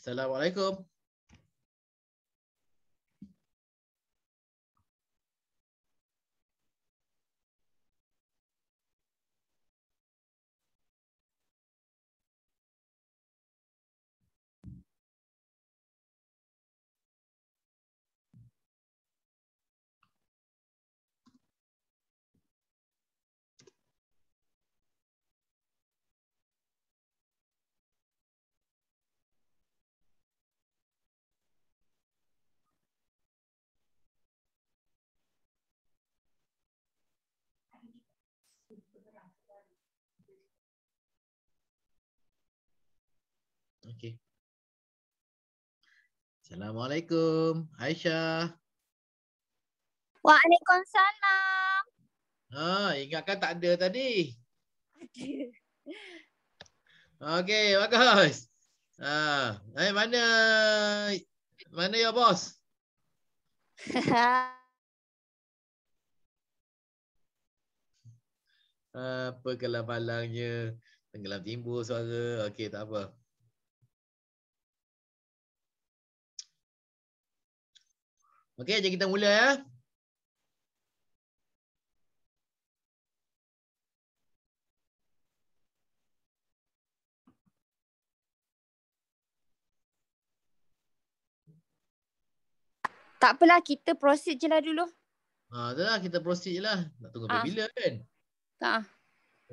Assalamualaikum. Okey. Assalamualaikum. Aisyah. Waalaikumsalam. Ha, ingatkan tak ada tadi. Ada. okay, bagus. Ha, eh mana mana your boss? Apa kelabalangnya? Tenggelam timbul suara. Okey, tak apa. Okey, jadi kita mula ya. Tak apalah kita proceed lah dulu. Ha, itulah kita proceed lah, Nak tunggu sampai ah. ha. bila kan? Tak.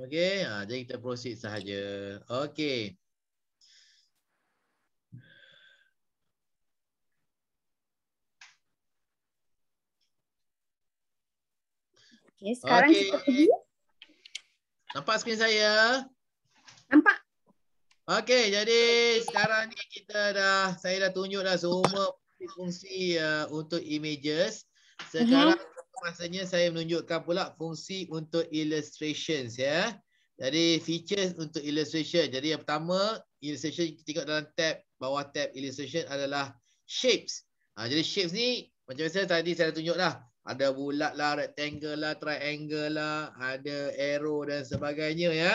Okey, ha jadi kita proceed sahaja. Okey. Okey, sekarang okay. kita pergi. Nampak skrin saya? Nampak. Okey, jadi sekarang ni kita dah saya dah tunjuk dah semua fungsi uh, untuk images. Sekarang uh mhm. -huh. masanya saya menunjukkan pula fungsi untuk illustrations ya. Jadi features untuk illustration. Jadi yang pertama, illustration kita tengok dalam tab bawah tab illustration adalah shapes. Ha, jadi shapes ni macam biasa tadi saya dah tunjuk dah ada bulat lah, rectangle lah, triangle lah, ada arrow dan sebagainya ya.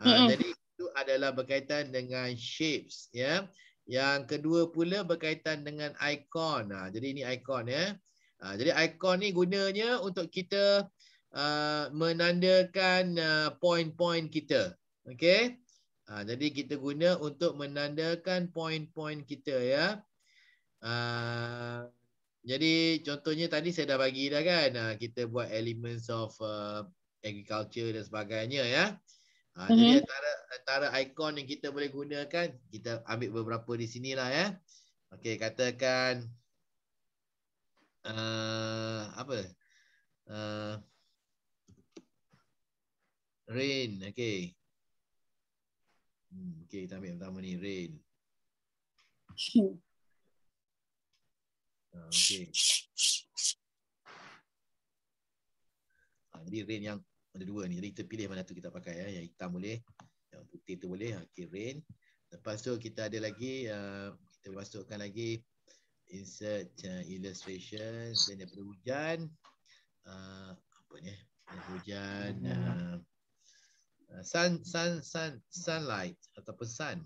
Uh, mm -hmm. Jadi itu adalah berkaitan dengan shapes ya. Yang kedua pula berkaitan dengan icon. Uh, jadi ini icon ya. Uh, jadi icon ni gunanya untuk kita uh, menandakan point-point uh, kita. Okay. Uh, jadi kita guna untuk menandakan point-point kita ya. Uh, jadi contohnya tadi saya dah bagi dah kan ah, kita buat elements of uh, agriculture dan sebagainya ya. Ha, mm -hmm. Jadi mhm. antara, antara ikon yang kita boleh gunakan kita ambil beberapa di sini lah ya. Okay katakan uh, apa? Uh, rain. Okay. Hmm, Okey kita ambil pertama ni rain. Ah, okay. jadi ah, rain yang ada dua ni. Jadi kita pilih mana tu kita pakai. Ya. Yang hitam boleh. Yang putih tu boleh. Ah, okay, rain. Lepas tu kita ada lagi. kita masukkan lagi. Insert uh, illustration. Dan daripada hujan. apa ni? Daripada eh? hujan. sun, sun, sun, sunlight. atau sun.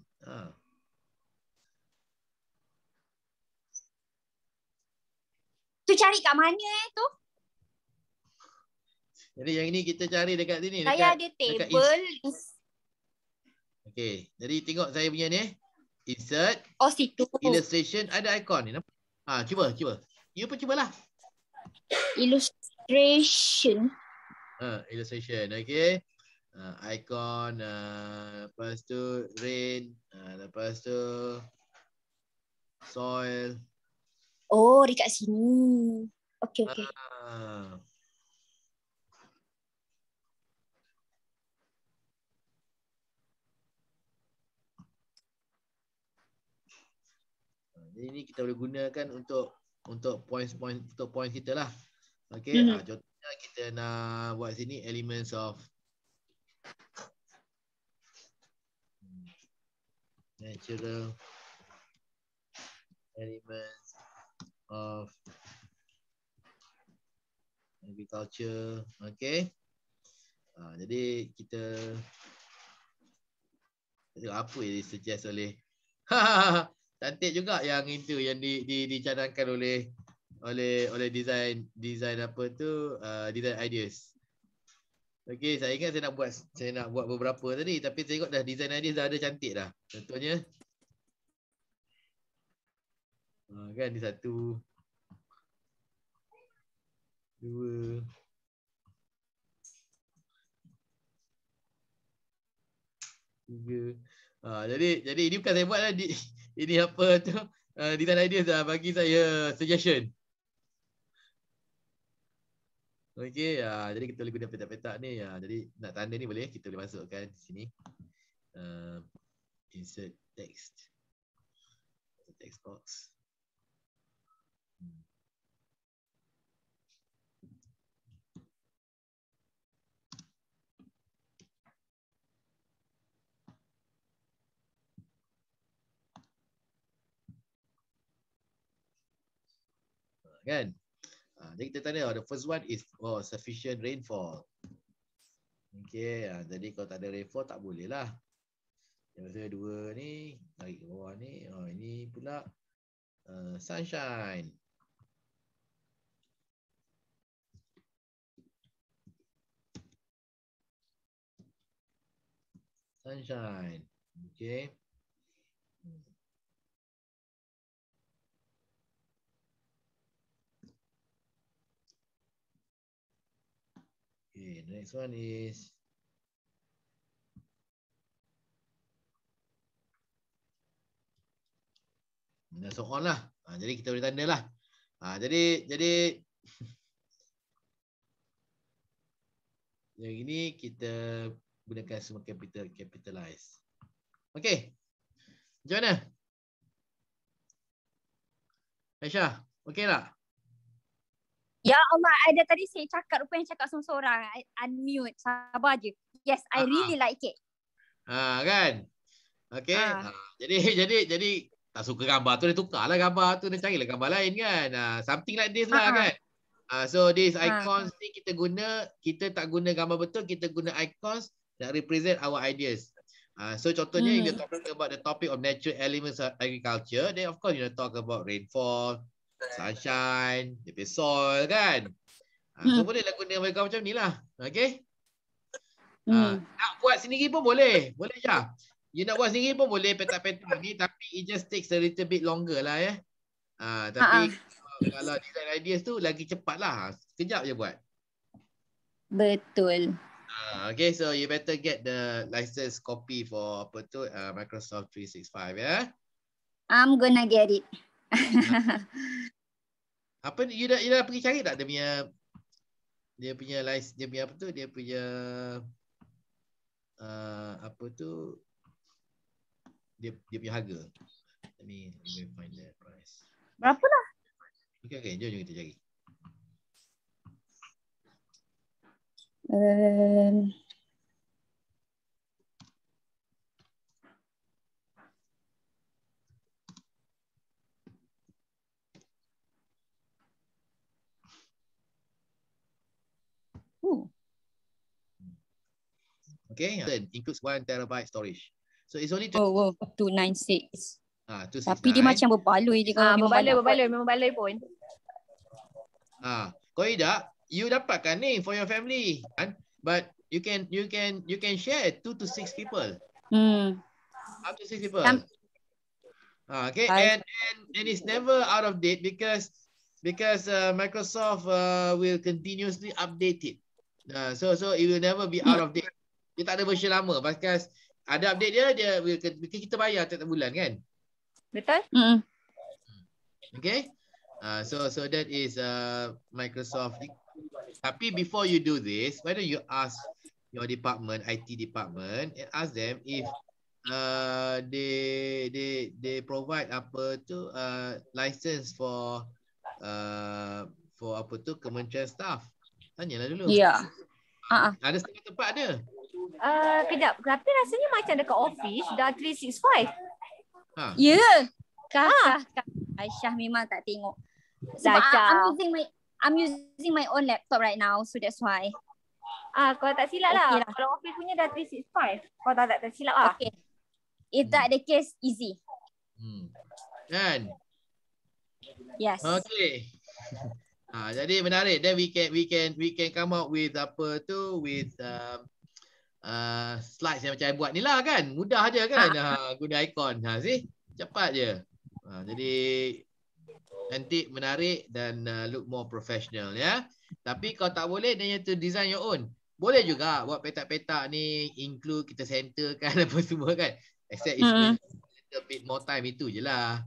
Tu cari kat mana eh tu? Jadi yang ini kita cari dekat sini. Saya ada table. Okay. Jadi tengok saya punya ni. Insert. Oh situ. Illustration. Ada ikon ni. Ha, cuba, cuba. You ya pun cubalah. Illustration. Ha, illustration. Okay. Uh, ha, icon. Uh, ha, lepas tu rain. Uh, lepas tu soil. Oh, dekat sini. Okey, okey. Uh. Ah. ini kita boleh gunakan untuk untuk point-point untuk point kita lah. Okey, mm -hmm. contohnya kita nak buat sini elements of hmm. natural elements of agriculture. Okay. Ha, jadi kita apa yang disuggest oleh cantik juga yang itu yang di, di, dicanangkan oleh oleh oleh design design apa tu uh, design ideas. Okay, saya ingat saya nak buat saya nak buat beberapa tadi tapi tengok dah design ideas dah ada cantik dah. Contohnya Ha, kan ni satu. Dua. Tiga. Ha, jadi jadi ini bukan saya buat lah. di. Ini apa tu. Uh, ah, design ideas dah bagi saya suggestion. Okay, uh, jadi kita boleh guna petak-petak ni. Uh, jadi nak tanda ni boleh. Kita boleh masukkan sini. Uh, insert text. Text box. Hmm. kan. Ah, jadi kita tanya oh, the first one is oh sufficient rainfall. Okey, ah, jadi kalau tak ada rainfall tak boleh lah. Yang dua ni, lagi bawah ni, oh ini pula uh, sunshine. sunshine. Okay. Okay, next one is Nah, so on lah. Ha, jadi kita boleh tanda lah. Ha, jadi, jadi yang ini kita gunakan semua capital capitalize. Okey. Macam mana? Aisha, okey tak? Ya Allah, ada tadi saya cakap rupanya cakap seorang-seorang. Unmute, sabar je. Yes, I uh-huh. really ah. like it. Ha, kan? Okay. Uh. Ah. Ha, jadi, jadi, jadi tak suka gambar tu, dia tukarlah gambar tu. Dia carilah gambar lain kan. Ha, something like this uh-huh. lah kan. Ha, so, this icons uh. ni kita guna, kita tak guna gambar betul, kita guna icons that represent our ideas. Uh, so contohnya, mm. if you hmm. talk about the topic of natural elements of agriculture, then of course you talk about rainfall, sunshine, the soil kan. Uh, mm. So hmm. bolehlah guna mereka macam ni lah. Okay. Uh, mm. Nak buat sendiri pun boleh. Boleh je. You nak buat sendiri pun boleh peta-peta ni tapi it just takes a little bit longer lah ya. Uh, tapi uh-huh. kalau design ideas tu lagi cepat lah. Sekejap je buat. Betul. Ah, okay, so you better get the license copy for apa tu, uh, Microsoft 365, yeah? I'm gonna get it. apa you dah you dah pergi cari tak dia punya dia punya license dia punya apa tu dia punya uh, apa tu dia dia punya harga. Let me, let me find the price. Berapa lah? Okay, okay. Jom, jom kita cari. Uh. Okay, includes one terabyte storage. So it's only two. Oh, oh, two nine six. Ah, two Tapi nine. dia macam berbaloi ah, kan, dia. Ah, berbaloi, berbaloi, memang berbaloi pun. Ah, kau tidak? you dapat kan ni for your family kan but you can you can you can share two to six people hmm up to six people ah okay I... and and and it's never out of date because because uh, microsoft uh, will continuously update it uh, so so it will never be out of date dia tak ada versi lama because ada update dia dia will kita, kita bayar setiap bulan kan betul hmm okay uh, so so that is uh, microsoft tapi before you do this, why don't you ask your department, IT department, and ask them if uh, they they they provide apa tu uh, license for uh, for apa tu kementerian staff. Tanyalah dulu. Yeah. Ya. Uh ah, -uh. Ah. Ada setengah tempat ada. Uh, kejap. Tapi rasanya macam dekat office dah 365. Ha. Yeah. Ya. Kak, ha. Aisyah memang tak tengok. Sebab Zaca. I'm using my I'm using my own laptop right now so that's why. Ah, kalau tak silap lah. okay lah. lah. Kalau office punya dah 365. kalau tak tak, tak silap lah. Okay. If that the case, easy. Hmm. Kan? Yes. Okay. Ha, jadi menarik. Then we can we can we can come up with apa tu with uh, uh, slides yang macam buat ni lah kan. Mudah aja kan ah. Ah, ha. Ha, guna ikon. Ha, Sih, Cepat aja. Ha, jadi cantik, menarik dan uh, look more professional ya. Tapi kalau tak boleh then tu design your own. Boleh juga buat petak-petak ni include kita centerkan apa semua kan. Except hmm. it's hmm. a little bit more time itu je lah.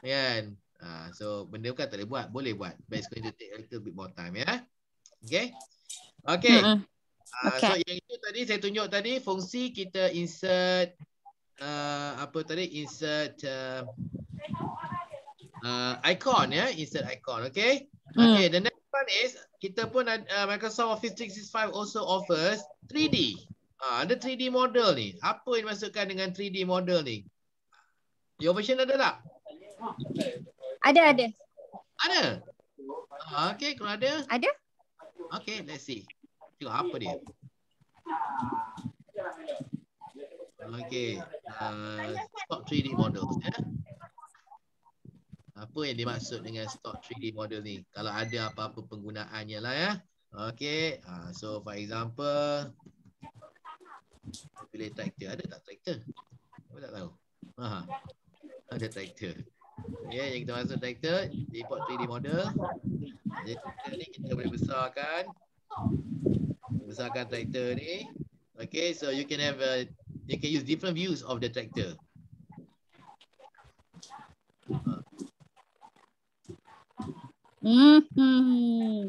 Kan? Uh, so benda bukan tak boleh buat, boleh buat. But it's going to take a little bit more time ya. Okay. Okay. Hmm. Uh, okay. So yang itu tadi saya tunjuk tadi fungsi kita insert uh, apa tadi insert uh, uh, icon ya, yeah? insert icon, okay? Mm. Okay, the next one is kita pun uh, Microsoft Office 365 also offers 3D. Ah, uh, the 3D model ni. Apa yang dimasukkan dengan 3D model ni? Your version ada tak? Ada, ada. Ada. Uh, okay, kalau ada. Ada. Okay, let's see. Tengok apa dia. Okay. Uh, stop 3D models. Yeah? apa yang dimaksud dengan stock 3D model ni. Kalau ada apa-apa penggunaannya lah ya. Okay, uh, ha, so for example, pilih traktor. Ada tak traktor? Aku tak tahu. Aha. Ada traktor. Okay, yang kita masuk traktor, report 3D model. Jadi traktor ni kita boleh besarkan. Besarkan traktor ni. Okay, so you can have a You can use different views of the tractor. Ha, Hmm. Uh,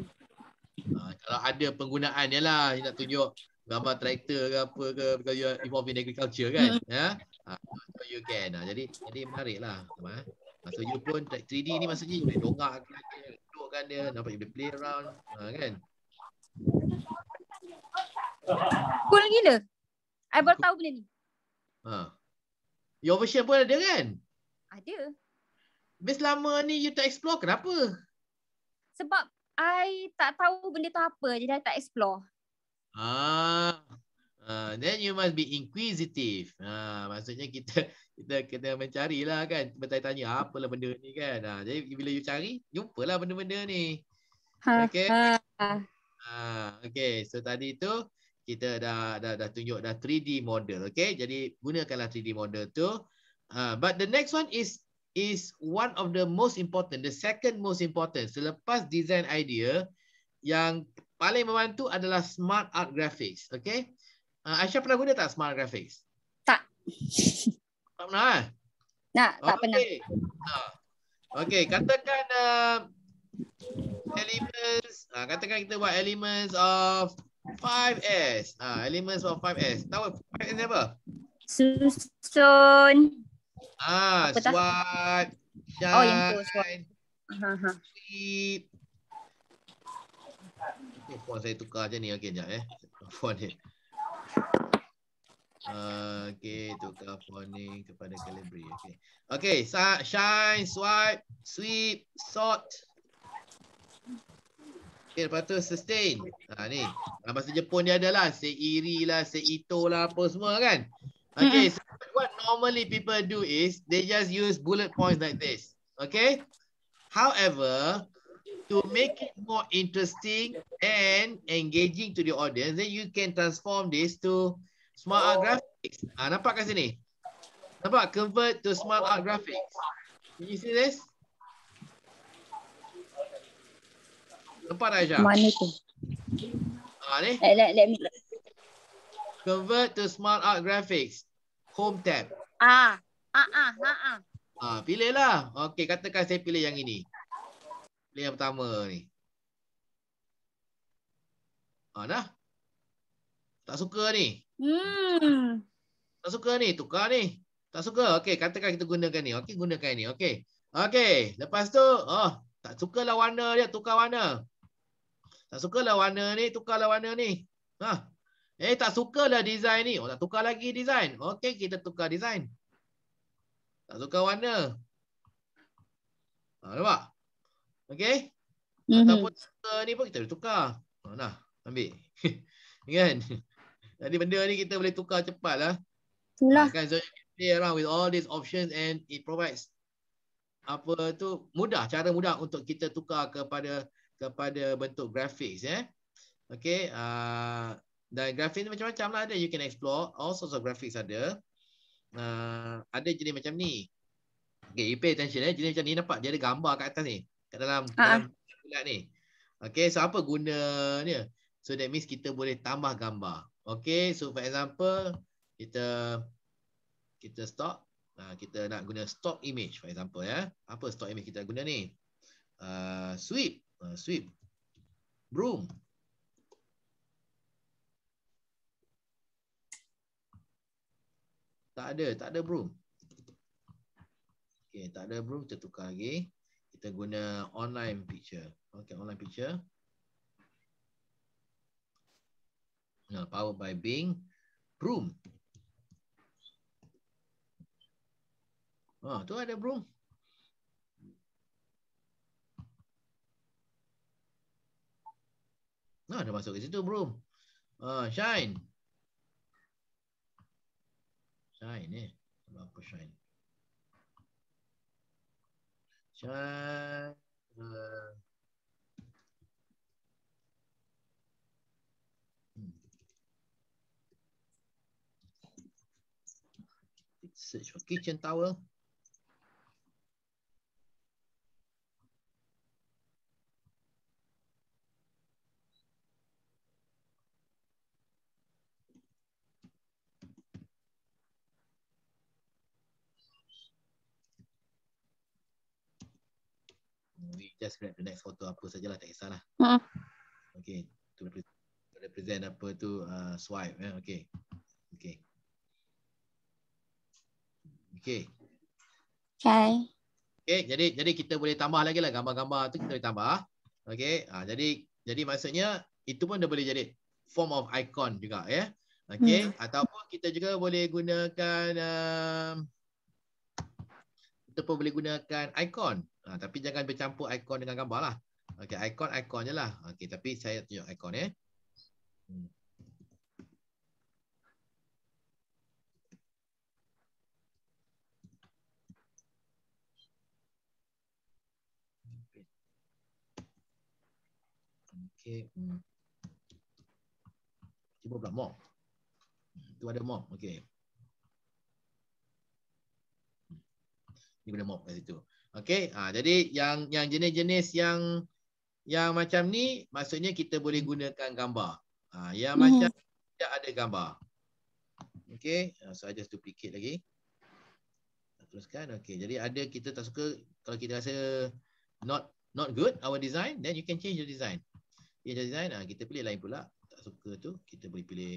kalau ada penggunaan dia lah, dia nak tunjuk gambar traktor ke apa ke because you are involved in agriculture kan. Mm. Ya. Hmm. Yeah? Uh, so you can. Uh, jadi jadi menarik lah. Uh, so you pun 3D ni maksudnya you boleh dongak ke, dudukkan dia, nampak you boleh play around. Uh, kan? Cool gila. I baru tahu benda ni. Ha. Uh. Your version pun ada kan? Ada. Best lama ni you tak explore kenapa? sebab I tak tahu benda tu apa jadi I tak explore. Ah. Uh, then you must be inquisitive. Ha, uh, maksudnya kita kita kena mencari lah kan. Bertanya-tanya apalah benda ni kan. Ha, uh, jadi bila you cari, lah benda-benda ni. Ha, okay. Ha. uh, okay. So tadi tu kita dah, dah dah tunjuk dah 3D model. Okay. Jadi gunakanlah 3D model tu. Uh, but the next one is is one of the most important, the second most important selepas design idea yang paling membantu adalah smart art graphics. Okay. Uh, Aisyah pernah guna tak smart graphics? Tak. Tak pernah? Eh? Nah, tak okay. pernah. Ah, okay, katakan uh, elements, uh, katakan kita buat elements of 5S. Uh, elements of 5S. Tahu 5S apa? Susun. Ah, swat. Oh, yang tu swat. Sweet. Okay, puan saya tukar je ni. Okay, sekejap eh. Puan ni. Uh, ah, okay, tukar puan ni kepada Calibri. Okay, okay sa shine, swipe, sweep, sort. Okay, lepas tu sustain. Ha, ni. Ah, bahasa Jepun dia adalah. Seiri lah, seito lah apa semua kan. Okay, mm -hmm what normally people do is they just use bullet points like this. Okay. However, to make it more interesting and engaging to the audience, then you can transform this to smart art graphics. Ah, nampak kat sini? Nampak? Convert to smart art graphics. Can you see this? Nampak tak, Aisyah? Mana tu? Ah, ni? Let, let, let me. Convert to smart art graphics home tab. Ah, ah, ah, ah. Ah, ah pilih lah. Okay, katakan saya pilih yang ini. Pilih yang pertama ni. Ah, dah? Tak suka ni? Hmm. Tak suka ni? Tukar ni? Tak suka? Okay, katakan kita gunakan ni. Okay, gunakan ni. Okay. Okay, lepas tu, oh, tak suka lah warna dia. Tukar warna. Tak suka lah warna ni. Tukar lah warna ni. Ah. Eh, tak suka dah design ni. Oh, tak tukar lagi design. Okey, kita tukar design. Tak suka warna. Ha, nampak? Okey? Mm -hmm. Ataupun suka ni pun kita boleh tukar. Ha, nah, ambil. kan? Jadi benda ni kita boleh tukar cepat lah. Itulah. Ha, kan, so you can play around with all these options and it provides apa tu mudah cara mudah untuk kita tukar kepada kepada bentuk grafik eh okey uh, dan grafik ni macam-macam lah ada. You can explore. All sorts of graphics ada. Uh, ada jenis macam ni. Okay, you pay attention eh. Jenis macam ni nampak? Dia ada gambar kat atas ni. Kat dalam, uh ah, -huh. Ah. dalam ni. Okay, so apa guna ni? So that means kita boleh tambah gambar. Okay, so for example, kita kita stop. Uh, kita nak guna stop image for example. ya. Eh. Apa stop image kita guna ni? Uh, sweep. Uh, sweep. Broom. Tak ada, tak ada broom. Okay, tak ada broom, kita tukar lagi. Kita guna online picture. Okay, online picture. Now, powered by Bing. Broom. Ah, tu ada broom. Nah, ada masuk ke situ broom. Ah, shine. Shine eh. Apa shine? Shine. Uh, hmm. Search for kitchen towel. we just grab the next photo apa sajalah tak kisahlah. Ha. Okay. To represent, represent apa tu uh, swipe yeah. okay. Okay. Okay. Okay. Okay, jadi jadi kita boleh tambah lagi lah gambar-gambar tu kita boleh tambah. Okay, ha, jadi jadi maksudnya itu pun dah boleh jadi form of icon juga ya. Yeah? Okay, hmm. ataupun kita juga boleh gunakan uh, kita pun boleh gunakan icon. Ha, tapi jangan bercampur ikon dengan gambar lah. Okay, ikon ikon lah. Okay, tapi saya tunjuk ikon ya. Eh. Hmm. Okay. Hmm. Cuba pula mock. Hmm, tu ada mock. Okay. Ini benda mock kat situ. Okey, ha, jadi yang yang jenis-jenis yang yang macam ni maksudnya kita boleh gunakan gambar. Ha, yang yes. Mhm. macam tak ada gambar. Okey, saja ha, so, duplicate lagi. Teruskan. Okey, jadi ada kita tak suka kalau kita rasa not not good our design then you can change your design. Change your design Ah kita pilih lain pula. Tak suka tu kita boleh pilih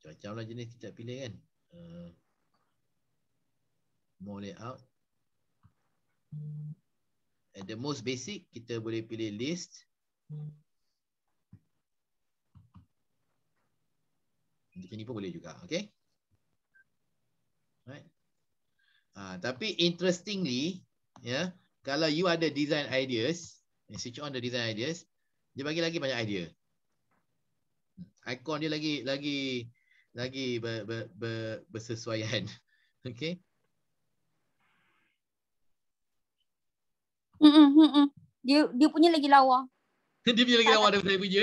macam-macamlah jenis kita pilih kan. Uh, more layout At the most basic, kita boleh pilih list. Macam ni pun boleh juga. Okay. Right. Uh, ah, tapi interestingly, yeah, kalau you ada design ideas, eh, switch on the design ideas, dia bagi lagi banyak idea. Icon dia lagi lagi lagi ber, ber, ber, bersesuaian. Okay. Mm-mm. Dia dia punya lagi lawa. dia punya lagi tak lawa daripada saya punya.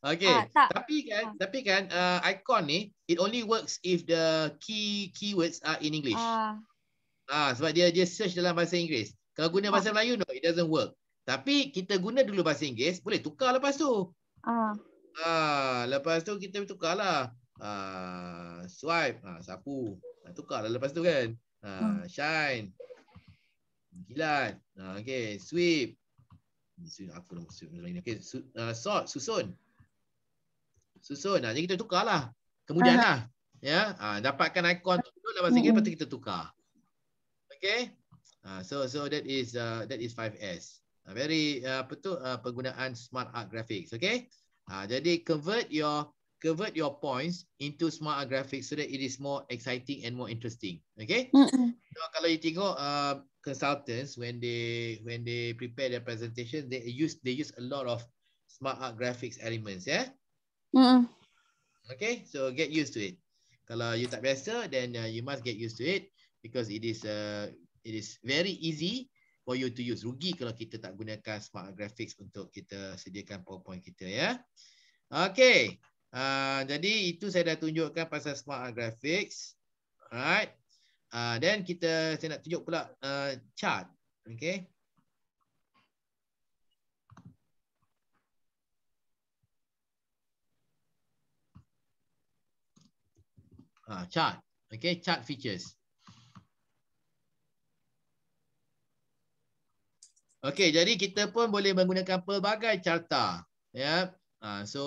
Okay. Ha, ah, tapi kan, ha. tapi kan uh, icon ni it only works if the key keywords are in English. Ah. Ha. Ha, sebab dia dia search dalam bahasa Inggeris. Kalau guna bahasa ha. Melayu no, it doesn't work. Tapi kita guna dulu bahasa Inggeris, boleh tukar lepas tu. Ah. Ha. Ha, lepas tu kita tukarlah. Ah, ha, swipe, ah ha, sapu. Tukarlah lepas tu kan. Ah, ha, shine. Kilat. Uh, ah, okay, sweep. Sweep apa nama sweep macam Okay, Su uh, sort, susun. Susun. Uh, jadi kita tukarlah. Kemudian lah. Ya, uh, dapatkan ikon tu dulu lah. Maksudnya, lepas tu kita tukar. Okay. Uh, so so that is uh, that is 5S. Uh, very uh, apa tu uh, penggunaan smart art graphics. Okay. Uh, jadi convert your convert your points into smart art graphics so that it is more exciting and more interesting. Okay. Mm-hmm. So kalau you tengok uh, consultants when they when they prepare their presentation, they use they use a lot of smart art graphics elements. Yeah. Mm-hmm. Okay. So get used to it. Kalau you tak biasa, then uh, you must get used to it because it is uh, it is very easy for you to use. Rugi kalau kita tak gunakan smart graphics untuk kita sediakan PowerPoint kita. Yeah. Okay. Uh, jadi itu saya dah tunjukkan pasal smart graphics. Alright. Uh, then kita saya nak tunjuk pula uh, chart. Okay. Uh, chart. Okay, chart features. Okay, jadi kita pun boleh menggunakan pelbagai carta. Yeah. Uh, so,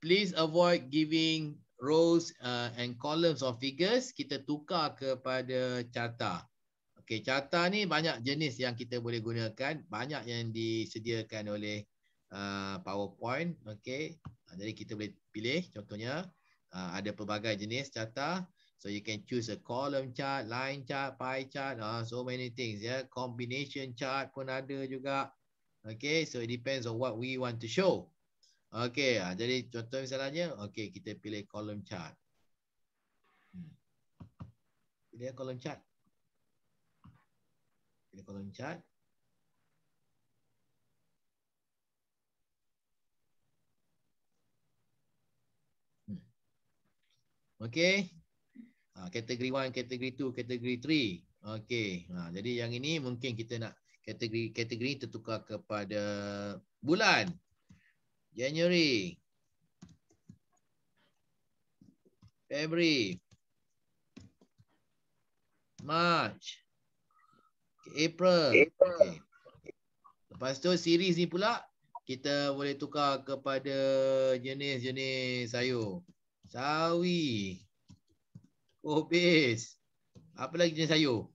please avoid giving rows uh, and columns of figures kita tukar kepada carta Okay, carta ni banyak jenis yang kita boleh gunakan banyak yang disediakan oleh uh, powerpoint Okay, uh, jadi kita boleh pilih contohnya uh, ada pelbagai jenis carta so you can choose a column chart line chart pie chart uh, so many things yeah. combination chart pun ada juga Okay, so it depends on what we want to show Okey, ha, jadi contoh misalnya, okey kita pilih column chart. Hmm. Pilih column chart. Pilih column chart. Hmm. Okey. Ha, kategori 1, kategori 2, kategori 3. Okey. Ha, jadi yang ini mungkin kita nak kategori kategori tertukar kepada bulan. January, February, March, April. April. Okay. Lepas tu series ni pula kita boleh tukar kepada jenis-jenis sayur. Sawi, kobis, oh, apa lagi jenis sayur?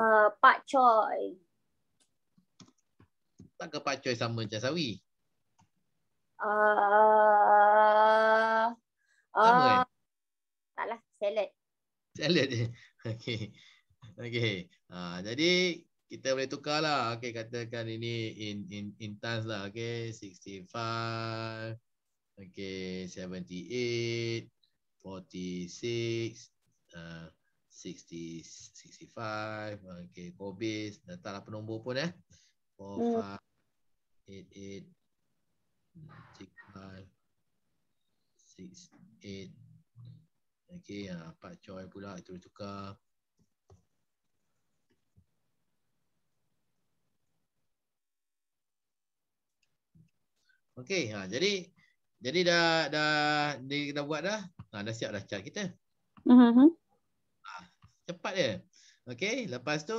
Uh, pak choy. Takkah pak choy sama macam sawi? Uh, Ah. Uh, uh, uh, taklah salad. Salad. Okey. Okey. Uh, jadi kita boleh tukarlah. Okey katakan ini in in in tons lah. Okey 65. Okey 78. 46. Uh, 60. 65. Okey kobis. Dah tak lah penombor pun eh. 4, 5, 8, 8, six six eight okay uh, Pak Choi pula itu tukar okay ha, jadi jadi dah dah kita buat dah ha, dah siap dah chart kita uh mm-hmm. -huh. ha, cepat dia okay lepas tu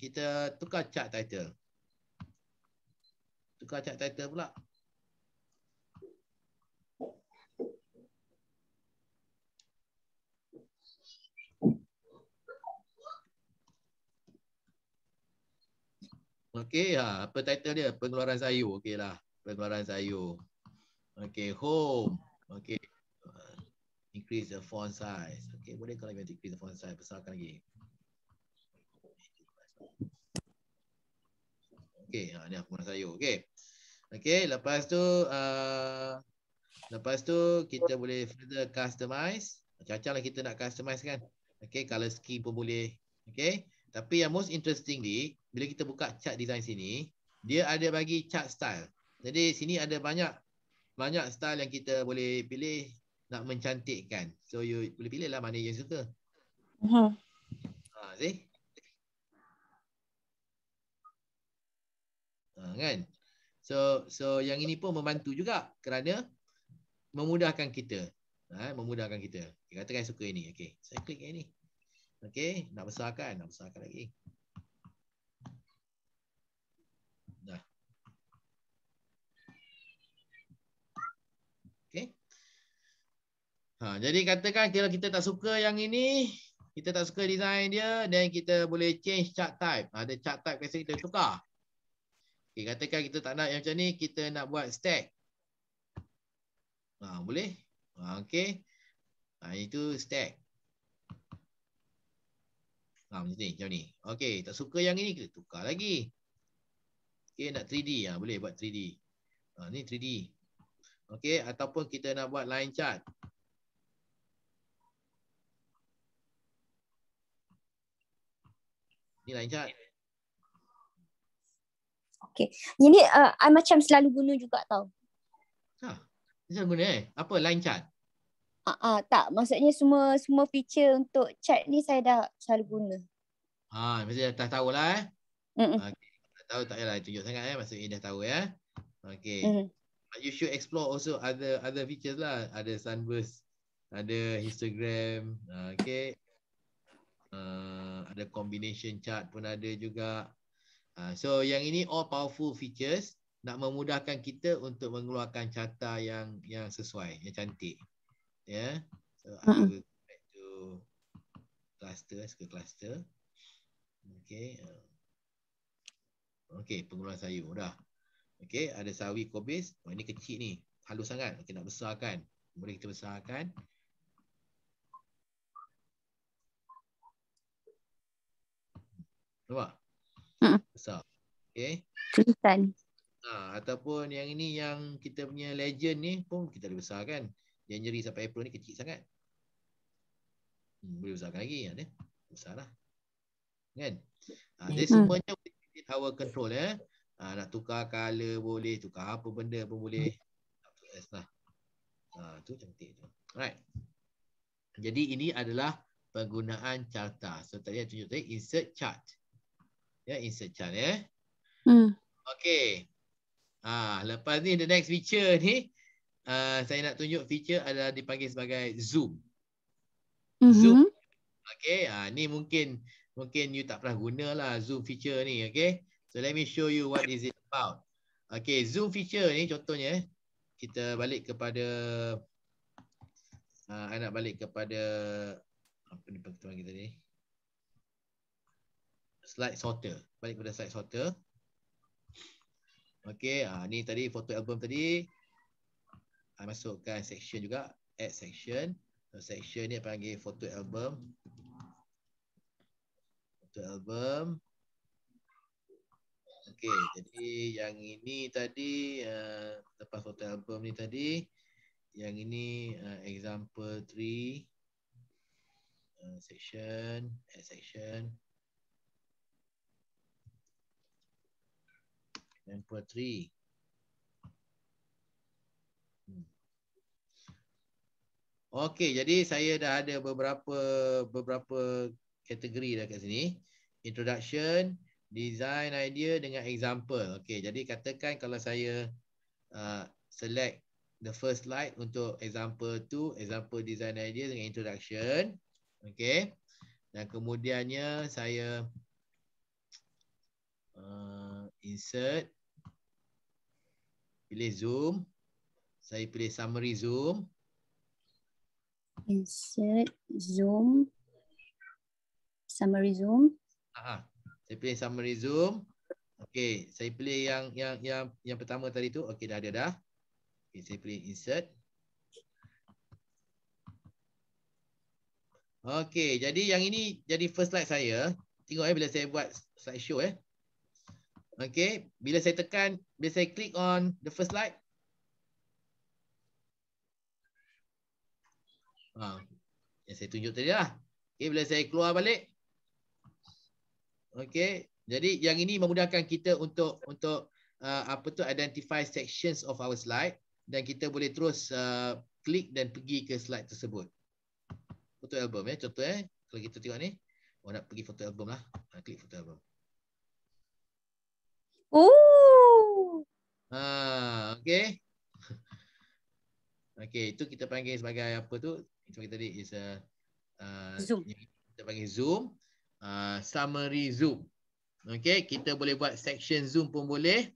kita tukar chart title tukar chart title pula Okey, ha, apa title dia? Pengeluaran sayur. Okeylah, pengeluaran sayur. Okey, home. Okey. Uh, increase the font size. Okey, boleh kalau you increase the font size, besarkan lagi. Okey, ha, ni pengeluaran sayur. Okey. Okey, lepas tu uh, lepas tu kita boleh further customize. Macam-macam lah kita nak customize kan. Okey, color scheme pun boleh. Okey. Tapi yang most interestingly, bila kita buka chart design sini, dia ada bagi chart style. Jadi sini ada banyak banyak style yang kita boleh pilih nak mencantikkan. So you boleh pilih lah mana yang suka. Uh -huh. Ha. See? Ha, kan? So so yang ini pun membantu juga kerana memudahkan kita. Ha, memudahkan kita. Katakan suka ini. Okay. Saya klik yang ini. Okey, nak besarkan, nak besarkan lagi. Dah. Okey. Ha, jadi katakan kalau kita tak suka yang ini, kita tak suka design dia, then kita boleh change chart type. Ha, ada chart type kat kita tukar. Okey, katakan kita tak nak yang macam ni, kita nak buat stack. Ha, boleh? Ha, Okey. Ha, itu stack. Ha, macam ni, macam ni. okay tak suka yang ini ke? Tukar lagi. okay nak 3D. Ha, boleh buat 3D. Ha, ni 3D. okay ataupun kita nak buat line chart. Ni line chart. okay, Ini uh, I macam selalu guna juga tau. Ha. Selalu guna eh? Apa line chart? Ha. Ah uh, tak, maksudnya semua semua feature untuk chat ni saya dah selalu guna. ah, mesti dah tahu lah eh. Mm -mm. Ah, okay. Tak tahu tak yalah tunjuk sangat eh, maksudnya dah tahu ya. Okay. Mm -hmm. You should explore also other other features lah. Ada Sunburst, ada Instagram, ah, okay. Uh, ada combination chat pun ada juga. Uh, so yang ini all powerful features nak memudahkan kita untuk mengeluarkan carta yang yang sesuai, yang cantik yeah so uh -huh. i will go back to cluster ke cluster okay uh. okay pengguna sayur, mudah okay ada sawi kobis oh, ini kecil ni halus sangat okay nak besarkan boleh kita besarkan Nampak? Uh -huh. Besar. Okay. Tulisan. Ha, ataupun yang ini yang kita punya legend ni pun kita boleh besarkan. Januari sampai April ni kecil sangat. Hmm, boleh usah lagi kan ya. Eh? Besarlah. Kan? Ha, ah, jadi hmm. semuanya boleh kita power control ya. Ha, nak tukar color boleh, tukar apa benda pun boleh. Hmm. Yes, lah. Ha, tu cantik tu. Alright. Jadi ini adalah penggunaan carta. So tadi saya tunjuk tadi insert chart. Ya, insert chart ya. Hmm. Okay. ah, lepas ni the next feature ni uh, saya nak tunjuk feature adalah dipanggil sebagai zoom. Mm-hmm. Zoom. Okay, uh, ni mungkin mungkin you tak pernah guna lah zoom feature ni. Okay, so let me show you what is it about. Okay, zoom feature ni contohnya eh, kita balik kepada uh, anak balik kepada apa ni pertemuan kita ni slide sorter balik kepada slide sorter Okay, ah uh, ni tadi foto album tadi uh, masukkan section juga add section so, section ni panggil photo album photo album Okay, jadi yang ini tadi uh, lepas photo album ni tadi yang ini uh, example 3 uh, section add section Example Okey, jadi saya dah ada beberapa beberapa kategori dah kat sini. Introduction, design idea dengan example. Okey, jadi katakan kalau saya uh, select the first slide untuk example tu, example design idea dengan introduction. Okey. Dan kemudiannya saya uh, insert pilih zoom. Saya pilih summary zoom. Insert Zoom. Summary Zoom. Aha. Saya pilih summary Zoom. Okey, saya pilih yang yang yang yang pertama tadi tu. Okey, dah ada dah. Okey, saya pilih insert. Okey, jadi yang ini jadi first slide saya. Tengok eh bila saya buat slide show eh. Okey, bila saya tekan, bila saya click on the first slide, Ha, yang saya tunjuk tadi lah. Okay, bila saya keluar balik. Okay, jadi yang ini memudahkan kita untuk untuk uh, apa tu identify sections of our slide dan kita boleh terus uh, klik dan pergi ke slide tersebut. Foto album ya, contoh eh. Kalau kita tengok ni, orang oh, nak pergi foto album lah. Ha, klik foto album. Oh. Ah, ha, okay. Okay, itu kita panggil sebagai apa tu? Itu tadi is a uh, Zoom. Kita panggil Zoom. Uh, summary Zoom. Okay, kita boleh buat section Zoom pun boleh.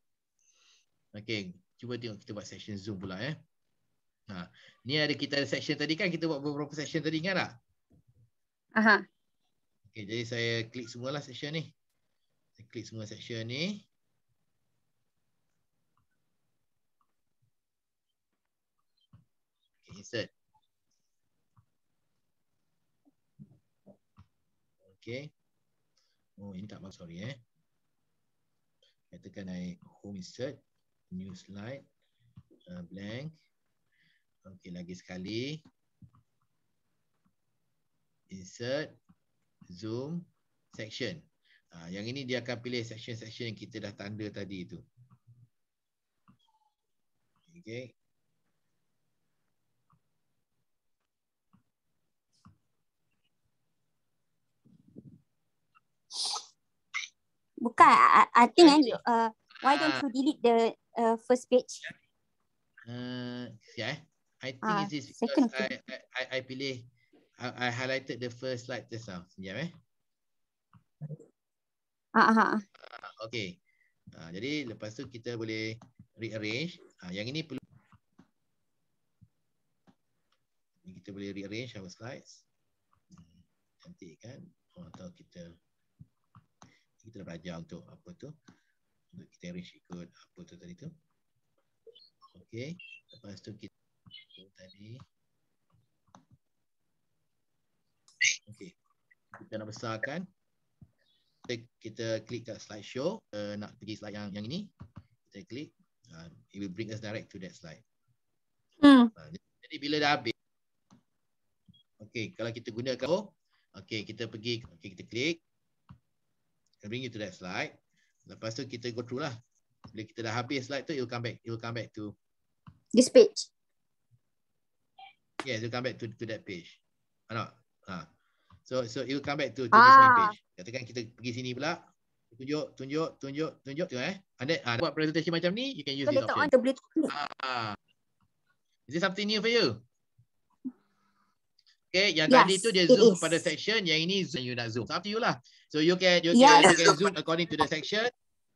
Okay, cuba tengok kita buat section Zoom pula eh. Ha. Ni ada kita ada section tadi kan kita buat beberapa section tadi ingat tak? Aha. Okay, jadi saya klik semualah section ni. Saya klik semua section ni. said. Okay. Oh, ini tak masuk, sorry eh. Katakan I home insert, new slide, uh, blank. Okay, lagi sekali. Insert, zoom, section. Uh, yang ini dia akan pilih section-section yang kita dah tanda tadi tu. Okay, Bukan, I, I think eh, uh, why don't uh, you delete the uh, first page? Uh, yeah, I think uh, is. second. I, I, I, I pilih, I, I highlighted the first slide just now. Sekejap eh. Uh-huh. Uh, okay. Uh, jadi lepas tu kita boleh rearrange. Uh, yang ini perlu. Kita boleh rearrange our slides. Hmm, cantik kan? Oh, atau kita kita dah belajar untuk apa tu untuk kita arrange ikut apa tu tadi tu Okey, lepas tu kita tu tadi Okey, kita nak besarkan kita, kita klik kat slide show uh, eh, nak pergi slide yang yang ini kita klik uh, it will bring us direct to that slide hmm. uh, jadi bila dah habis Okey, kalau kita gunakan oh, Okey, kita pergi okay, kita klik I bring you to that slide. Lepas tu kita go through lah. Bila kita dah habis slide tu, it will come back. It will come back to this page. Yeah, it will come back to to that page. Ano? Ah, ha. Ah. So so it will come back to, to ah. this main ah. page. Katakan kita pergi sini pula. Tunjuk, tunjuk, tunjuk, tunjuk, tunjuk eh. Anda ha, buat presentasi macam ni, you can use so this option. Ah. Is this something new for you? Okay, yang yes, tadi tu dia zoom kepada section, yang ini zoom, you nak zoom. So, to you lah. So you can you, yes. can you can zoom according to the section.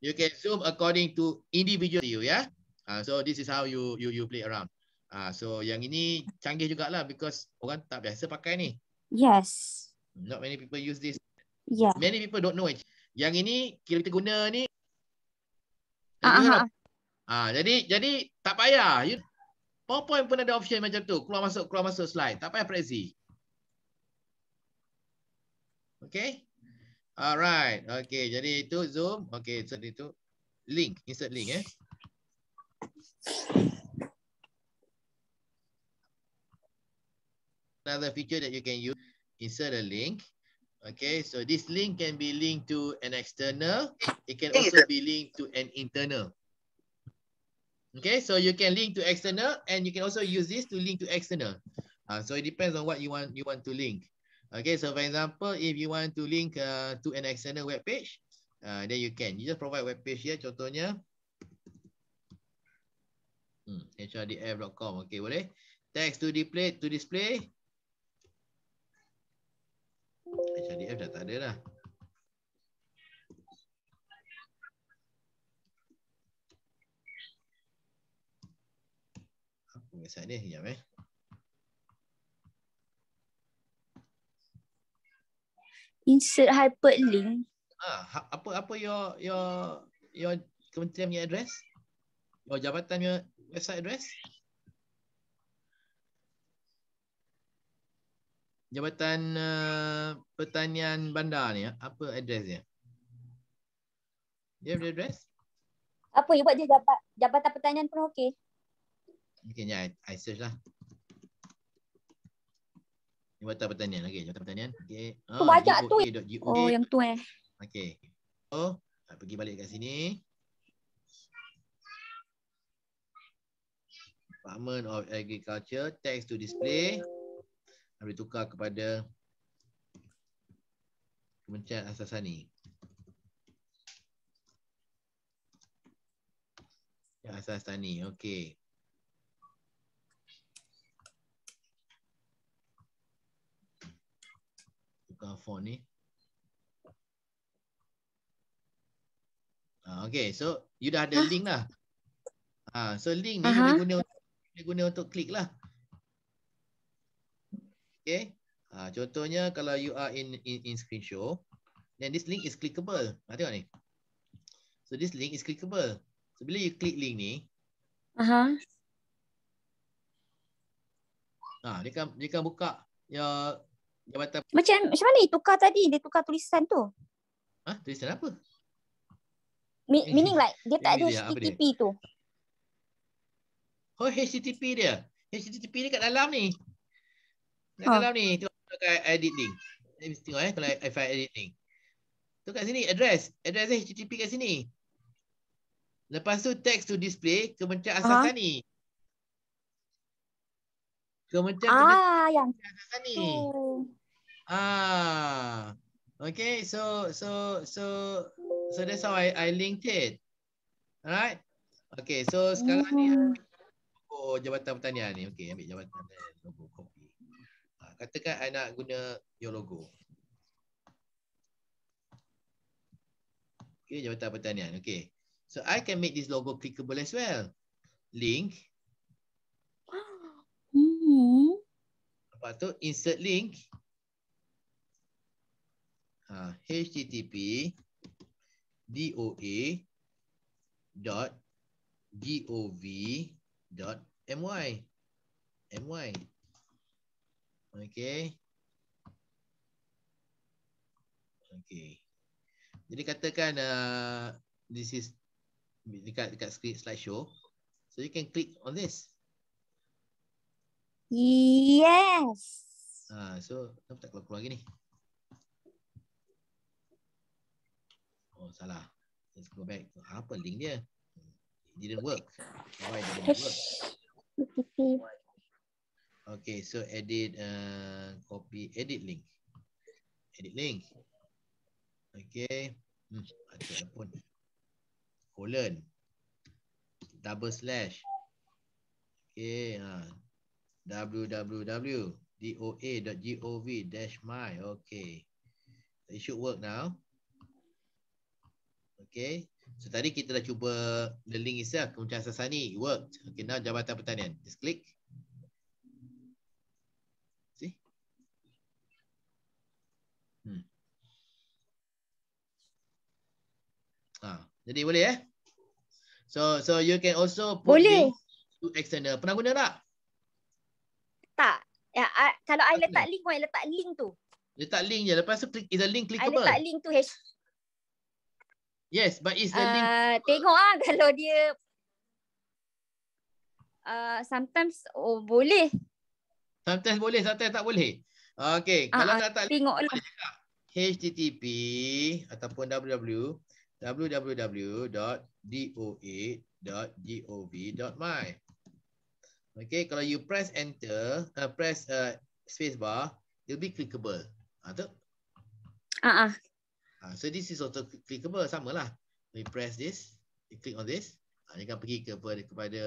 You can zoom according to individual you, yeah. Uh, so this is how you you you play around. Ah, uh, so yang ini canggih jugalah because orang tak biasa pakai ni. Yes. Not many people use this. Yeah. Many people don't know it. Yang ini kita guna ni. Uh-huh. Ah. Uh-huh. Ah, uh, jadi jadi tak payah. You, PowerPoint pun ada option macam tu. Keluar masuk keluar masuk slide. Tak payah prezi. Okay. Alright. Okay. Jadi itu Zoom. Okay. So itu link. Insert link eh. Another feature that you can use. Insert a link. Okay. So this link can be linked to an external. It can also be linked to an internal. Okay, so you can link to external, and you can also use this to link to external. Uh, so it depends on what you want you want to link. Okay, so for example, if you want to link uh, to an external web page, uh, then you can. You just provide web page here, contohnya. Hmm, hrdf.com, okay boleh. Text to display, to display. HRDF dah tak ada lah. Apa kesan ni? Sekejap eh. insert hyperlink. Ah, ha, apa apa your your your kementerian punya address? Your jabatan punya website address? Jabatan uh, Pertanian Bandar ni ah, apa address dia? Dia ada address? Apa you buat dia jabatan Jabatan Pertanian pun okey. Okey, ni ya, I, I search lah. Jabatan Pertanian. Okey, Jabatan Pertanian. Okey. Oh, ah, Pembajak tu. Oh, yang tu eh. Okey. Oh, so, ah, pergi balik kat sini. Department of Agriculture text to display. Habis tukar kepada Kementerian Asasani. Asasani. Okey. buka font ni. Ha, okay, so you dah ada ah. link lah. Ha, so link ni uh -huh. guna untuk, guna untuk klik lah. Okay. Ha, contohnya kalau you are in, in in screen show, then this link is clickable. Ha, tengok ni. So this link is clickable. So bila you click link ni, uh -huh. ha, dia, akan, dia akan buka Ya. Jabatan Macam macam mana dia tukar tadi? Dia tukar tulisan tu. Ha? Tulisan apa? Mi, eh, meaning like dia tak ada HTTP tu. Oh HTTP dia. HTTP dia kat dalam ni. Kat ha. dalam ni. tu Tengok kat editing. Tengok eh kalau if I editing. Tu kat sini address. Address HTTP kat sini. Lepas tu text to display kementerian asasan uh -huh. Ha. ni. Kementerian ah, kementerian yang asasan ni. Ah, okay. So so so so that's how I I linked it, right? Okay. So sekarang ni oh mm-hmm. jabatan pertanian ni. Okay, ambil jabatan logo kopi. Ah, katakan anak guna your logo. Okay, jabatan pertanian. Okay. So I can make this logo clickable as well. Link. Mm -hmm. Lepas tu insert link uh, ha, http doa dot gov dot my my okay okay jadi katakan uh, this is dekat dekat screen slideshow so you can click on this yes ah uh, so kenapa tak keluar lagi ni Oh salah. Let's go back. So, apa link dia? didn't work. Why didn't work? Okay, so edit uh, copy edit link. Edit link. Okay. Hmm, ada pun. Colon. Double slash. Okay. Uh, ha. www.doa.gov-my. Okay. It should work now. Okay. So tadi kita dah cuba the link itself Kementerian Sasani. It worked. Okay, now Jabatan Pertanian. Just click. See? Hmm. Ha. Jadi boleh eh? So so you can also put boleh. to external. Pernah guna tak? Tak. Ya, I, kalau I letak link, I letak link tu. Letak link je. Lepas tu click, is a link clickable? I letak link tu. H Yes, but it's the uh, Tengok ah kalau dia uh, sometimes oh, boleh. Sometimes boleh, sometimes tak boleh. Okay, uh, kalau uh, tak tak lah. HTTP ataupun www www.doa.gov.my Okay, kalau you press enter, uh, press uh, bar, it'll be clickable. Ah, uh, tu? Uh, so this is auto clickable sama lah. We press this, we click on this. Uh, dia akan pergi kepada kepada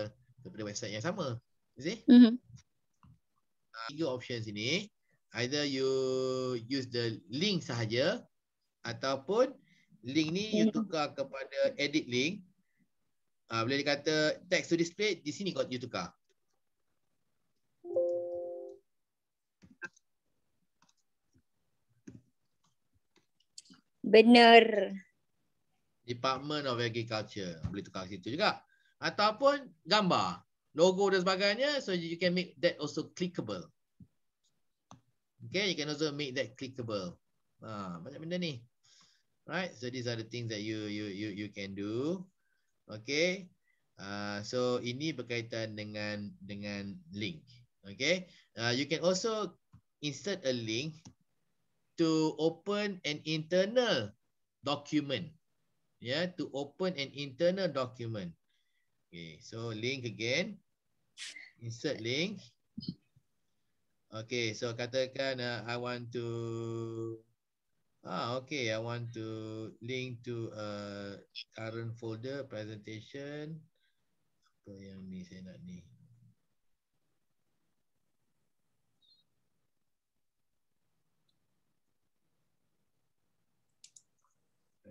kepada website yang sama. You see? Mm uh, tiga options ini. Either you use the link sahaja ataupun link ni you mhm. tukar kepada edit link. Uh, boleh dikata text to display di sini kau you tukar. Benar. Department of Agriculture. Boleh tukar situ juga. Ataupun gambar. Logo dan sebagainya. So you can make that also clickable. Okay. You can also make that clickable. Ha, banyak benda ni. Right. So these are the things that you you you you can do. Okay. Uh, so ini berkaitan dengan dengan link. Okay. Uh, you can also insert a link to open an internal document. Yeah, to open an internal document. Okay, so link again. Insert link. Okay, so katakan uh, I want to... Ah, okay, I want to link to a uh, current folder presentation. Apa yang ni saya nak ni? Uh,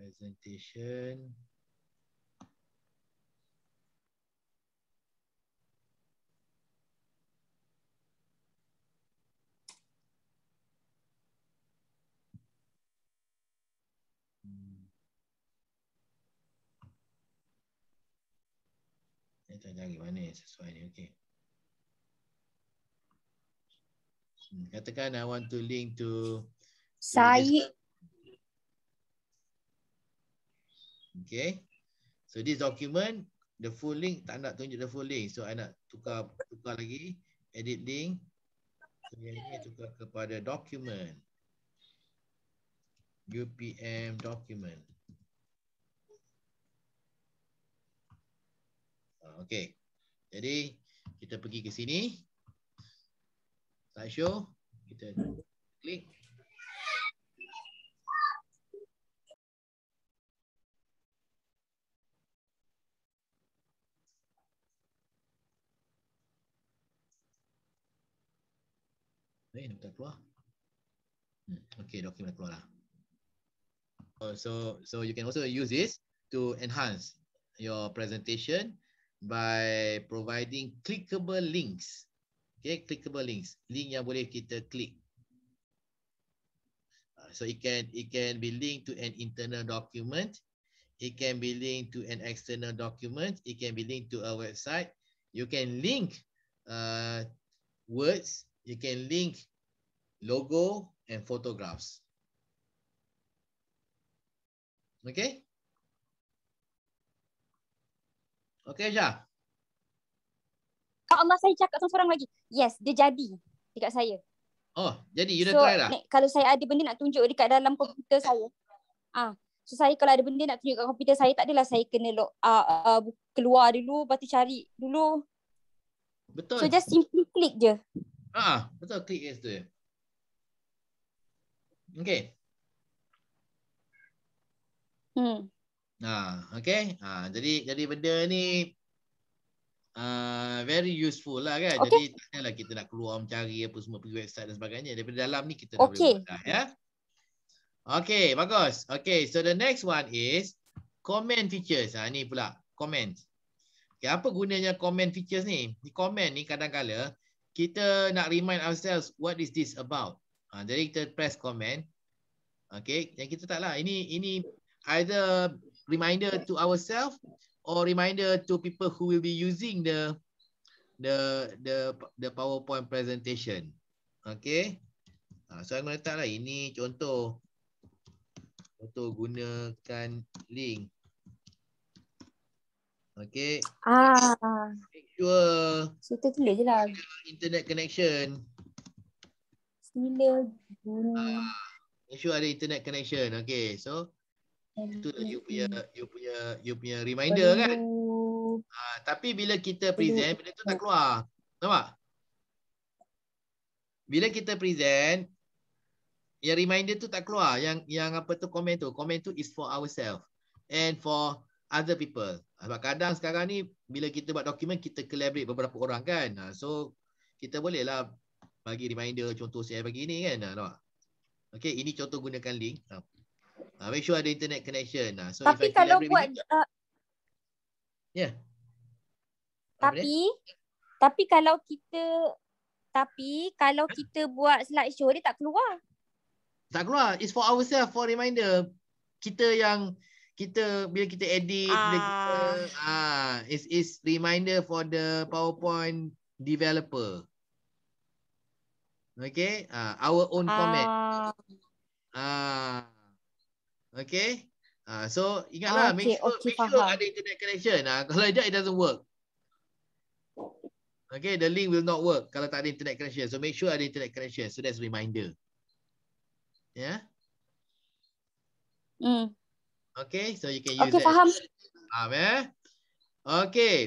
presentation. Tanya gimana sesuai ni okay. Hmm, katakan I want to link to Syed Okay. So this document, the full link, tak nak tunjuk the full link. So I nak tukar, tukar lagi. Edit link. So yang ini tukar kepada document. UPM document. Ah, okay. Jadi kita pergi ke sini. show Kita klik. Eh, dah bukan keluar. Hmm, okay, document keluar lah. Uh, so, so you can also use this to enhance your presentation by providing clickable links. Okay, clickable links. Link yang boleh kita klik. Ah, so it can it can be linked to an internal document, it can be linked to an external document, it can be linked to a website. You can link uh, words you can link logo and photographs. Okay? Okay, ja. Kalau Allah saya cakap sama seorang lagi. Yes, dia jadi dekat saya. Oh, jadi you so, dah try lah. Nek, kalau saya ada benda nak tunjuk dekat dalam komputer saya. Ah, so saya kalau ada benda nak tunjuk dekat komputer saya tak adalah saya kena log uh, uh, keluar dulu, lepas cari dulu. Betul. So just simply click je. Ah, uh -uh, betul klik yes tu ya. Okey. Hmm. Nah, uh, okey. Ah, uh, jadi jadi benda ni uh, very useful lah kan. Okay. Jadi tanyalah kita nak keluar mencari apa semua pergi website dan sebagainya. Daripada dalam ni kita okay. dah boleh buat ya. Okay, bagus. Okay, so the next one is comment features. Ah, ha, ni pula comment. Okay, apa gunanya comment features ni? Di comment ni kadang-kadang kita nak remind ourselves what is this about. Ha, jadi kita press comment. Okay, yang kita tak lah. Ini ini either reminder to ourselves or reminder to people who will be using the the the the PowerPoint presentation. Okay. Ha, so saya letak lah ini contoh contoh gunakan link. Okay. Ah. Dua. So tertulis je lah. Internet connection. Sila guna. Uh, ada internet connection. Okay. So itu dah you punya you punya you punya reminder Baru. kan. Uh, tapi bila kita present benda tu tak keluar. Nampak? Bila kita present yang reminder tu tak keluar yang yang apa tu komen tu. Komen tu is for ourselves and for other people. Sebab kadang sekarang ni bila kita buat dokumen kita collaborate beberapa orang kan. Ah, so kita bolehlah bagi reminder contoh saya bagi ni kan. Ah, nampak? Okay ini contoh gunakan link. Ah, make sure ada internet connection. So, Tapi kalau buat Ya. Yeah. Tapi tapi kalau kita tapi kalau kita buat slideshow dia tak keluar. Tak keluar. It's for ourselves for reminder. Kita yang kita bila kita edit ah. bila kita ah, ah is is reminder for the powerpoint developer okay ah our own ah. format ah okay ah so ingatlah okay, make sure okay, make sure ada internet connection ah kalau tidak it doesn't work okay the link will not work kalau tak ada internet connection so make sure ada internet connection so that's reminder yeah Hmm. Okay, so you can use okay, that. Okay, faham. Faham eh? Okay,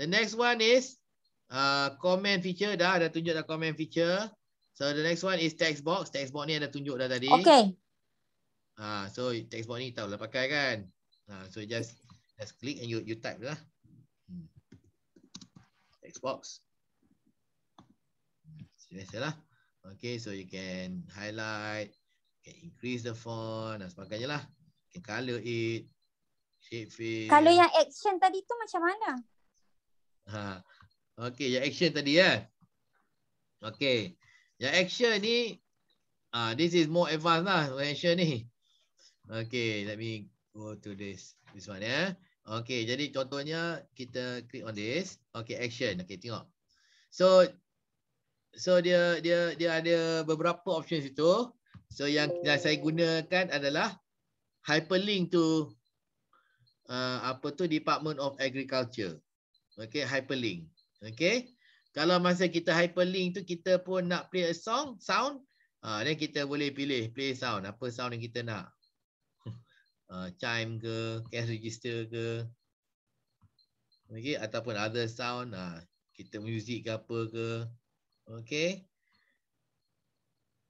the next one is uh, comment feature dah. Dah tunjuk dah comment feature. So the next one is text box. Text box ni ada tunjuk dah tadi. Okay. Uh, so text box ni tahu lah pakai kan. Uh, so just just click and you you type lah. Hmm. Text box. lah. Okay, so you can highlight, you can increase the font dan sebagainya lah can color it, shape it. Kalau yang action tadi tu macam mana? Ha. Okay, yang action tadi ya. Eh? Okay. Yang action ni, ah uh, this is more advanced lah, action ni. Okay, let me go to this. This one ya. Eh? Okay, jadi contohnya kita click on this. Okay, action. Okay, tengok. So, so dia dia dia ada beberapa options itu. So, yang, yang saya gunakan adalah hyperlink to uh, apa tu Department of Agriculture. Okay, hyperlink. Okay. Kalau masa kita hyperlink tu kita pun nak play a song, sound, ah uh, dan kita boleh pilih play sound, apa sound yang kita nak. Uh, chime ke, cash register ke. Okay, ataupun other sound ah uh, kita music ke apa ke. Okay.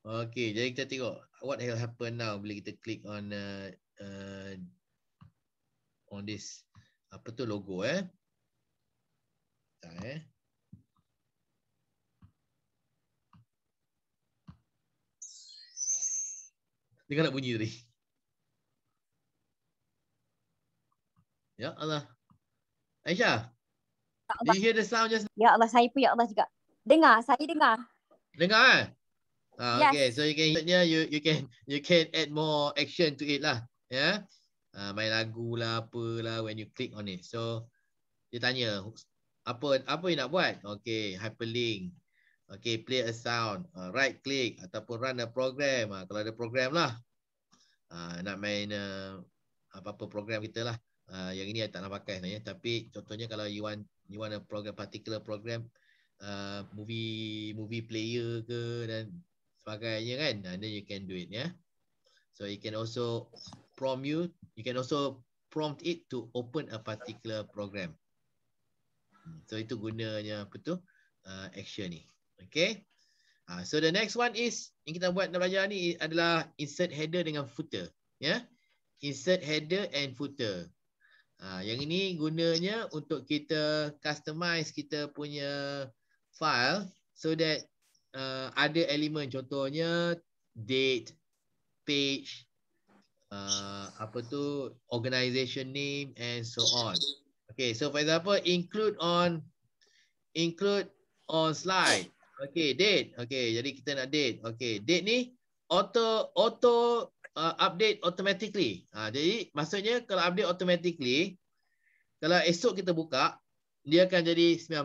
Okay, jadi kita tengok what will happen now bila kita klik on uh, uh, on this apa tu logo eh tak eh dengar bunyi tadi ya Allah Aisyah ya Allah. you hear the sound just ya Allah saya pun ya Allah juga dengar saya dengar dengar eh Ah, yes. Okay, so you can hear you you can you can add more action to it lah yeah. Ya. Uh, main lagu lah, apalah when you click on it. So, dia tanya, apa apa yang nak buat? Okay, hyperlink. Okay, play a sound. Uh, right click ataupun run a program. Uh, kalau ada program lah. Uh, nak main apa-apa uh, program kita lah. Uh, yang ini saya tak nak pakai sebenarnya. Tapi contohnya kalau you want you want a program, particular program, uh, movie movie player ke dan sebagainya kan. then you can do it. Yeah? So, you can also prompt you, you can also prompt it to open a particular program. Hmm, so itu gunanya apa tu uh, action ni. Okay. Uh, so the next one is yang kita buat dalam belajar ni adalah insert header dengan footer. Yeah. Insert header and footer. Uh, yang ini gunanya untuk kita customize kita punya file so that uh, ada elemen contohnya date, page, uh, apa tu organisation name and so on. Okay, so for example, include on include on slide. Okay, date. Okay, jadi kita nak date. Okay, date ni auto auto uh, update automatically. Ha, jadi maksudnya kalau update automatically, kalau esok kita buka, dia akan jadi 19.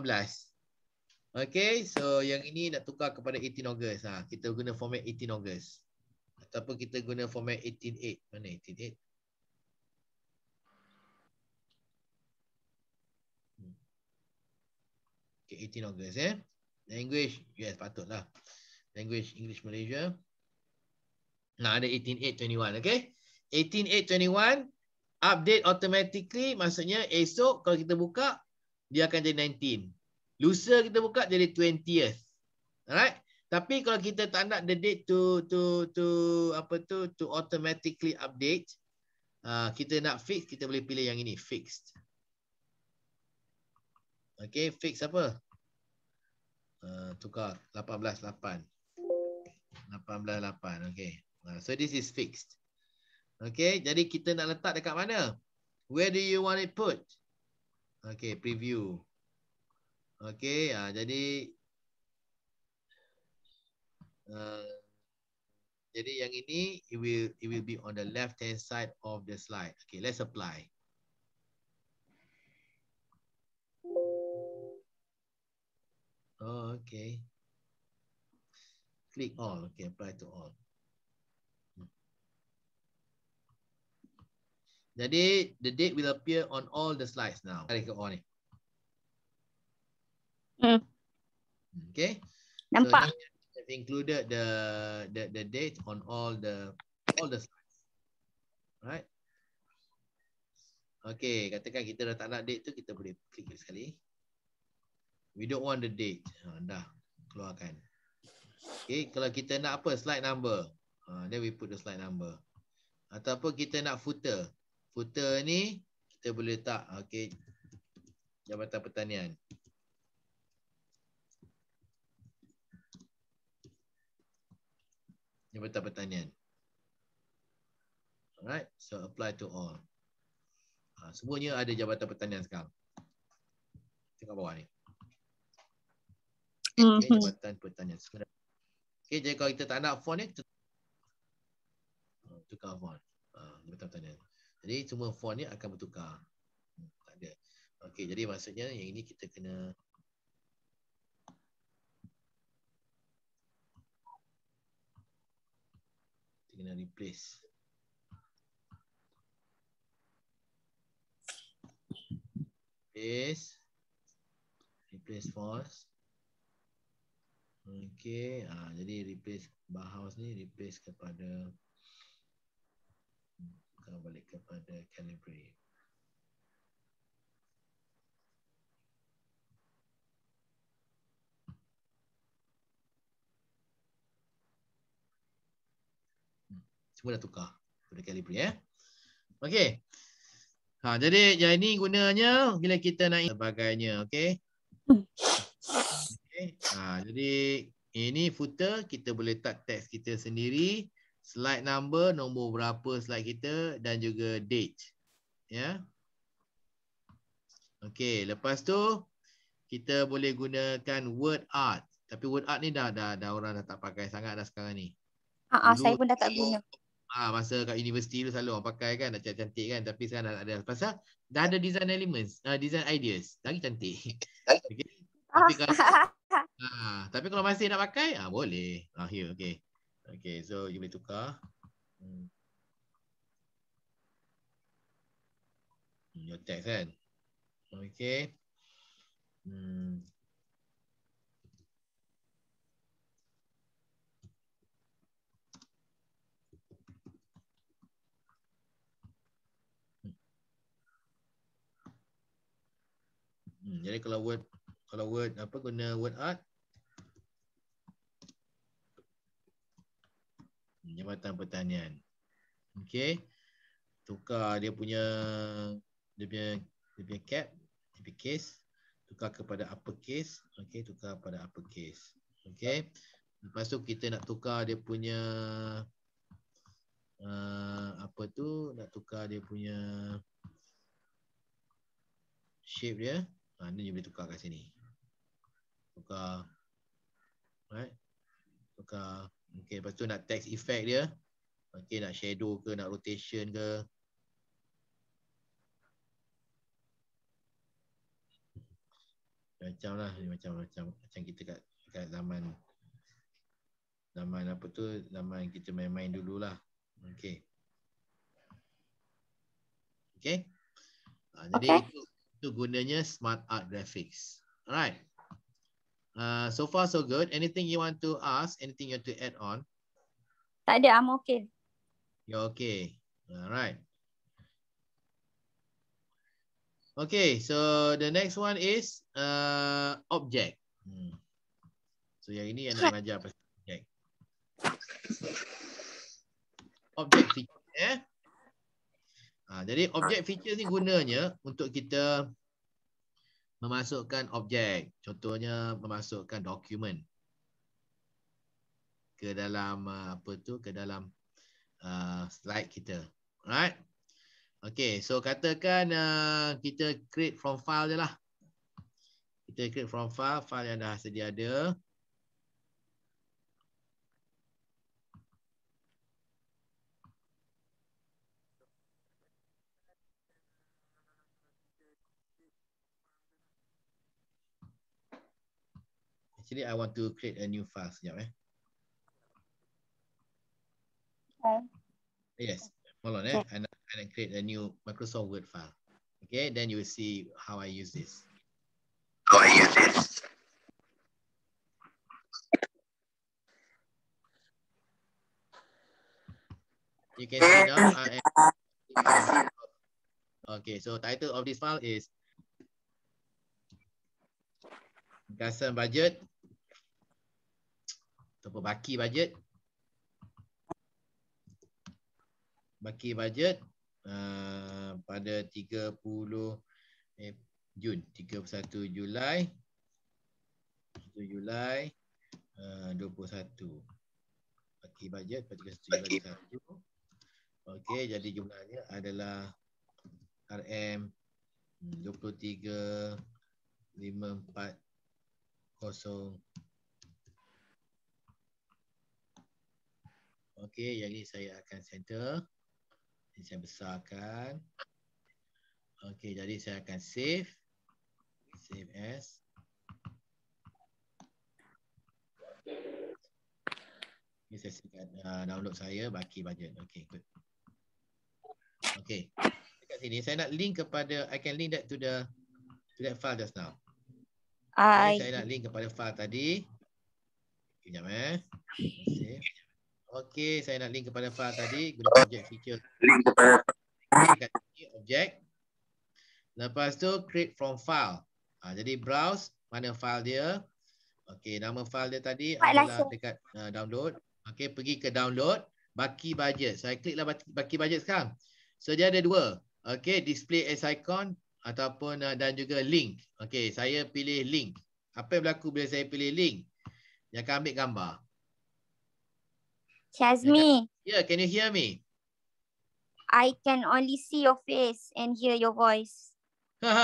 Okay, so yang ini nak tukar kepada 18 August. Ha, kita guna format 18 August ataupun kita guna format 18.8 mana 18.8 18 hmm. August eh. Language US patutlah. Language English Malaysia. Nah ada 18821 okey. 18821 update automatically maksudnya esok kalau kita buka dia akan jadi 19. Lusa kita buka jadi 20th. Alright? Tapi kalau kita tak nak the date to to to apa tu to automatically update, uh, kita nak fix kita boleh pilih yang ini fixed. Okay, fix apa? Uh, tukar 188. 188. Okay. Uh, so this is fixed. Okay, jadi kita nak letak dekat mana? Where do you want it put? Okay, preview. Okay, uh, jadi Eh, jadi yang ini it will it will be on the left hand side of the slide. Okay, let's apply. Oh, okay. Click all. Okay, apply to all. Jadi the date will appear on all the slides now. Tarik ke on ni. Hmm. Okay. Nampak. So, included the, the the date on all the all the slides. Right? Okay, katakan kita dah tak nak date tu kita boleh klik sekali. We don't want the date. Ha, dah keluarkan. Okay, kalau kita nak apa slide number. Ha, then we put the slide number. Ataupun kita nak footer. Footer ni kita boleh tak okay. Jabatan Pertanian. Jabatan Pertanian. Alright, so apply to all. Ha, semuanya ada Jabatan Pertanian sekarang. Tengok bawah ni. Okay, mhm. Jabatan Pertanian. Okay, jadi kalau kita tak nak font ni, kita ha, tukar font. Ha, jabatan Pertanian. Jadi semua font ni akan bertukar. Hmm, okay, jadi maksudnya yang ini kita kena kena replace. Replace. Replace force. Okay. Ha, jadi replace bahaus ni replace kepada balik kepada calibrate. Cuma dah tukar pada kalibri ya. Eh? Okey. Ha jadi yang ini gunanya bila kita nak sebagainya okey. Okey. Ha jadi ini footer kita boleh tag teks kita sendiri, slide number, nombor berapa slide kita dan juga date. Ya. Yeah? Okey, lepas tu kita boleh gunakan word art. Tapi word art ni dah dah dah orang dah tak pakai sangat dah sekarang ni. Ha, ha saya pun dah tak guna. Ah ha, masa kat universiti tu selalu orang pakai kan nak cantik-cantik kan tapi sekarang dah ada pasal dah ada design elements, uh, design ideas. Lagi cantik. okay. Tapi kalau ha, tapi kalau masih nak pakai, ah ha, boleh. Ah ha, here okey. Okey, so you boleh tukar. Hmm. hmm your text kan. Okey. Hmm. Hmm, jadi kalau word kalau word apa guna word art jabatan pertanian. okay? Tukar dia punya dia punya dia punya cap, dia punya case tukar kepada upper case, okay? tukar kepada upper case. okay? Lepas tu kita nak tukar dia punya uh, apa tu nak tukar dia punya shape dia. Ha, ni you boleh tukar kat sini. Tukar. Right? Tukar. Okay, lepas tu nak text effect dia. Okay, nak shadow ke, nak rotation ke. Macam lah, macam, macam, macam kita kat, kat zaman zaman apa tu, zaman kita main-main dululah. Okay. Okay. Ha, jadi okay. itu, itu gunanya smart art graphics. Alright. Uh, so far so good. Anything you want to ask? Anything you want to add on? Tak ada. I'm okay. You're okay. Alright. Okay. So the next one is uh, object. Hmm. So yang ini yang nak belajar pasal object. Object feature. Eh? Ha, jadi objek feature ni gunanya untuk kita memasukkan objek. Contohnya memasukkan dokumen ke dalam uh, apa tu ke dalam uh, slide kita. Right? Okay, so katakan uh, kita create from file je lah. Kita create from file, file yang dah sedia ada. Actually, I want to create a new file sekejap eh. Okay. Yes, hold on eh. And, and create a new Microsoft Word file. Okay, then you will see how I use this. How I use this. You can see now I uh, am Okay, so title of this file is Custom Budget ataupun baki bajet baki bajet uh, pada 30 eh, Jun 31 Julai 1 Julai uh, 21 baki bajet pada 31 Julai 1 okey jadi jumlahnya adalah RM 23 5400 Okey, yang ini saya akan center. Ini saya besarkan. Okey, jadi saya akan save. Save as. Ini saya sediakan uh, download saya, baki budget. Okey, good. Okey. Dekat sini saya nak link kepada, I can link that to the to that file just now. I... Saya nak link kepada file tadi. Sekejap eh. Save. Okey, saya nak link kepada file tadi guna object feature. Link kepada object. Lepas tu create from file. Ha, jadi browse mana file dia. Okey, nama file dia tadi adalah dekat uh, download. Okey, pergi ke download, baki budget. Saya kliklah baki budget sekarang. So dia ada dua. Okey, display as icon ataupun uh, dan juga link. Okey, saya pilih link. Apa yang berlaku bila saya pilih link? Dia akan ambil gambar. Chasmi. Yeah, can you hear me? I can only see your face and hear your voice.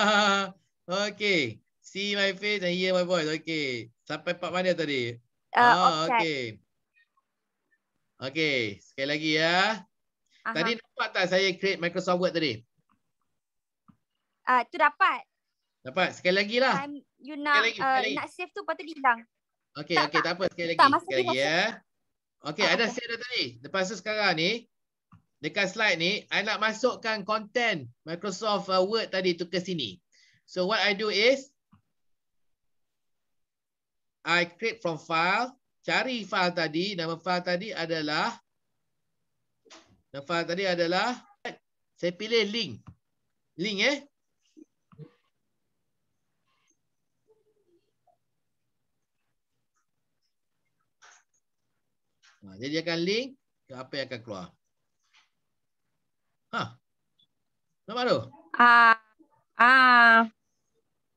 okay. See my face and hear my voice. Okay. Sampai part mana tadi? Uh, oh, ah, okay. okay. Okay. Sekali lagi ya. Uh -huh. Tadi nampak tak saya create Microsoft Word tadi? Ah, uh, dapat. Dapat. Sekali lagi lah. you nak, lagi. Uh, lagi. nak save tu patut hilang. Okay, tak, okay. Tak. tak apa. Sekali lagi. sekali lagi masa. ya. Okay, ah, ada saya dah tadi. Lepas tu sekarang ni, dekat slide ni, I nak masukkan content Microsoft uh, Word tadi tu ke sini. So what I do is, I create from file, cari file tadi, nama file tadi adalah, nama file tadi adalah, saya pilih link. Link eh. Ha, jadi akan link ke apa yang akan keluar. Ha. Nama tu? Ah. Ah.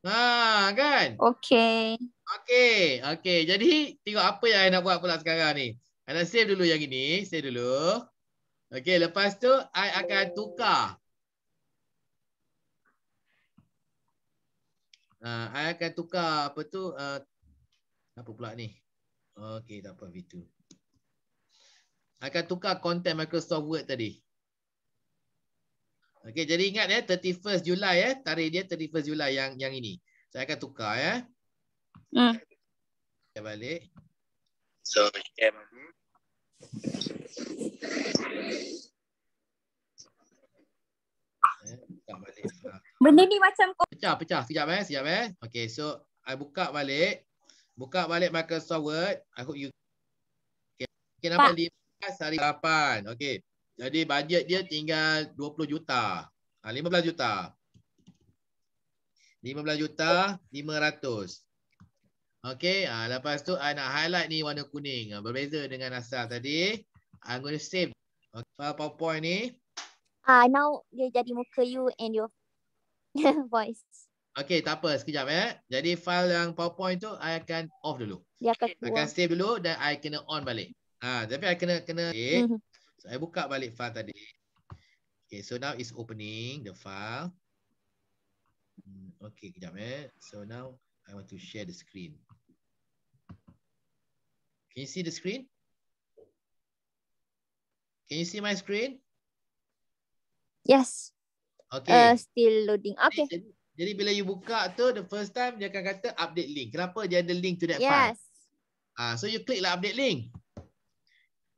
Ha, kan? Okey. Okey, okey. Jadi tengok apa yang I nak buat pula sekarang ni. I nak save dulu yang ini, save dulu. Okey, lepas tu I akan tukar. Ah, uh, I akan tukar apa tu? Uh, apa pula ni? Okey, tak apa V2 akan tukar konten Microsoft Word tadi. Okey, jadi ingat eh, ya, 31 Julai ya, tarikh dia 31 Julai yang yang ini. Saya akan tukar ya. Hmm. Saya balik. So, um... Benda ni macam Pecah, pecah, sekejap eh, sekejap eh Okay, so I buka balik Buka balik Microsoft Word I hope you Okay, okay nampak Pak. Pas hari 8. Okey. Jadi bajet dia tinggal 20 juta. Ha, ah, 15 juta. 15 juta 500. Okey. Ha, lepas tu I nak highlight ni warna kuning. Ah, berbeza dengan asal tadi. I'm going to save. Okay. PowerPoint ni. Ah, uh, now dia jadi muka you and your voice. Okay, tak apa. Sekejap ya. Jadi file yang PowerPoint tu, I akan off dulu. Dia akan keluar. akan save dulu dan I kena on balik. Ha, tapi saya kena kena okay. so, mhm. saya buka balik file tadi. Okay, so now is opening the file. Hmm, okay, kejap eh. So now I want to share the screen. Can you see the screen? Can you see my screen? Yes. Okay. Uh, still loading. Okay. Jadi, jadi bila you buka tu, the first time dia akan kata update link. Kenapa dia ada link to that yes. file? Yes. Ah, uh, so you click lah update link.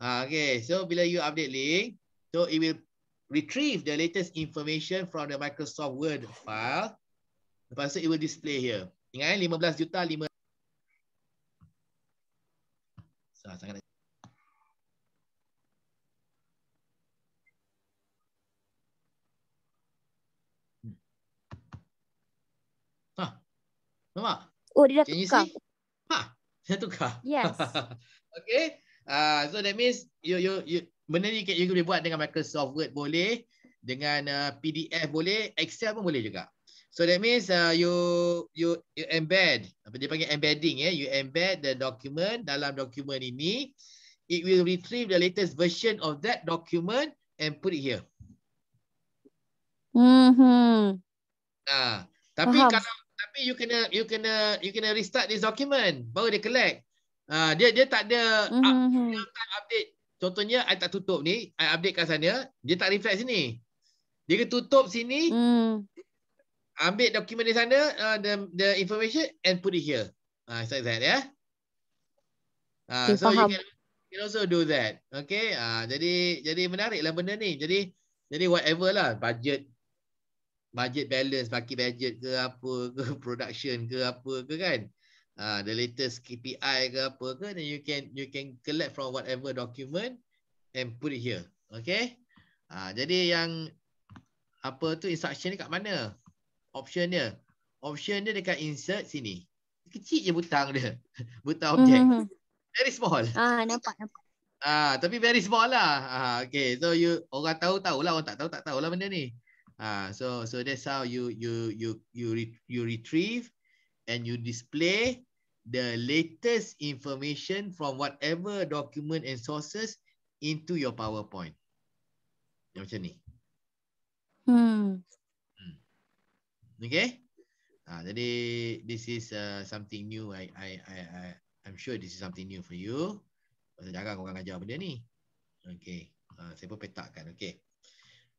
Ha, okay, so bila you update link, so it will retrieve the latest information from the Microsoft Word file. Lepas tu, it will display here. Ingat, 15 eh, juta 5. Salah sangat. Hmm. Ha. Oh, dia dah tukar. Ha, dia tukar. Yes. okay. Ah, so that means you you you benda ni you, you boleh buat dengan Microsoft Word boleh, dengan uh, PDF boleh, Excel pun boleh juga. So that means uh, you you you embed apa dia panggil embedding ya, yeah? you embed the document dalam document ini, it will retrieve the latest version of that document and put it here. Mhm. Ah, tapi Faham. kalau tapi you kena you kena you kena restart this document baru dia collect. Ha, dia dia tak ada mm-hmm. update. Contohnya I tak tutup ni, I update kat sana, dia tak reflect sini. Dia kena tutup sini. Mm. Ambil dokumen di sana, uh, the the information and put it here. Ah uh, like that Yeah? Ya. Uh, okay, so you can, can also do that. Okay. Ah jadi jadi menarik lah benda ni. Jadi jadi whatever lah budget budget balance, bagi budget ke apa ke production ke apa ke kan uh, the latest KPI ke apa ke then you can you can collect from whatever document and put it here okay uh, jadi yang apa tu instruction ni kat mana option dia option dia dekat insert sini kecil je butang dia butang objek mm -hmm. very small ah nampak nampak ah tapi very small lah ah okay. so you orang tahu tahu lah, orang tak tahu tak tahu lah benda ni ah so so that's how you you you you you retrieve and you display the latest information from whatever document and sources into your PowerPoint. Yang macam ni. Hmm. hmm. Okay. Ha, jadi this is uh, something new. I I I I I'm sure this is something new for you. Pasal jarang kena jawab dia ni. Okay. Ha, saya pun petakkan. Okay.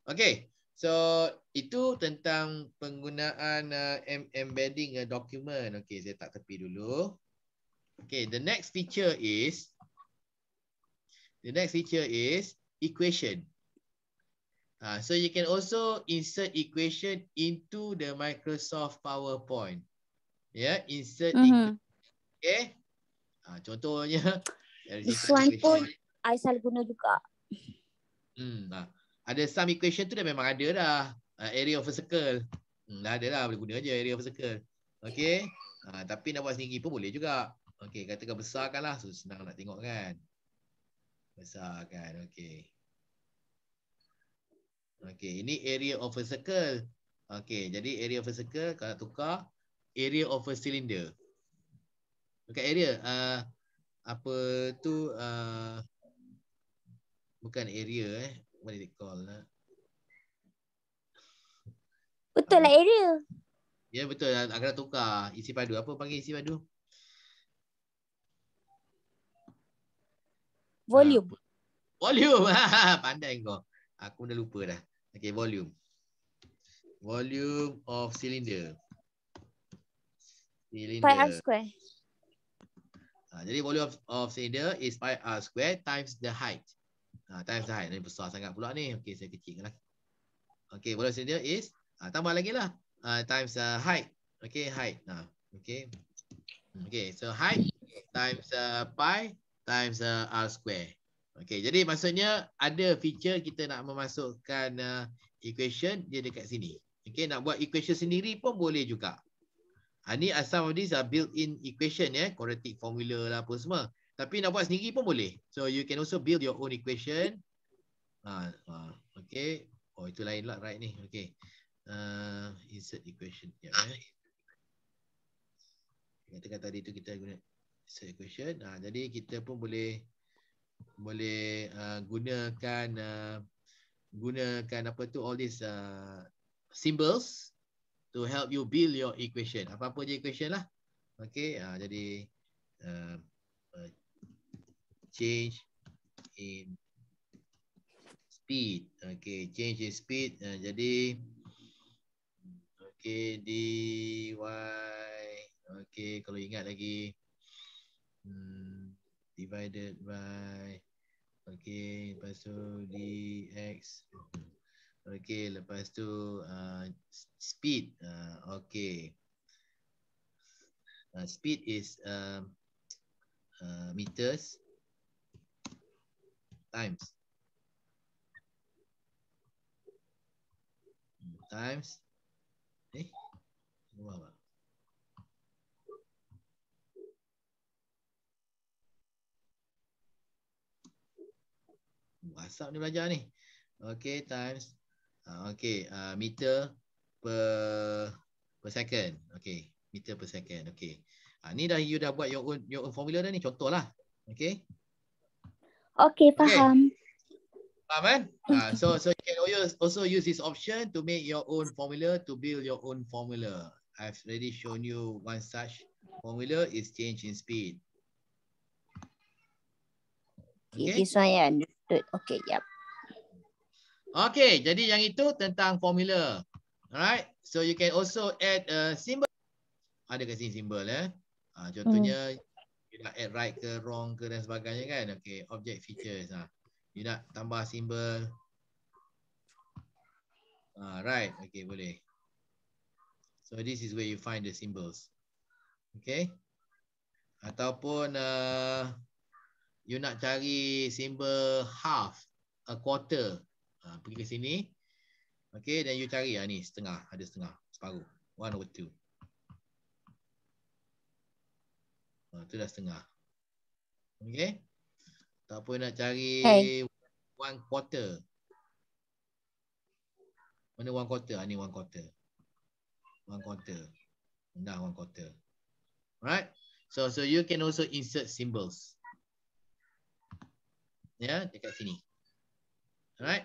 Okay. So itu tentang penggunaan uh, embedding a document. Okay, saya tak tepi dulu. Okay, the next feature is the next feature is equation. Uh, so you can also insert equation into the Microsoft PowerPoint. Yeah, insert. Mm -hmm. Okay. Uh, ha, contohnya. This one pun I selalu guna juga. Hmm. Uh ada sum equation tu dah memang ada dah uh, ah, area of a circle hmm, dah ada lah boleh guna aja area of a circle okey uh, ah, tapi nak buat sendiri pun boleh juga okey katakan besarkanlah so senang nak tengok kan besarkan okey okey ini area of a circle okey jadi area of a circle kalau tukar area of a cylinder Bukan area uh, apa tu uh, bukan area eh what did it call? Nah? Betul lah ah. area. Ya yeah, betul. Agak nak tukar isi padu. Apa panggil isi padu? Volume. Ah, volume. Pandai kau. Aku dah lupa dah. Okay, volume. Volume of cylinder. Cylinder. Pi R square. Ah, jadi volume of, of cylinder is pi R square times the height. Ha, time saya ni besar sangat pula ni. Okey, saya kecilkan lah. Okey, boleh saya dia is ha, tambah lagi lah. Ha, times uh, height. Okey, height. Ha, Okey. Hmm, okey, so height times uh, pi times uh, r square. Okey, jadi maksudnya ada feature kita nak memasukkan uh, equation dia dekat sini. Okey, nak buat equation sendiri pun boleh juga. Ini ni asal of these are built-in equation ya. Yeah? Quadratic formula lah apa semua. Tapi nak buat sendiri pun boleh. So you can also build your own equation. Ah, uh, uh, okay. Oh itu lain lah, right ni. Okay. Uh, insert equation. Ya. Yeah, right. Kata tadi tu kita guna insert equation. Nah, uh, jadi kita pun boleh boleh uh, gunakan uh, gunakan apa tu all these uh, symbols to help you build your equation. Apa-apa je equation lah. Okay. Uh, jadi uh, change in speed. Okay, change in speed. Uh, jadi, okay, dy. Okay, kalau ingat lagi, hmm, divided by, okay, lepas tu dx. Okay, lepas tu uh, speed. Uh, okay. Uh, speed is uh, uh, meters times times okay eh? wow. Lah. WhatsApp ni belajar ni. Okay, times. Ah, okay, uh, meter per per second. Okay, meter per second. Okay. Uh, ni dah you dah buat your own, your own formula dah ni. Contoh lah. Okay. Okay, faham. Eh? Ah, okay. Faham kan? Okay. Uh, so, so you can also use this option to make your own formula, to build your own formula. I've already shown you one such formula is change in speed. Okay. This one, yeah, understood. Okay, yep. Okay, jadi yang itu tentang formula. Alright, so you can also add a symbol. Ada kat sini symbol, eh? Uh, contohnya... Hmm nak add right ke wrong ke dan sebagainya kan okey object features ah you nak tambah symbol ah ha, right okey boleh so this is where you find the symbols okey ataupun uh, you nak cari symbol half a uh, quarter ah pergi ke sini okey dan you cari ah ni setengah ada setengah separuh 1 over 2 Ha, tu dah setengah. Okay. Tak apa nak cari hey. one quarter. Mana one quarter? Ha, ni one quarter. One quarter. Dah one quarter. Right? So so you can also insert symbols. Ya, yeah, dekat sini. Alright?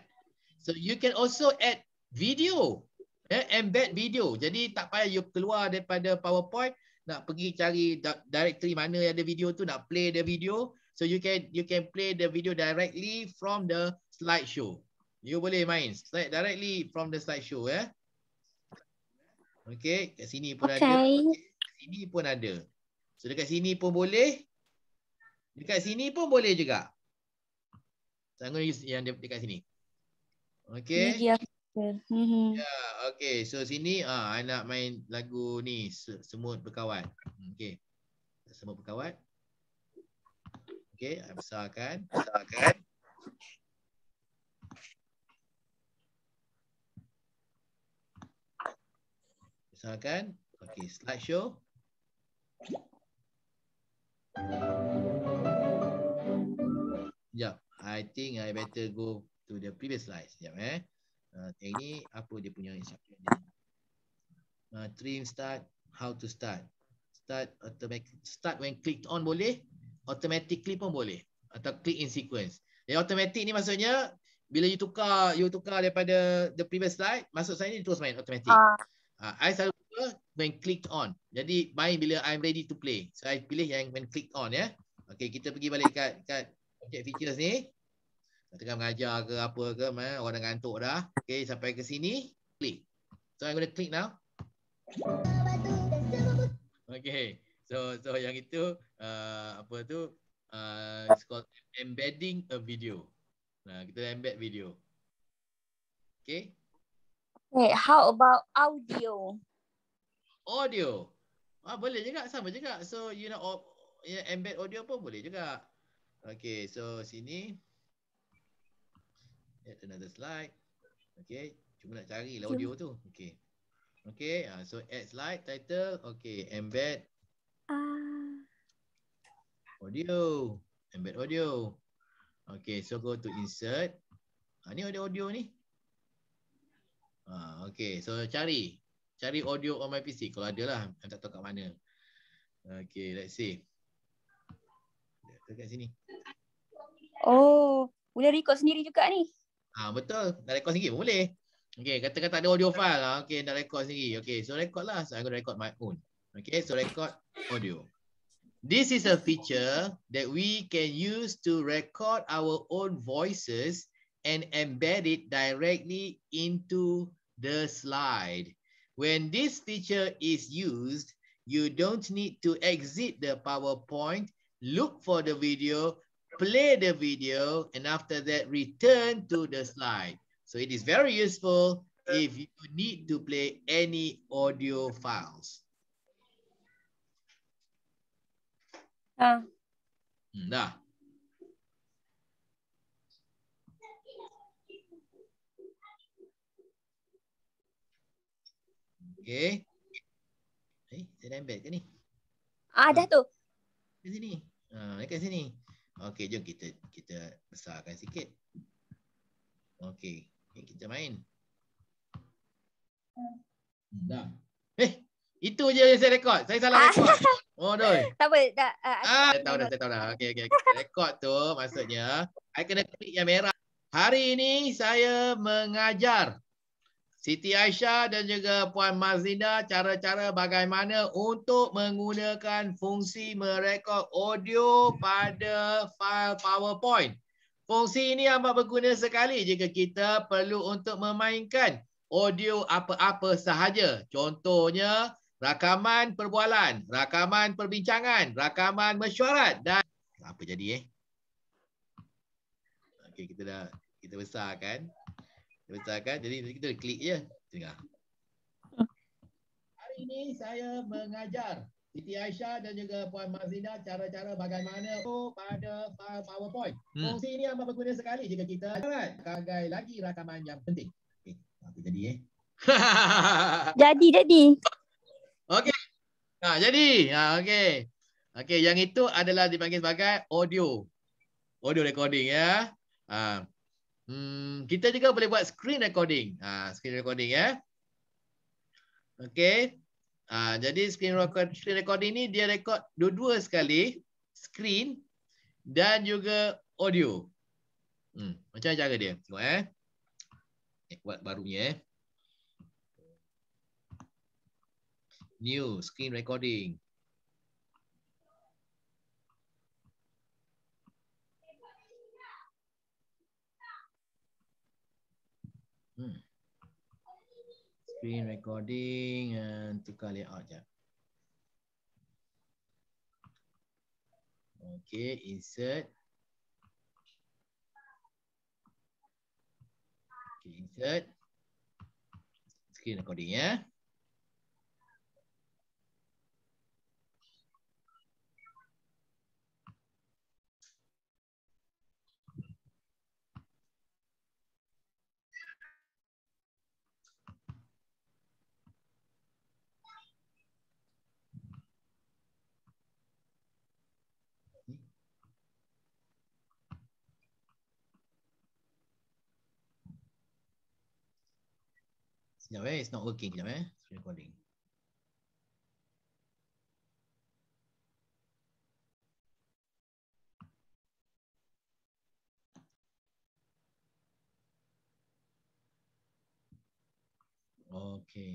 So you can also add video. Yeah, embed video. Jadi tak payah you keluar daripada PowerPoint nak pergi cari directory mana ada video tu nak play the video so you can you can play the video directly from the slideshow you boleh main slide directly from the slideshow ya yeah? okey kat sini pun okay. ada kat sini pun ada so dekat sini pun boleh dekat sini pun boleh juga sangat yang dekat sini okey Yeah, mm-hmm. okay. So sini ah uh, nak main lagu ni semut berkawan. Hmm, okay. Semut berkawan. Okay, besarkan, besarkan. Besarkan. Okay, slide show. Yeah, I think I better go to the previous slide. Yeah, eh. Ini ah, apa dia punya instruction dia. Uh, trim start, how to start. Start automatic start when clicked on boleh, automatically pun boleh atau click in sequence. Ya automatic ni maksudnya bila you tukar you tukar daripada the previous slide, maksud saya ni terus main automatic. Ah, uh. uh, I selalu buka when clicked on. Jadi main bila I'm ready to play. So pilih yang when clicked on ya. Yeah. Okay, kita pergi balik kat kat object features ni tengah kan mengajar ke apa ke eh? orang dah ngantuk dah okay sampai ke sini klik so i'm going to click now okey so so yang itu uh, apa tu uh, it's called embedding a video nah kita dah embed video Okay. okay how about audio audio ah boleh juga sama juga so you know you embed audio pun boleh juga Okay, so sini add another slide. Okay, cuma nak carilah audio tu. Okay. Okay, uh, so add slide, title. Okay, embed. Uh. Audio. Embed audio. Okay, so go to insert. Uh, ni ada audio ni. Uh, okay, so cari. Cari audio on my PC. Kalau ada lah, I tak tahu kat mana. Okay, let's see. Dekat sini. Oh, boleh record sendiri juga ni. Ha, betul. Nak rekod sendiri pun boleh. Okay, kata-kata ada audio file lah. Okay, nak rekod sendiri. Okay, so rekod lah. So, I'm going record my own. Okay, so record audio. This is a feature that we can use to record our own voices and embed it directly into the slide. When this feature is used, you don't need to exit the PowerPoint, look for the video, play the video, and after that, return to the slide. So it is very useful if you need to play any audio files. Uh. Nah. Okay. Eh, saya lembek ke ni? Ah, dah ah. tu. Ke sini. Ah, dekat sini. Okey, jom kita kita besarkan sikit. Okey, kita main. Dah. Eh, itu je yang saya rekod. Saya salah ah. rekod. Oh, doi. Tak apa, tak. Uh, ah, ah saya tahu dah, saya tahu dah. Okey, okey. Okay. Rekod tu maksudnya, saya kena klik yang merah. Hari ini saya mengajar Siti Aisyah dan juga Puan Mazlina cara-cara bagaimana untuk menggunakan fungsi merekod audio pada fail PowerPoint. Fungsi ini amat berguna sekali jika kita perlu untuk memainkan audio apa-apa sahaja. Contohnya, rakaman perbualan, rakaman perbincangan, rakaman mesyuarat dan... Apa jadi eh? Okey, kita dah kita besarkan. Besarkan. Jadi kita klik je. Tengah. Hari ini saya mengajar Siti Aisyah dan juga Puan Mazlina cara-cara bagaimana tu pada PowerPoint. Hmm. Fungsi hmm. ini amat berguna sekali jika kita kan? Kagai lagi rakaman yang penting. Okey, apa jadi eh? jadi, jadi. Okey. Ha, jadi, ha, okey. Okey, yang itu adalah dipanggil sebagai audio. Audio recording ya. Ah, ha. Hmm, kita juga boleh buat screen recording. Ha, screen recording ya. Okay. Ha, jadi screen record screen recording ni dia rekod dua-dua sekali screen dan juga audio. Hmm, macam mana cara dia? Tengok eh. Eh buat barunya eh. New screen recording. screen recording and eh, tukar layout je. Okay, insert. Okay, insert. Screen recording ya. Yeah. Sekejap eh, it's not working sekejap eh. Screen calling. Okay.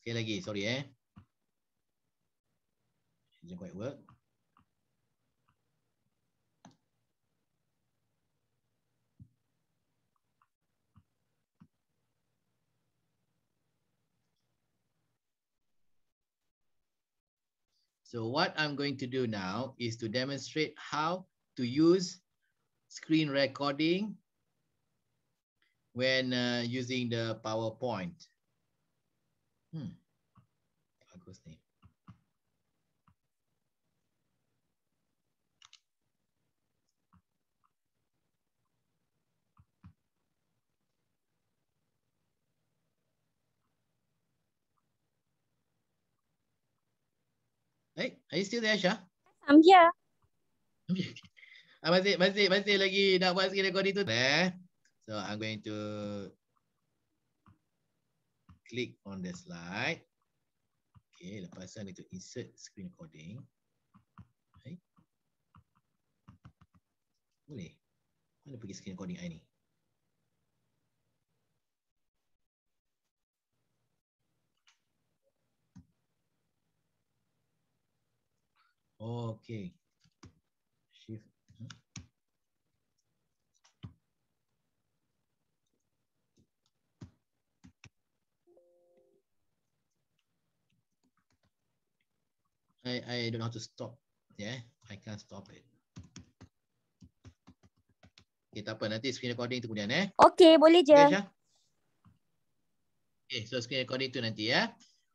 Sekali lagi, sorry eh. It didn't quite work. So what I'm going to do now is to demonstrate how to use screen recording when uh, using the PowerPoint. Hmm. Bagus nih. Baik, are you still there, Syah? I'm here. Okay. Ah, masih, masih, masih lagi nak buat sekali recording tu. Eh. So, I'm going to click on the slide. Okay, lepas tu I need to insert screen recording. Okay, Boleh. Mana pergi screen recording I ni? Okay. I, I don't know how to stop. Yeah, I can't stop it. Okay, tak apa. Nanti screen recording tu kemudian. Eh? Okay, boleh je. Ya? Okay, so screen recording tu nanti. ya. Yeah?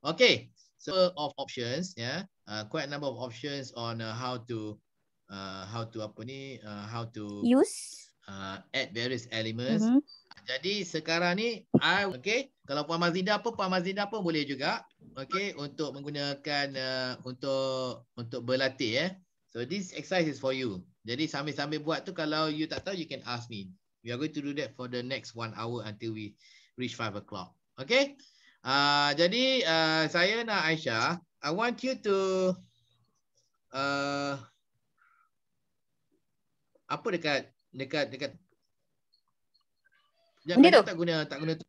Okay, so of options. Yeah. Uh, quite a number of options on uh, how to uh, how to apa ni uh, how to use uh, add various elements. Mm -hmm. Jadi sekarang ni I okay kalau Puan Mazida pun Puan Mazida pun boleh juga okay untuk menggunakan uh, untuk untuk berlatih eh. So this exercise is for you. Jadi sambil-sambil buat tu kalau you tak tahu you can ask me. We are going to do that for the next one hour until we reach five o'clock. Okay. Uh, jadi uh, saya nak Aisyah. I want you to uh, apa dekat dekat dekat Jangan tu. tak guna tak guna tu.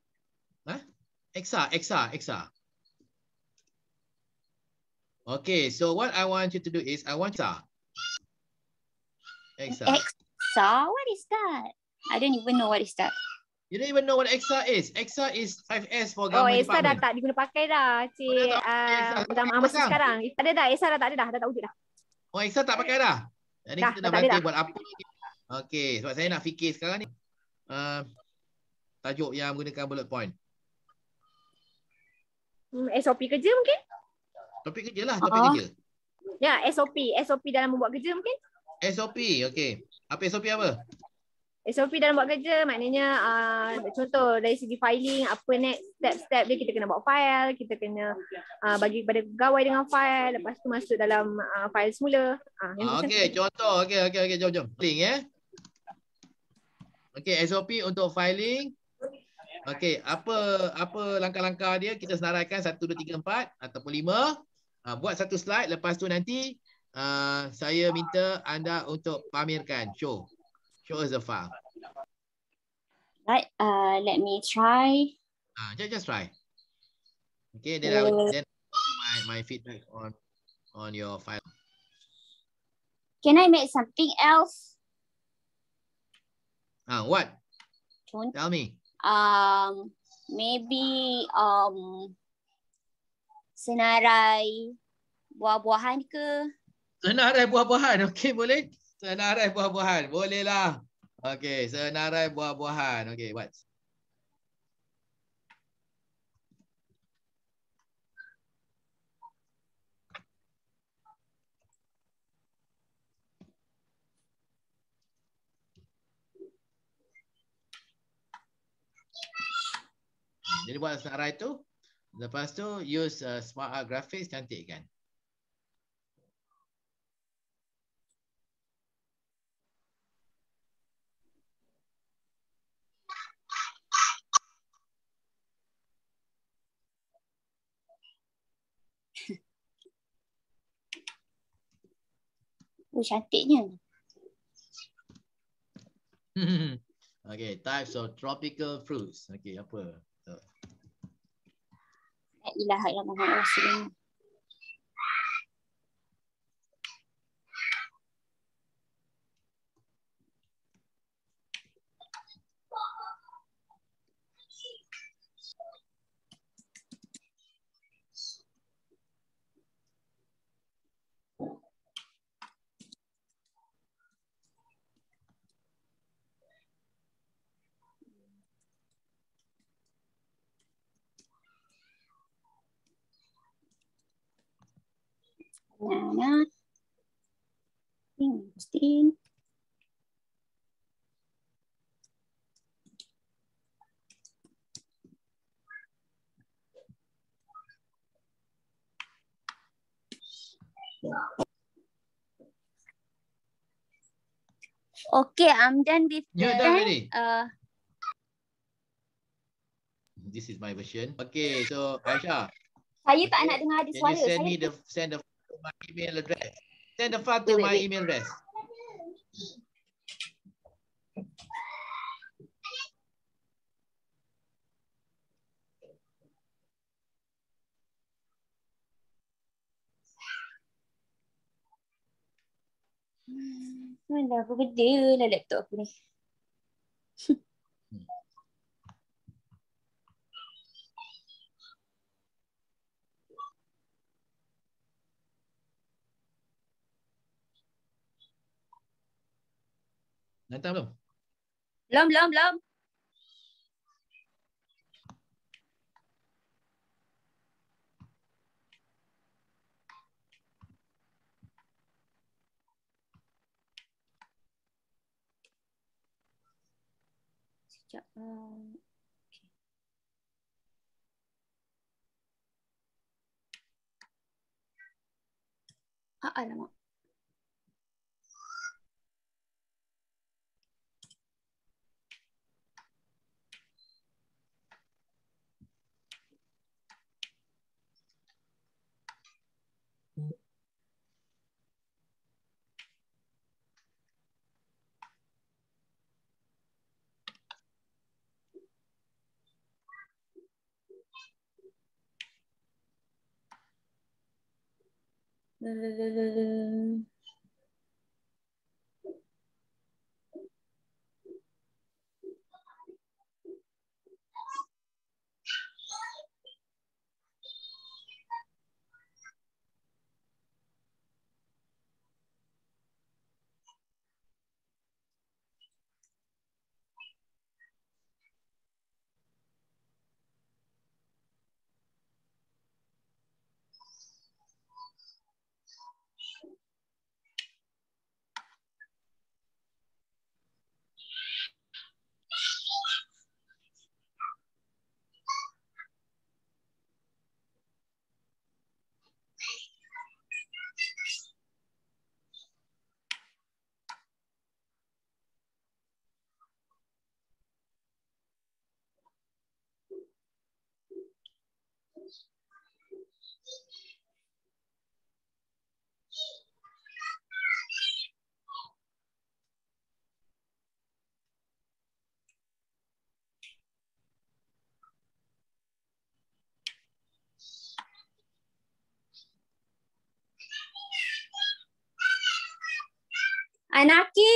Ha? Exa, exa, exa. Okay, so what I want you to do is I want exa. Exa. Exa, what is that? I don't even know what is that. You don't even know what EXA is. EXA is 5S for oh, government department. Oh, EXA dah tak diguna pakai dah. Cik, oh, dah uh, ah, masa sekarang. Eh, tak ada dah. EXA dah tak ada dah. Dah tak wujud dah. Oh, EXA tak pakai dah? Jadi dah, kita dah berhenti buat apa lagi. Okay, sebab saya nak fikir sekarang ni. Uh, tajuk yang menggunakan bullet point. Hmm, SOP kerja mungkin? Topik kerja lah, topik uh kerja. Ya, SOP. SOP dalam membuat kerja mungkin? SOP, okay. Apa SOP apa? SOP dalam buat kerja maknanya uh, contoh dari segi filing apa next step-step dia kita kena buat file kita kena uh, bagi kepada pegawai dengan file lepas tu masuk dalam uh, file semula ah uh, okey contoh okey okey okey jom jom filing eh okey SOP untuk filing okey apa apa langkah-langkah dia kita senaraikan 1 2 3 4 ataupun 5 uh, ah, buat satu slide lepas tu nanti uh, saya minta anda untuk pamerkan show show us the file. Right. Uh, let me try. Uh, just, just try. Okay, then uh, I will send my, my feedback on, on your file. Can I make something else? Uh, what? Don't, Tell me. Um, maybe um, senarai buah-buahan ke? Senarai buah-buahan, okay boleh. Senarai buah-buahan. Bolehlah. Okey, senarai buah-buahan. Okey, buat. Jadi buat senarai tu. Lepas tu, use uh, smart art graphics. Cantik kan? Oh, cantiknya. Hmm, hmm, hmm. okay, types of tropical fruits. Okay, apa? Tak ilah, ilah, ilah, ilah, Hmm, okay, I'm done with you the. Done uh, This is my version. Okay, so Aisha. Saya okay. tak nak dengar ada suara. Can you send me the send the my email address. Send the file to wait, my wait. email address. Alah, apa benda lah laptop ni. datang belum? Belum, belum, belum. Sekejap. Ah, alamak. da, da, da, Anaki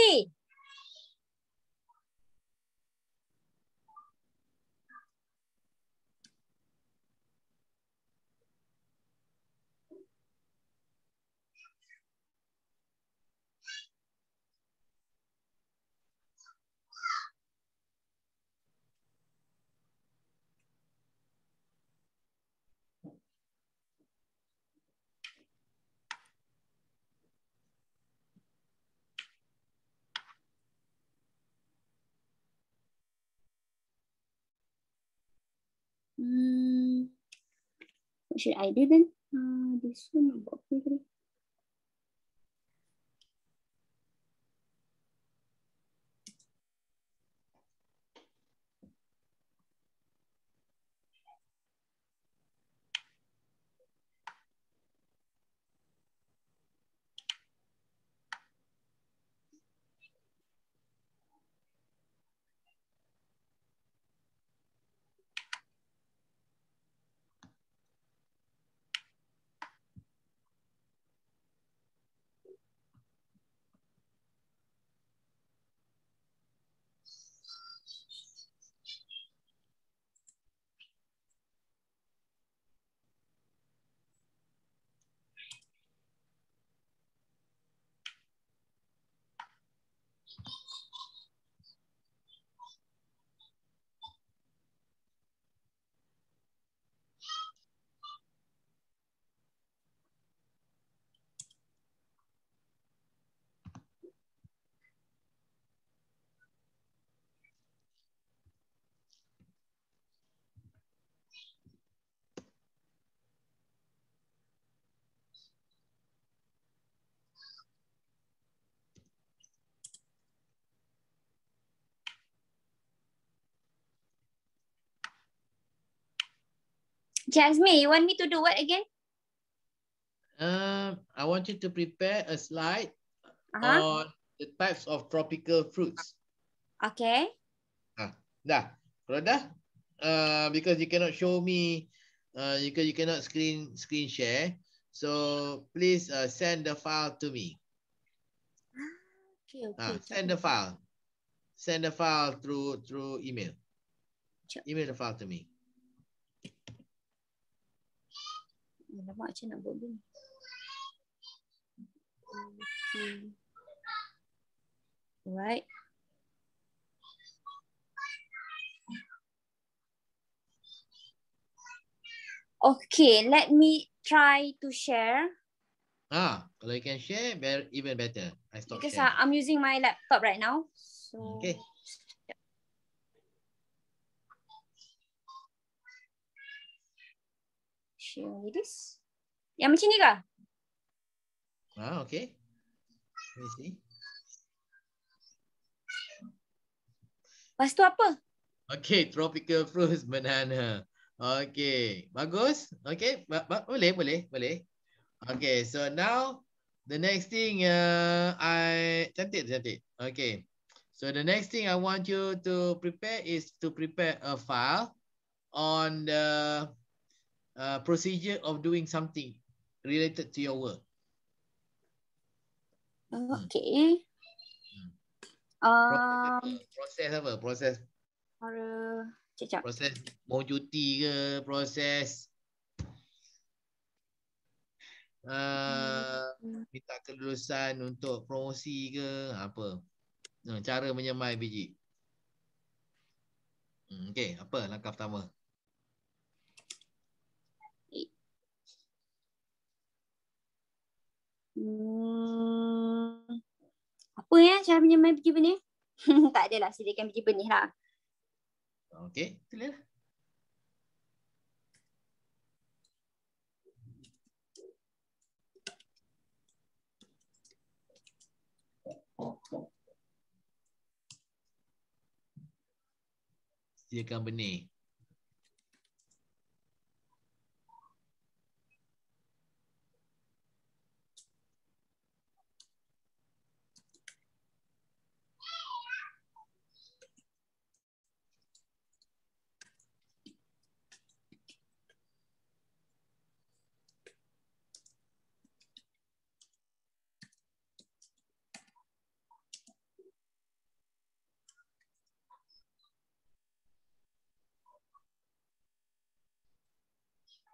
What hmm. actually, I didn't uh, this one about Jasmine, you want me to do what again? Um, I want you to prepare a slide uh -huh. on the types of tropical fruits. Okay. Ah, dah. dah, uh, because you cannot show me, uh, you, can, you cannot screen screen share. So please uh, send the file to me. Okay, ah, okay. Ah, send the file. Send the file through through email. Sure. Email the file to me. Alamak macam nak buat Okay. Okay, let me try to share. Ah, kalau you can share, even better. I stop Because sharing. I'm using my laptop right now. So... Okay. Share this. Yang macam ni kah? Ah, ha, okay. Let me see. tu apa? Okay, tropical fruits banana. Okay, bagus. Okay, ba ba boleh, boleh, boleh. Okay, so now the next thing uh, I... Cantik, cantik. Okay. So the next thing I want you to prepare is to prepare a file on the uh, procedure of doing something related to your work. Hmm. Okay. Um, proses apa? Proses. Uh, proses mau cuti ke? Proses. Uh, hmm. minta kelulusan untuk promosi ke? Apa? Hmm, cara menyemai biji. Okay, apa langkah pertama? Hmm. Apa ya cara menyemai biji benih? tak adalah sediakan biji benih lah. Okey, clear. Sediakan benih.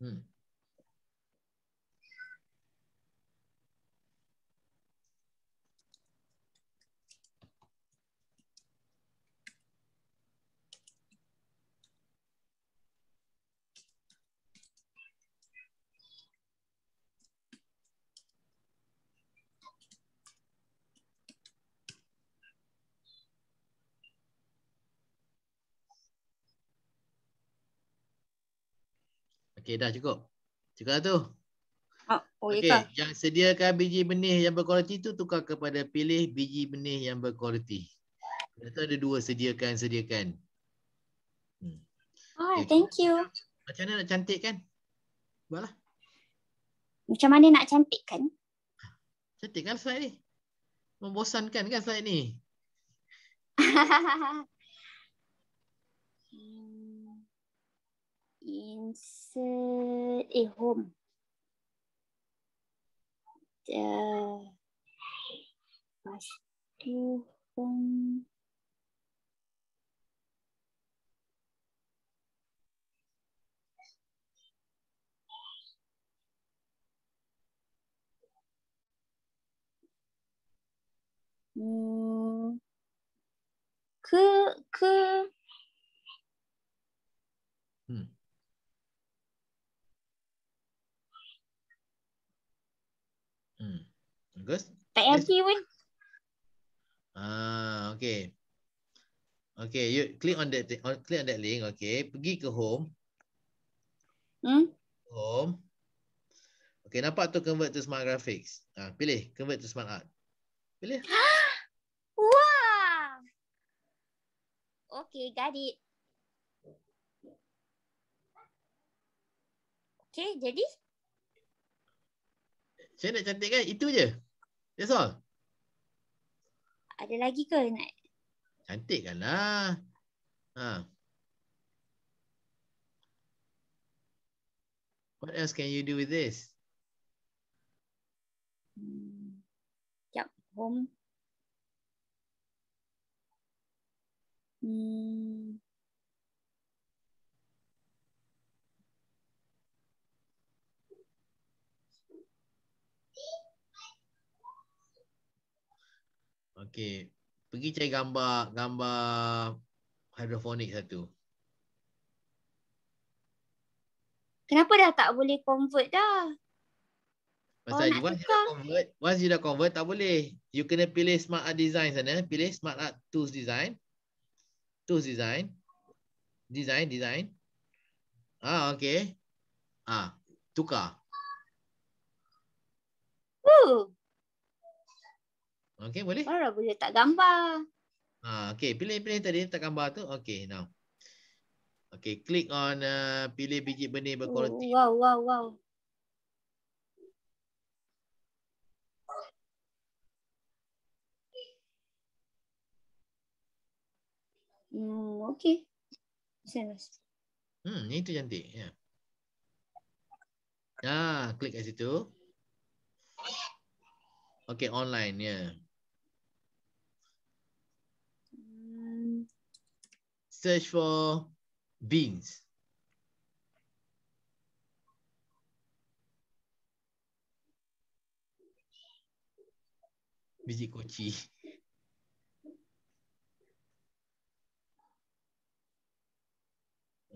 Hmm. Okey, dah cukup. Cukup lah tu. Ah, oh, ya okey, yang sediakan biji benih yang berkualiti tu tukar kepada pilih biji benih yang berkualiti. tu ada dua sediakan-sediakan. Hmm. Oh, okay. thank you. Macam mana nak cantik kan? Buatlah. Macam mana nak cantik kan? Cantik kan slide ni? Membosankan kan slide ni? inside a home. The home. 음, 그, 그, Hmm. Bagus. Tak yes. pun. Ah, okay. Okay, you click on that on, click on that link. Okay, pergi ke home. Hmm? Home. Okay, nampak tu convert to smart graphics. Ah, pilih convert to smart art. Pilih. Wah. Okay, got it. Okay, jadi saya nak cantikkan itu je. That's all. Ada lagi ke nak? Cantik, Cantikkanlah. Ha. What else can you do with this? Hmm. Yep, home. Hmm. Okay. Pergi cari gambar gambar hydroponic satu. Lah Kenapa dah tak boleh convert dah? Pasal oh, once you dah convert, once you dah convert tak boleh. You kena pilih smart art design sana, pilih smart art tools design. Tools design. Design, design. Ah, okay. Ah, tukar. Woo. Okey, boleh? Baru boleh tak gambar. Ha, okey, pilih-pilih tadi tak gambar tu. Okey, now. Okey, klik on uh, pilih biji benih berkualiti. Oh, wow, wow, wow. Hmm, okey. Senas. Hmm, ni tu cantik. Ya. Yeah. Ah, klik kat situ. Okay, online, ya. Yeah. search for beans. Biji koci.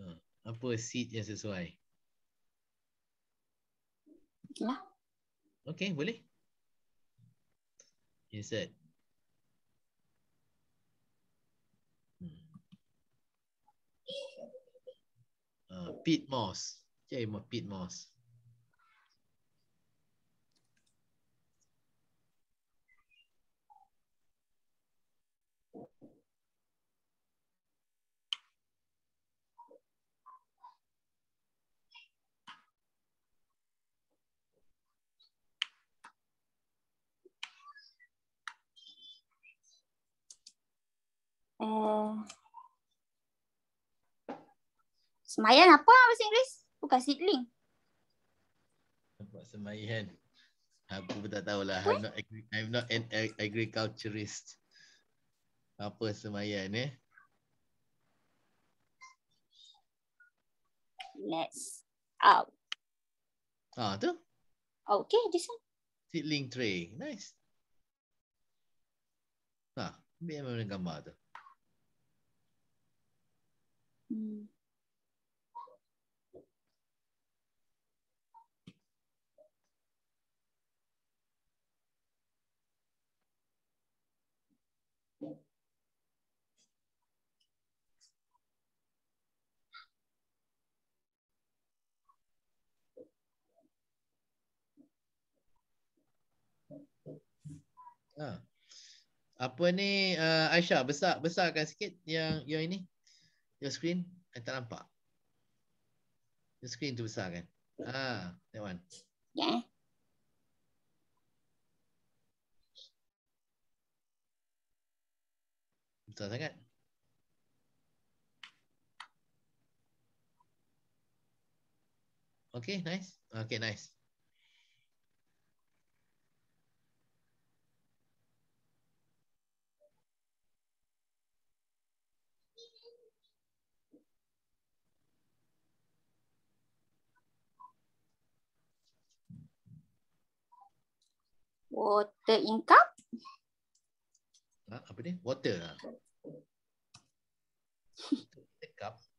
Hmm, apa seed yang sesuai? Okay, boleh. Insert. uh, bit moss chơi một bit moss Uh, ờ, Semayan apa bahasa Inggeris? Bukan seedling. Nampak semayan. Aku pun tak tahulah. I'm not, I'm not an agriculturist. Apa semayan eh? Let's out. Ah tu? Okay, this one. Seedling tray. Nice. Ha, ambil yang mana gambar tu. Hmm. Ha. Apa ni uh, Aisyah besar besarkan sikit yang yang ini. Your screen I eh, tak nampak. Your screen tu besar kan. Ha, that one. Ya. Besar sangat. Okay, nice. Okay, nice. water income. Ha, apa ni? Water. Water ah. cup.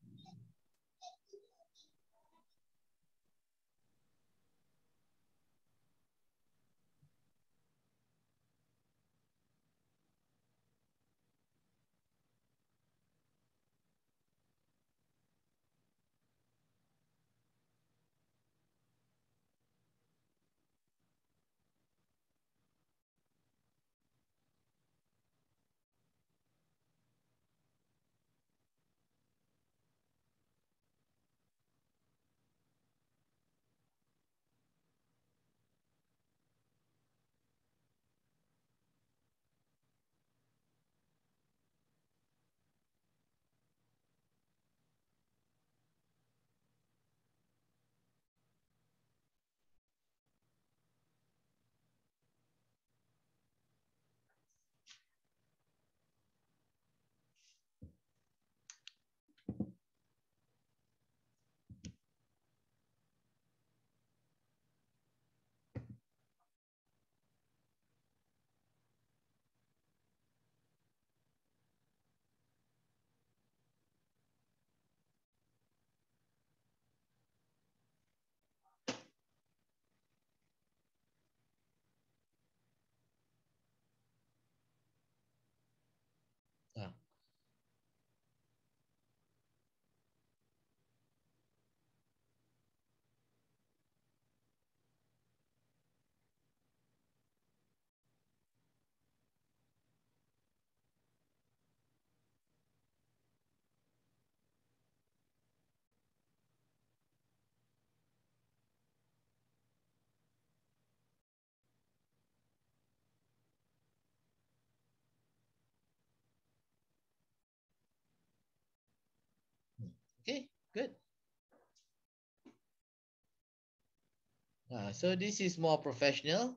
Okay, good. Uh, so this is more professional.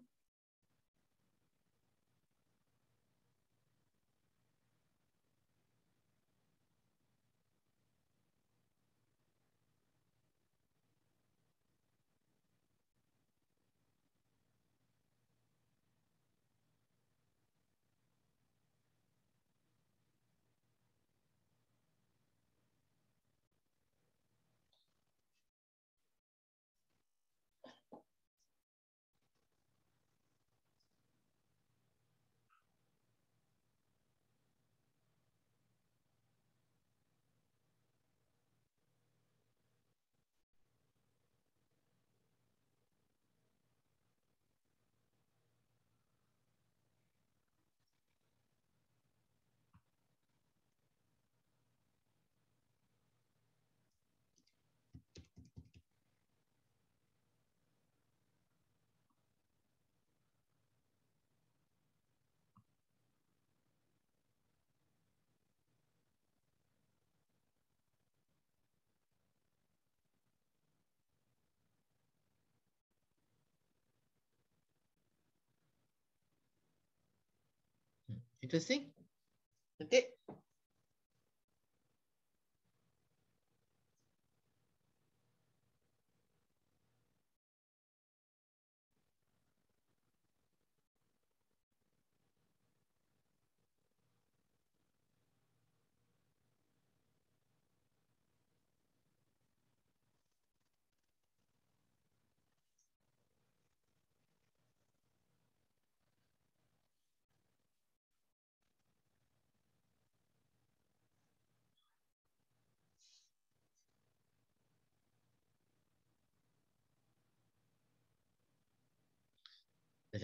Interesting? Okay.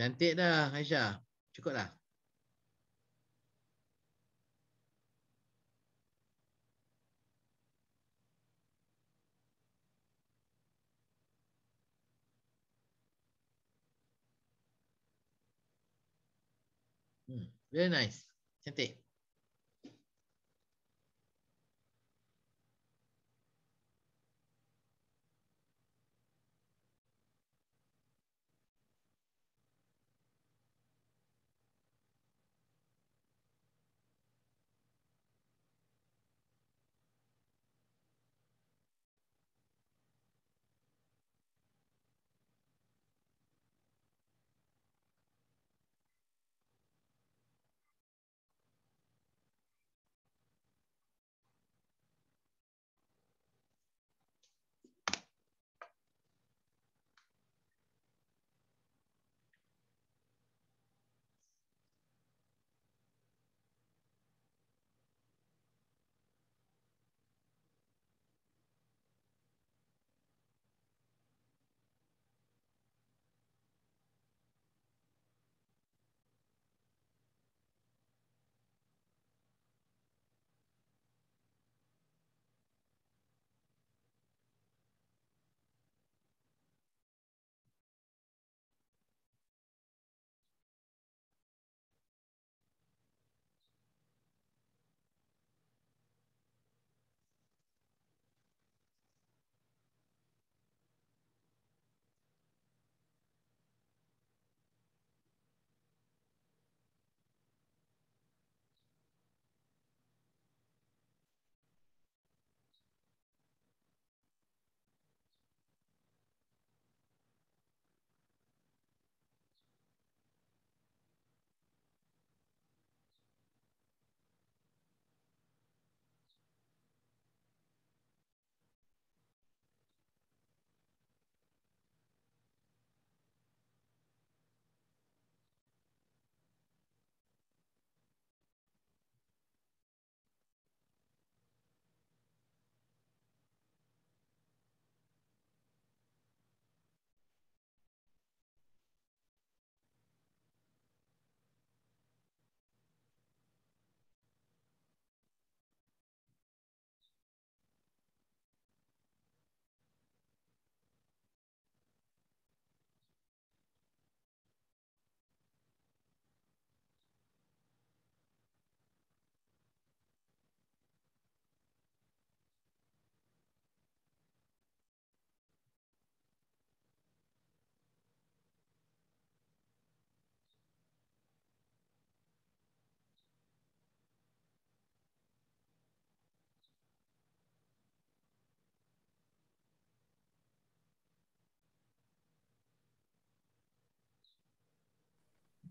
cantik dah Aisyah. Cukup dah. Hmm, very nice. Cantik.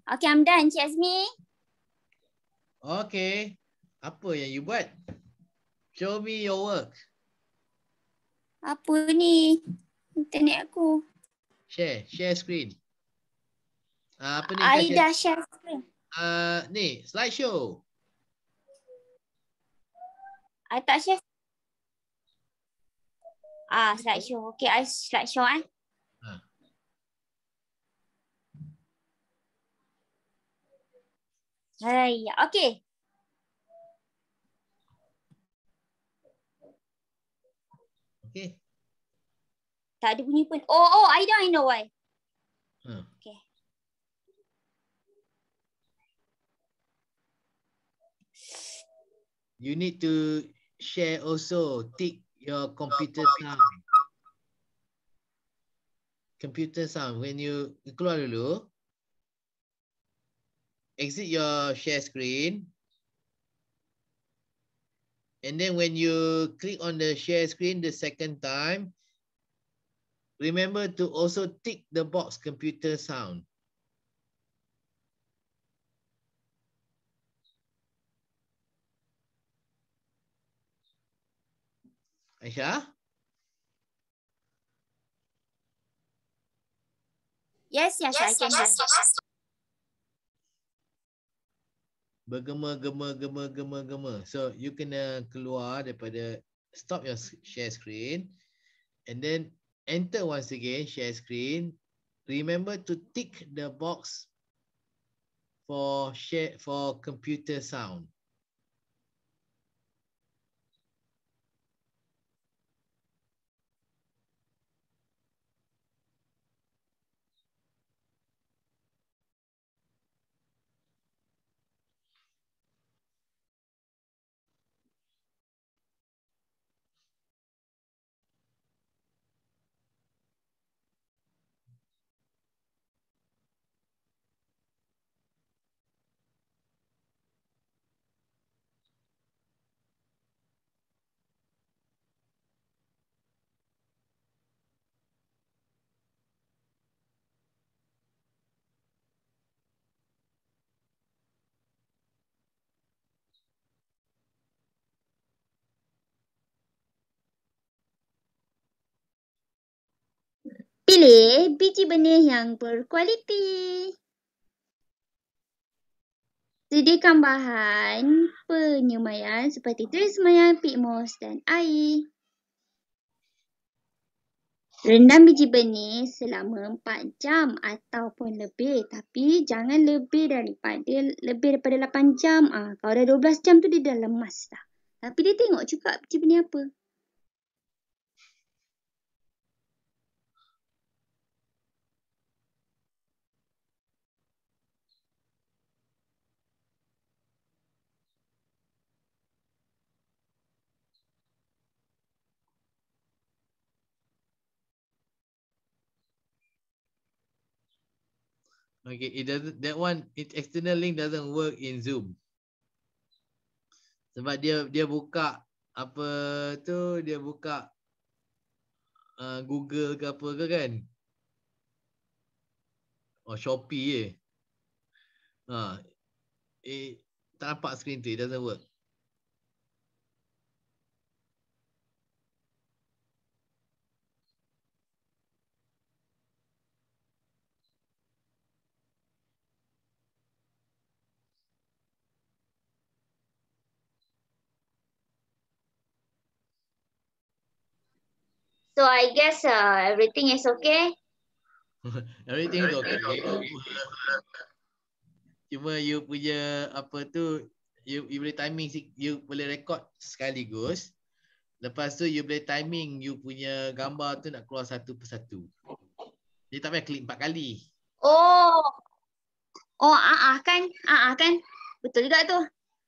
Okay, I'm done. Encik Azmi. Okay. Apa yang you buat? Show me your work. Apa ni? Internet aku. Share. Share screen. Uh, apa ni? I dah share screen. Uh, ni, slideshow. I tak share. Ah, slideshow. Okay, I slideshow eh. Hey. okay. Okay. Tak ada bunyi pun. Oh, oh, I don't know why. Hmm. Okay. You need to share also. Take your computer sound. Computer sound. When you keluar dulu exit your share screen. And then when you click on the share screen the second time, remember to also tick the box computer sound. Aisha? Yes, yes, yes, I can yes, yes, yes. bergema gema gema gema gema so you kena keluar daripada stop your share screen and then enter once again share screen remember to tick the box for share for computer sound Pilih biji benih yang berkualiti. Sediakan bahan penyemayan seperti tuis semayan, peat moss dan air. Rendam biji benih selama 4 jam ataupun lebih tapi jangan lebih daripada lebih daripada 8 jam. Ah, ha, kalau dah 12 jam tu dia dah lemas dah. Tapi dia tengok juga biji benih apa. Okay, it doesn't that one it external link doesn't work in Zoom. Sebab dia dia buka apa tu dia buka uh, Google ke apa ke kan? Oh Shopee je. Ha. Eh uh, tak nampak screen tu it doesn't work. So I guess uh, everything is okay. everything is okay. Cuma you punya apa tu, you, you boleh timing, you boleh record sekaligus. Lepas tu you boleh timing you punya gambar tu nak keluar satu persatu. Jadi tak payah klik empat kali. Oh. Oh, ah, ah kan. Ah, ah kan. Betul juga tu.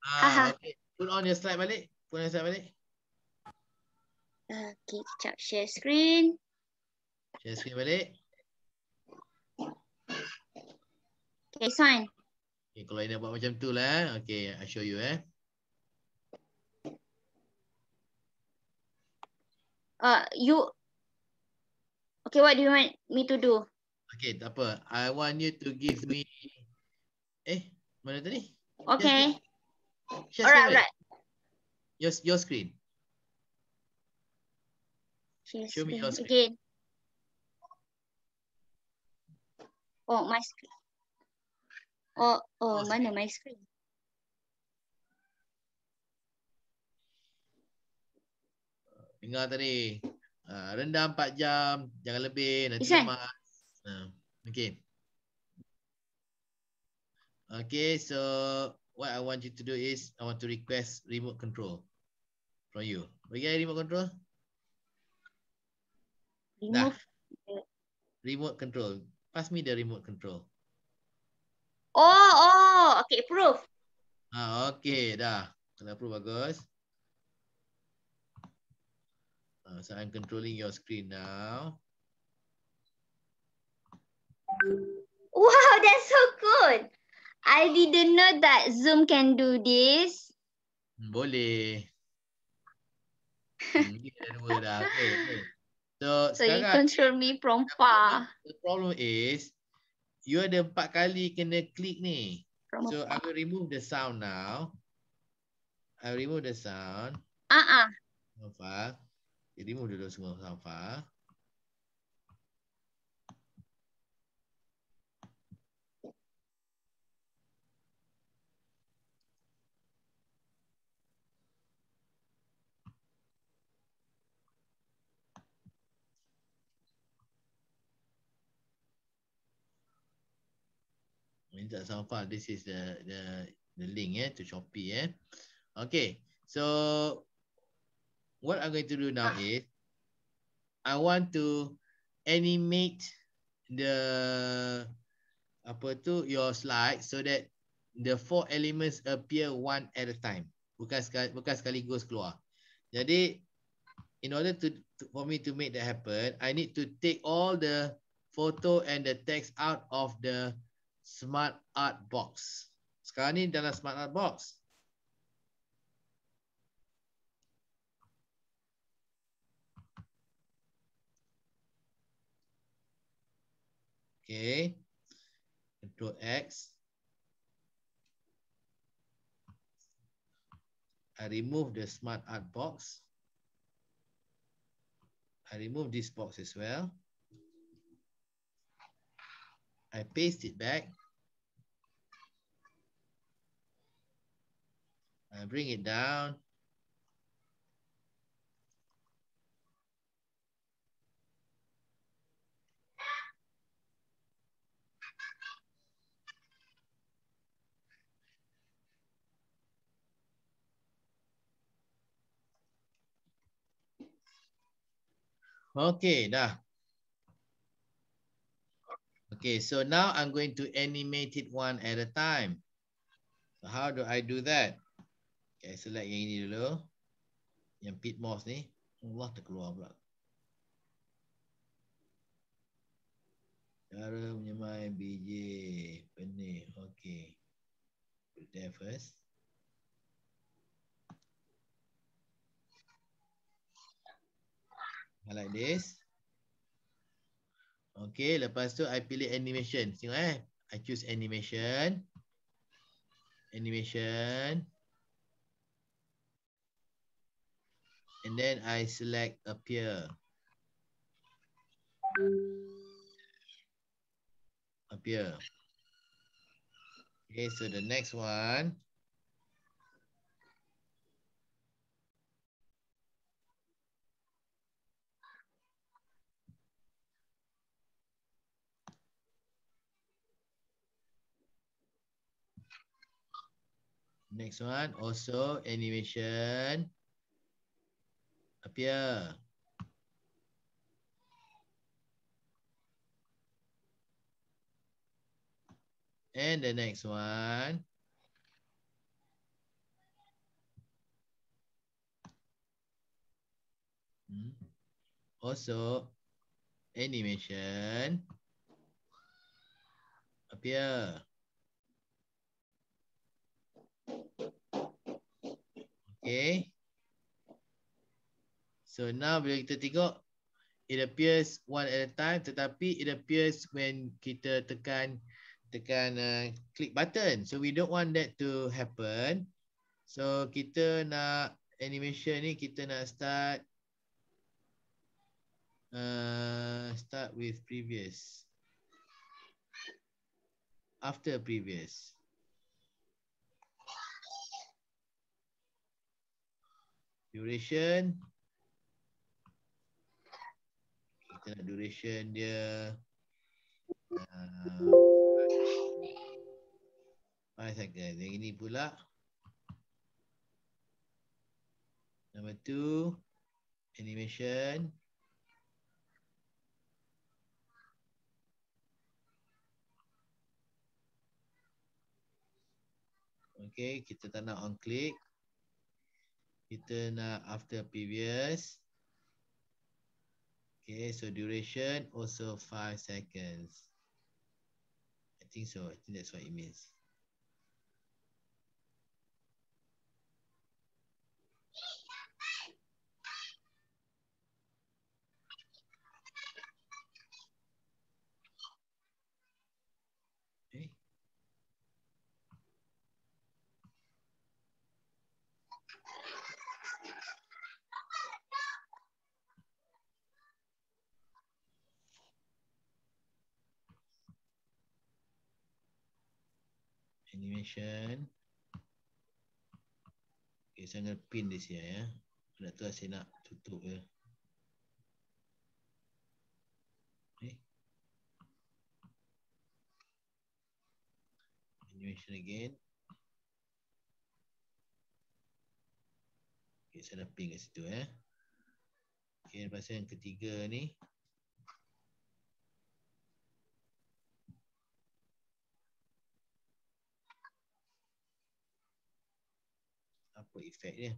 Ah, ha, ha. okay. Put on your slide balik. Put on your slide balik. Okay, sekejap share screen. Share screen balik. Okay, fine. Okay, kalau ini buat macam tu lah. Okay, I show you eh. Uh, you Okay, what do you want me to do? Okay, tak apa. I want you to give me Eh, mana tadi? Okay. Share screen. Right, right. Your your screen screen. Again. Oh, my screen. Oh, oh, mana my screen? Dengar tadi. Uh, ah, rendah 4 jam. Jangan lebih. Nanti Isan. lemas. Uh, ah, okay. Okay, so what I want you to do is I want to request remote control from you. Bagi remote control. Remove. Remote control. Pass me the remote control. Oh, oh. Okay, approve. Ah, okay, dah. Kalau approve, bagus. Ah, so, I'm controlling your screen now. Wow, that's so good. I didn't know that Zoom can do this. Hmm, boleh. Mungkin hmm, ada dua dah. Okay, okay. So, so you control me from far. The problem is, you ada empat kali kena klik ni. From so, I will remove the sound now. I remove the sound. Ah uh ah. -uh. From far. You remove semua sound minta sofa this is the the the link eh to Shopee eh. Okay. So what I'm going to do now ah. is I want to animate the apa tu your slide so that the four elements appear one at a time. Bukan sekali, bukan goes keluar. Jadi in order to for me to make that happen, I need to take all the photo and the text out of the Smart Art Box. Sekarang ni dalam Smart Art Box. Okay. Control X. I remove the Smart Art Box. I remove this box as well. I paste it back. and uh, bring it down. Okay, dah. Okay, so now I'm going to animate it one at a time. So how do I do that? Okay, select yang ini dulu. Yang pit mouse ni. Allah terkeluar pula. Cara menyemai biji. benih, Okay. Prepare first. I like this. Okay, lepas tu I pilih animation. Tengok eh. I choose Animation. Animation. and then I select appear. Appear. Okay, so the next one. Next one, also animation. appear. Ya. And the next one. Hmm. Also, animation appear. Ya. Okay. So now bila kita tengok it appears one at a time tetapi it appears when kita tekan tekan uh, click button. So we don't want that to happen. So kita nak animation ni kita nak start uh, start with previous. After previous. Duration. tengok duration dia. Uh, 5 second. Yang ini pula. Nombor tu. Animation. Okay, kita tak nak on click. Kita nak after previous. Okay, so duration also five seconds. I think so. I think that's what it means. information. Okay, saya akan pin di sini ya. Sebab tu lah saya nak tutup ya. Information again. Okay, saya dah pin kat situ ya. Okay, lepas yang ketiga ni. apa efek dia.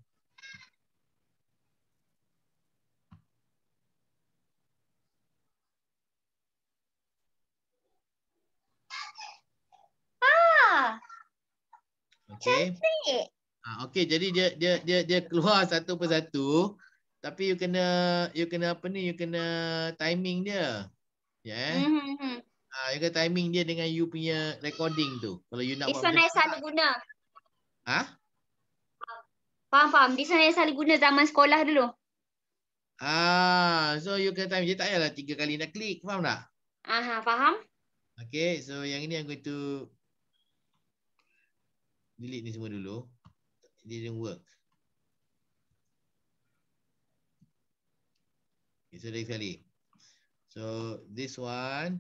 Ah! Okey. Ah ha, okay jadi dia dia dia dia keluar satu persatu tapi you kena you kena apa ni you kena timing dia. Ya. Yeah. Mm -hmm. Ah you kena timing dia dengan you punya recording tu. Kalau you nak It's buat. Isa guna. Ha? Faham, faham. Dia sebenarnya selalu guna zaman sekolah dulu. Ah, so you can time je tak payahlah tiga kali nak klik. Faham tak? Aha, faham. Okay, so yang ini yang going to delete ni semua dulu. It didn't work. Okay, so lagi sekali. So this one.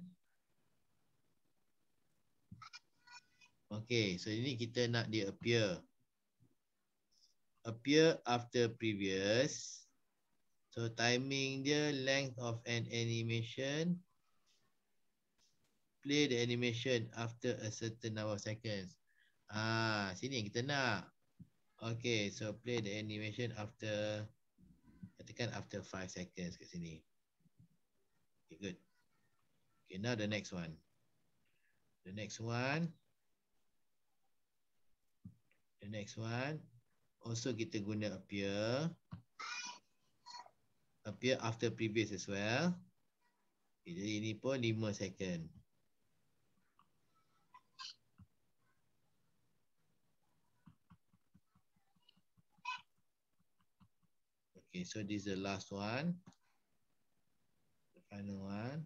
Okay, so ini kita nak dia appear appear after previous. So timing dia length of an animation. Play the animation after a certain number of seconds. Ah, sini kita nak. Okay, so play the animation after katakan after 5 seconds kat sini. Okay, good. Okay, now the next one. The next one. The next one also kita guna appear appear after previous as well jadi ini pun 5 second okay so this is the last one the final one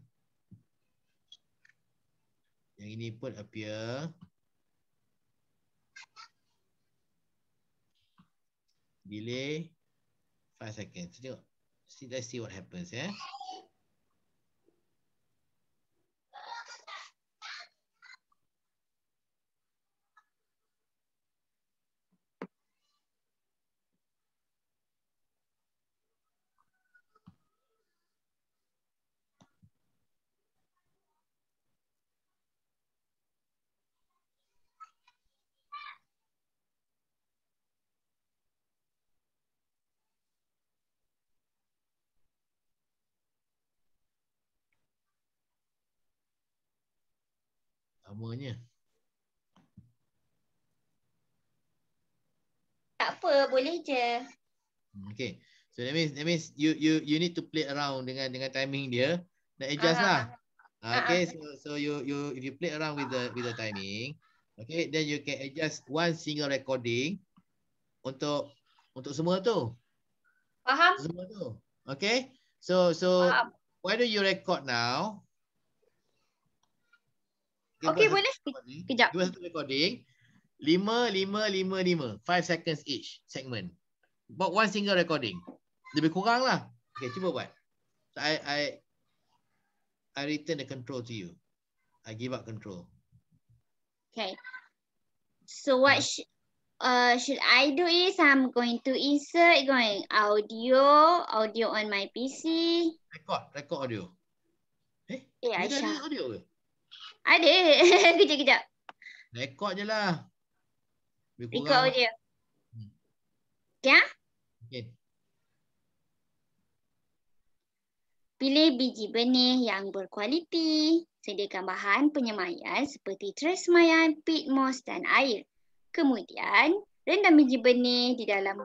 yang ini pun appear delay five seconds. Sekejap. Let's see what happens. Eh? namanya. Tak apa, boleh je. Hmm, okay. So that means, that means you you you need to play around dengan dengan timing dia. Nak adjust lah. Ah, ah. Okay, so so you you if you play around with the with the timing, okay, then you can adjust one single recording untuk untuk semua tu. Faham? Semua tu. Okay. So so Faham. why do you record now? Okay, okay boleh. Recording. Kejap. Dua satu recording. Lima, lima, lima, lima. Five seconds each segment. Buat one single recording. Lebih kurang lah. Okay, cuba buat. So, I, I, I return the control to you. I give up control. Okay. So what should uh, should I do is I'm going to insert going audio, audio on my PC. Record, record audio. Eh, eh Aisyah. Ada audio ke? Ada. Kejap-kejap. Rekod je lah. Rekod lah. je. Okay. Hmm. okay. Ah. Pilih biji benih yang berkualiti. Sediakan bahan penyemayan seperti tresemayan, peat moss dan air. Kemudian, rendam biji benih di dalam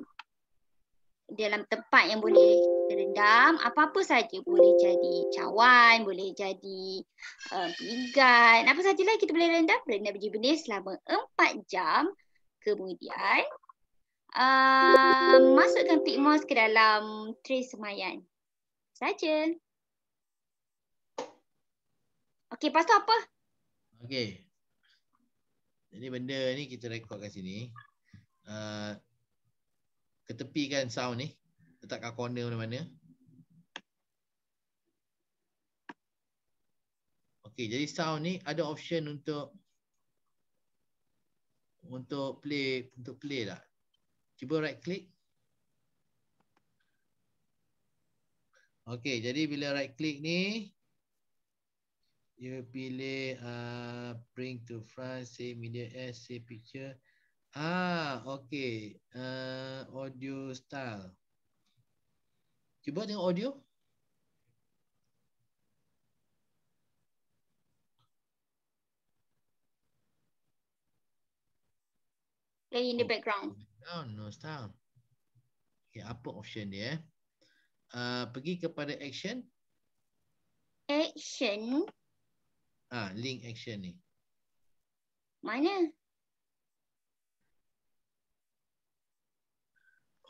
dalam tempat yang boleh terendam apa-apa saja boleh jadi cawan boleh jadi uh, pinggan apa sajalah kita boleh rendam rendam jenis-jenis selama 4 jam kemudian uh, masukkan peak moss ke dalam tray semayan saja okey lepas tu apa okey jadi benda ni kita rekod kat sini uh, ketepikan sound ni letak kat corner mana-mana okey jadi sound ni ada option untuk untuk play untuk play lah cuba right click okey jadi bila right click ni you pilih uh, bring to front say media s say picture Ah, okay. Uh, audio style. Cuba tengok audio. Play in the oh, background. Oh, no style. Okay, apa option dia? Uh, pergi kepada action. Action. Ah, link action ni. Mana?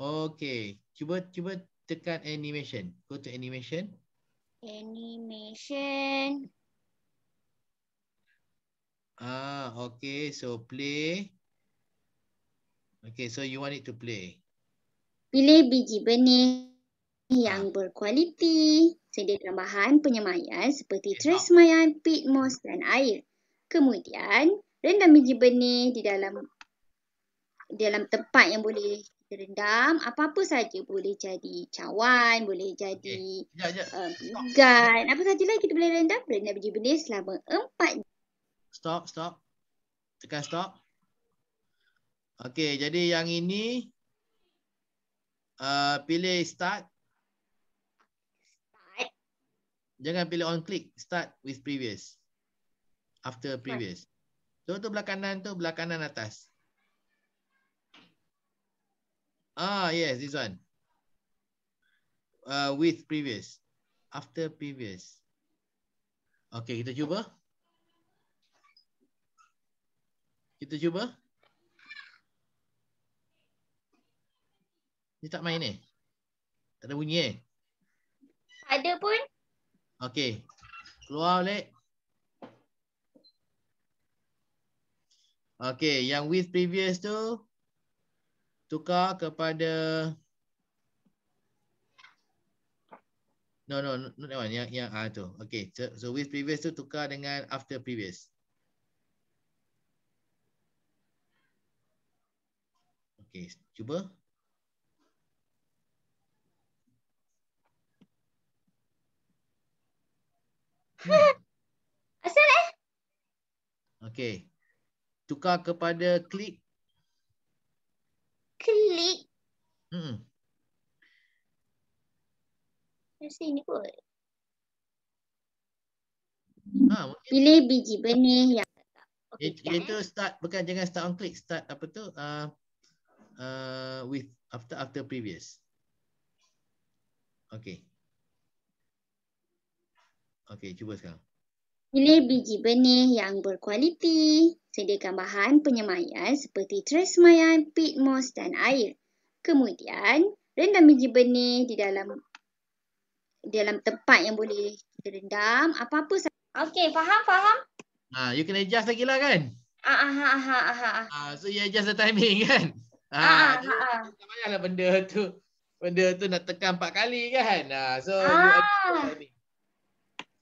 Okay. Cuba cuba tekan animation. Go to animation. Animation. Ah, okay. So play. Okay, so you want it to play. Pilih biji benih ah. yang berkualiti. Sediakan tambahan penyemayan seperti terus semayan, peat moss dan air. Kemudian, rendam biji benih di dalam dalam tempat yang boleh direndam apa-apa saja boleh jadi cawan boleh jadi okay. ya, ya. Um, apa sajalah kita boleh rendam rendam biji benih selama empat stop stop tekan stop okay jadi yang ini uh, pilih start start jangan pilih on click start with previous after previous tu tu belah kanan tu belah kanan atas Ah, yes, this one. Uh, with previous. After previous. Okay, kita cuba. Kita cuba. Ni tak main eh? Tak ada bunyi eh? Ada pun. Okay. Keluar boleh. Okay, yang with previous tu tukar kepada no no no no yang yang ah tu okay. so, so with previous tu tukar dengan after previous Okay, cuba hmm. asal eh Okay, tukar kepada click klik. Hmm. ni kot. Ha, Pilih biji benih yang Okay, itu eh. start bukan jangan start on click start apa tu uh, uh, with after after previous. Okay. Okay, cuba sekarang. Pilih biji benih yang berkualiti. Sediakan bahan penyemayan seperti tray semayan, peat moss dan air. Kemudian, rendam biji benih di dalam dalam tempat yang boleh rendam apa-apa. Okay, faham, faham? Ha, you can adjust lagi lah kan? Aha, aha, aha. Ah, ah, ah. Ha, so you adjust the timing kan? Ha, aha, aha. Tak payahlah benda tu. Benda tu nak tekan empat kali kan? Ha, so aha. you adjust the timing.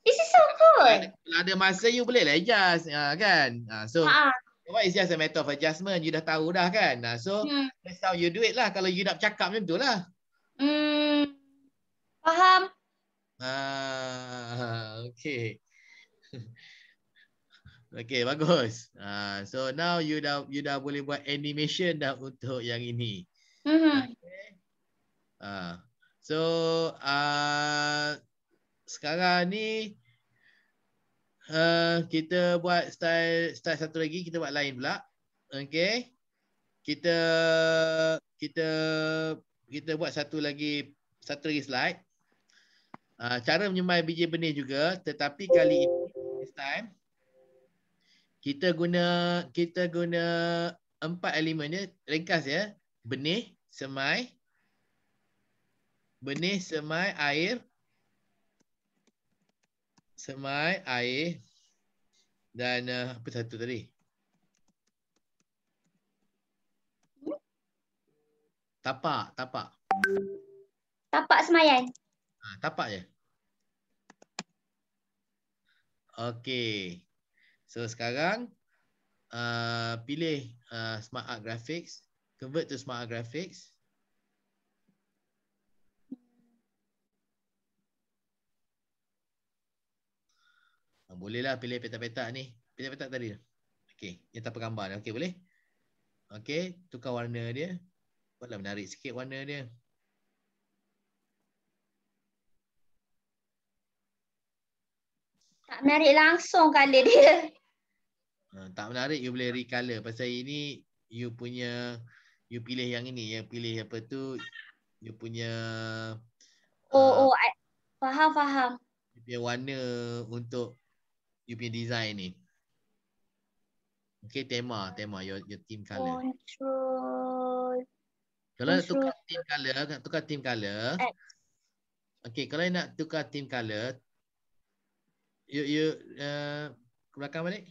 This is so cool. Kalau ada masa you boleh lah adjust uh, kan. Uh, so Ha-ha. what is just a matter of adjustment you dah tahu dah kan. Uh, so hmm. that's how you do it lah kalau you nak cakap macam tu lah. Hmm. Faham. Ah, okay. okay, bagus. Ah, so now you dah you dah boleh buat animation dah untuk yang ini. Mm-hmm. Okay. Ah, so ah, uh, sekarang ni uh, kita buat style style satu lagi kita buat lain pula okey kita kita kita buat satu lagi satu lagi slide uh, cara menyemai biji benih juga tetapi kali ini this time kita guna kita guna empat elemen ya ringkas ya benih semai benih semai air semai, air dan uh, apa satu tadi? Tapak, tapak. Tapak semayan. Ha, tapak je. Okey. So sekarang uh, pilih uh, smart art graphics. Convert to smart art graphics. Ah, bolehlah pilih petak-petak ni. Petak-petak tadi. Okey. Yang tanpa gambar dah. Okey boleh? Okey. Tukar warna dia. Buatlah menarik sikit warna dia. Tak menarik langsung colour dia. Ah, tak menarik you boleh recolor. Pasal ini you punya you pilih yang ini. Yang pilih apa tu you punya Oh, uh, oh I, faham, faham. Dia warna untuk you punya design ni? Okay, tema, tema your, your team color. Control. Oh, kalau nak tukar team color, nak tukar team color. X. Okay, kalau nak tukar team color, you, you, uh, ke belakang balik.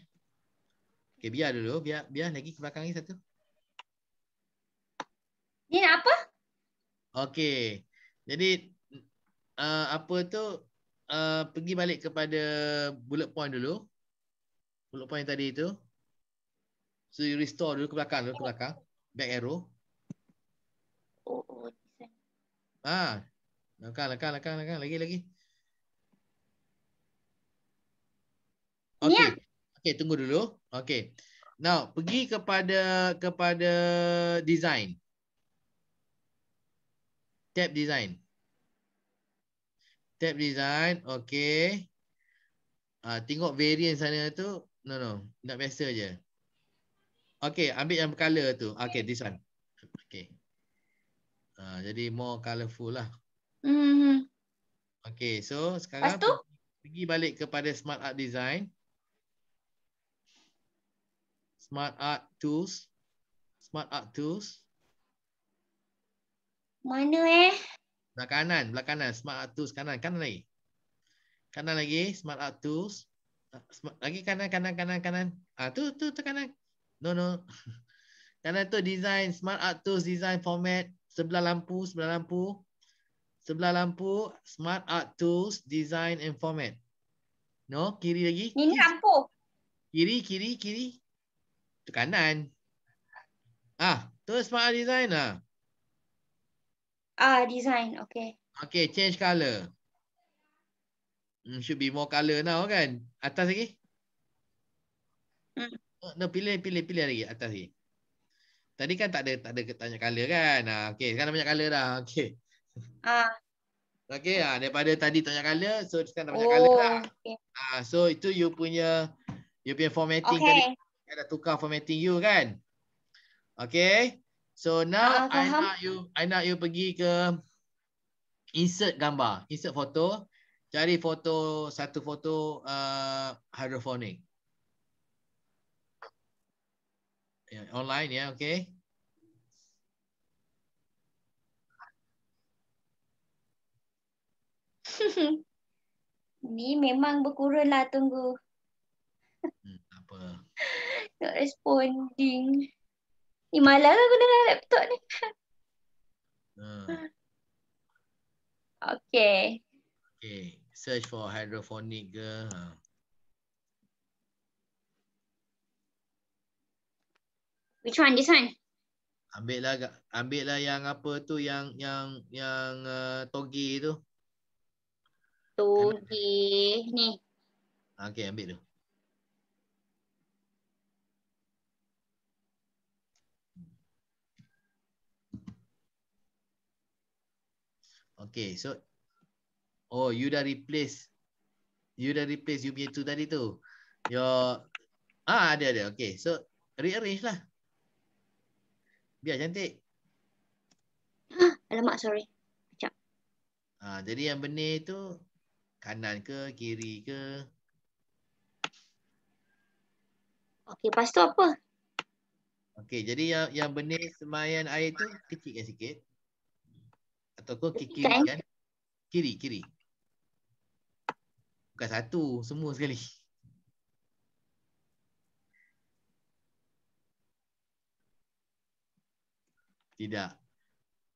Okay, biar dulu. Biar, biar lagi ke belakang ni satu. Ni apa? Okay. Jadi, uh, apa tu, Eh, pergi balik kepada bullet point dulu. Bullet point tadi itu. So you restore dulu ke belakang dulu ke belakang. Back arrow. Oh, Ah. Oh, ha. Lekang, lekang, lekang, lekang. Lagi, lagi. Okay. Okay, lah. tunggu dulu. Okay. Now, pergi kepada kepada design. Tab design. Design. Tap design. Okay. Uh, tengok variant sana tu. No, no. Tak biasa je. Okay. Ambil yang color tu. Okay. This one. Okay. Uh, jadi more colourful lah. Mm -hmm. Okay. So sekarang tu? pergi balik kepada smart art design. Smart art tools. Smart art tools. Mana eh? Belah kanan, belah kanan. Smart Art Tools kanan. Kanan lagi. Kanan lagi. Smart Art Tools. Lagi kanan, kanan, kanan, kanan. Ah, tu, tu, tu kanan. No, no. Kanan tu design. Smart Art Tools design format. Sebelah lampu, sebelah lampu. Sebelah lampu. Smart Art Tools design and format. No, kiri lagi. Ini lampu. Kiri, kiri, kiri. Tu kanan. Ah, tu smart art design lah. Ah, uh, design. Okay. Okay, change color. Hmm, should be more color now kan? Atas lagi? Hmm. Oh, no, pilih, pilih, pilih lagi atas lagi. Tadi kan tak ada tak ada tanya color kan? Ah, okay, sekarang banyak color dah. Okay. Ah. Uh. Okay, ah, daripada tadi tanya color, so sekarang dah banyak oh, color lah. Okay. Ah, so itu you punya you punya formatting okay. tadi. Kan dah tukar formatting you kan? Okay. So now uh, I nak you I nak you pergi ke insert gambar, insert foto, cari foto satu foto a uh, hydroponic. Yeah, online ya, yeah, okay. Ni memang berkurunglah tunggu. Hmm, apa? Not responding. Ni eh, malas aku dengan laptop ni. Hmm. Okay. Okay. Search for hydrophonic ke. Ha. Which one? This one? Ambil lah, ambil lah yang apa tu yang yang yang uh, togi tu. Togi kan? ni. Okay, ambil tu. Okay, so oh you dah replace you dah replace you punya tu tadi tu. Your ah ada ada. Okay, so rearrange lah. Biar cantik. Alamak, sorry. Kejap. Ah, jadi yang benih tu kanan ke kiri ke? Okay, lepas tu apa? Okay, jadi yang yang benih semayan air tu kecilkan sikit. Toko ke kiri kan? Kiri, kiri. Bukan satu, semua sekali. Tidak.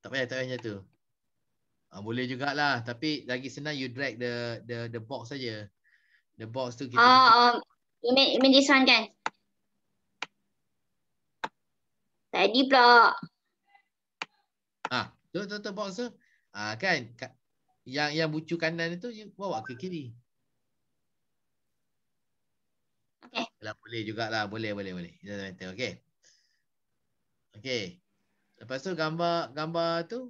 Tak payah, tak payah macam tu. Ha, boleh jugalah. Tapi lagi senang you drag the the the box saja. The box tu kita... Oh, uh, you mean, you this one kan? Tadi pula. Ah, tu tu tu box tu. Ah ha, kan? Yang yang bucu kanan itu bawa ke kiri. Okey. Kalau boleh jugaklah, boleh boleh boleh. Okey. Okey. Lepas tu gambar gambar tu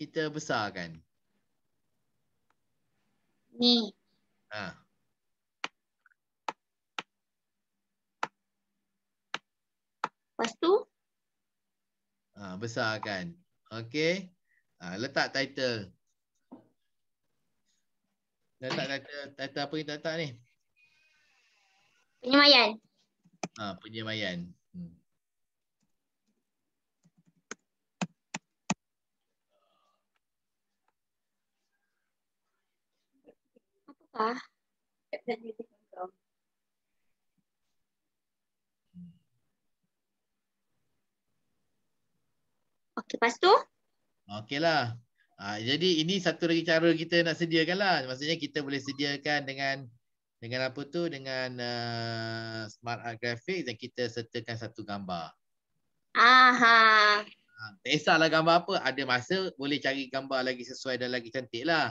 kita besarkan. Ni. Ah. Ha. Lepas tu? Ah, ha, besarkan. Okey. Ha, letak title. Letak title, title apa kita letak ni? Penyemayan. Ha, penyemayan. Hmm. Apa Okay, lepas tu Okeylah. Ha, jadi ini satu lagi cara kita nak sediakan lah. Maksudnya kita boleh sediakan dengan dengan apa tu? Dengan uh, smart art graphic dan kita sertakan satu gambar. Aha. Ha, tak kisahlah gambar apa. Ada masa boleh cari gambar lagi sesuai dan lagi cantik lah.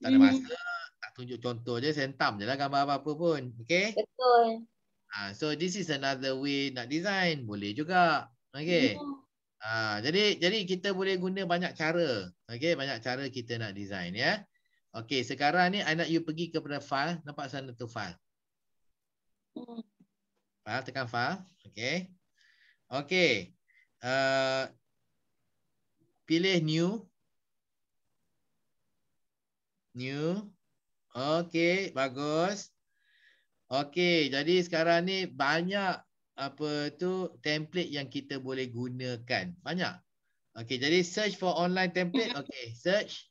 Tak ada hmm. masa hmm. tak tunjuk contoh je. Sentam je lah gambar apa-apa pun. Okay? Betul. Ha, so this is another way nak design. Boleh juga. Okay? Yeah. Hmm. Ha, jadi jadi kita boleh guna banyak cara. Okey, banyak cara kita nak design ya. Okey, sekarang ni anak nak you pergi kepada file. Nampak sana tu file. Hmm. File, tekan file. Okey. Okey. Uh, pilih new. New. Okey, bagus. Okey, jadi sekarang ni banyak apa tu template yang kita boleh gunakan. Banyak. Okey, jadi search for online template. Okey, search.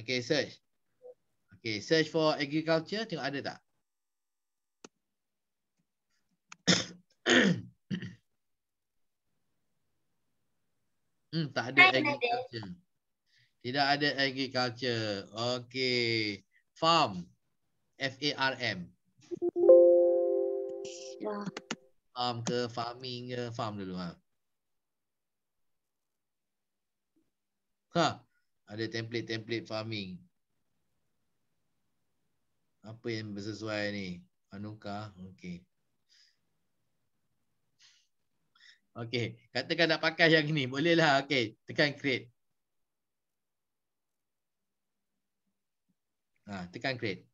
Okey, search. Okey, search for agriculture tengok ada tak? hmm, tak ada agriculture. Tidak ada agriculture. Okey, farm. F-A-R-M. Yeah. Farm ke farming ke farm dulu ha. Ha. Ada template-template farming. Apa yang sesuai ni? Anuka, okey. Okey, katakan nak pakai yang ni. Bolehlah, okey. Tekan create. Ha, tekan create.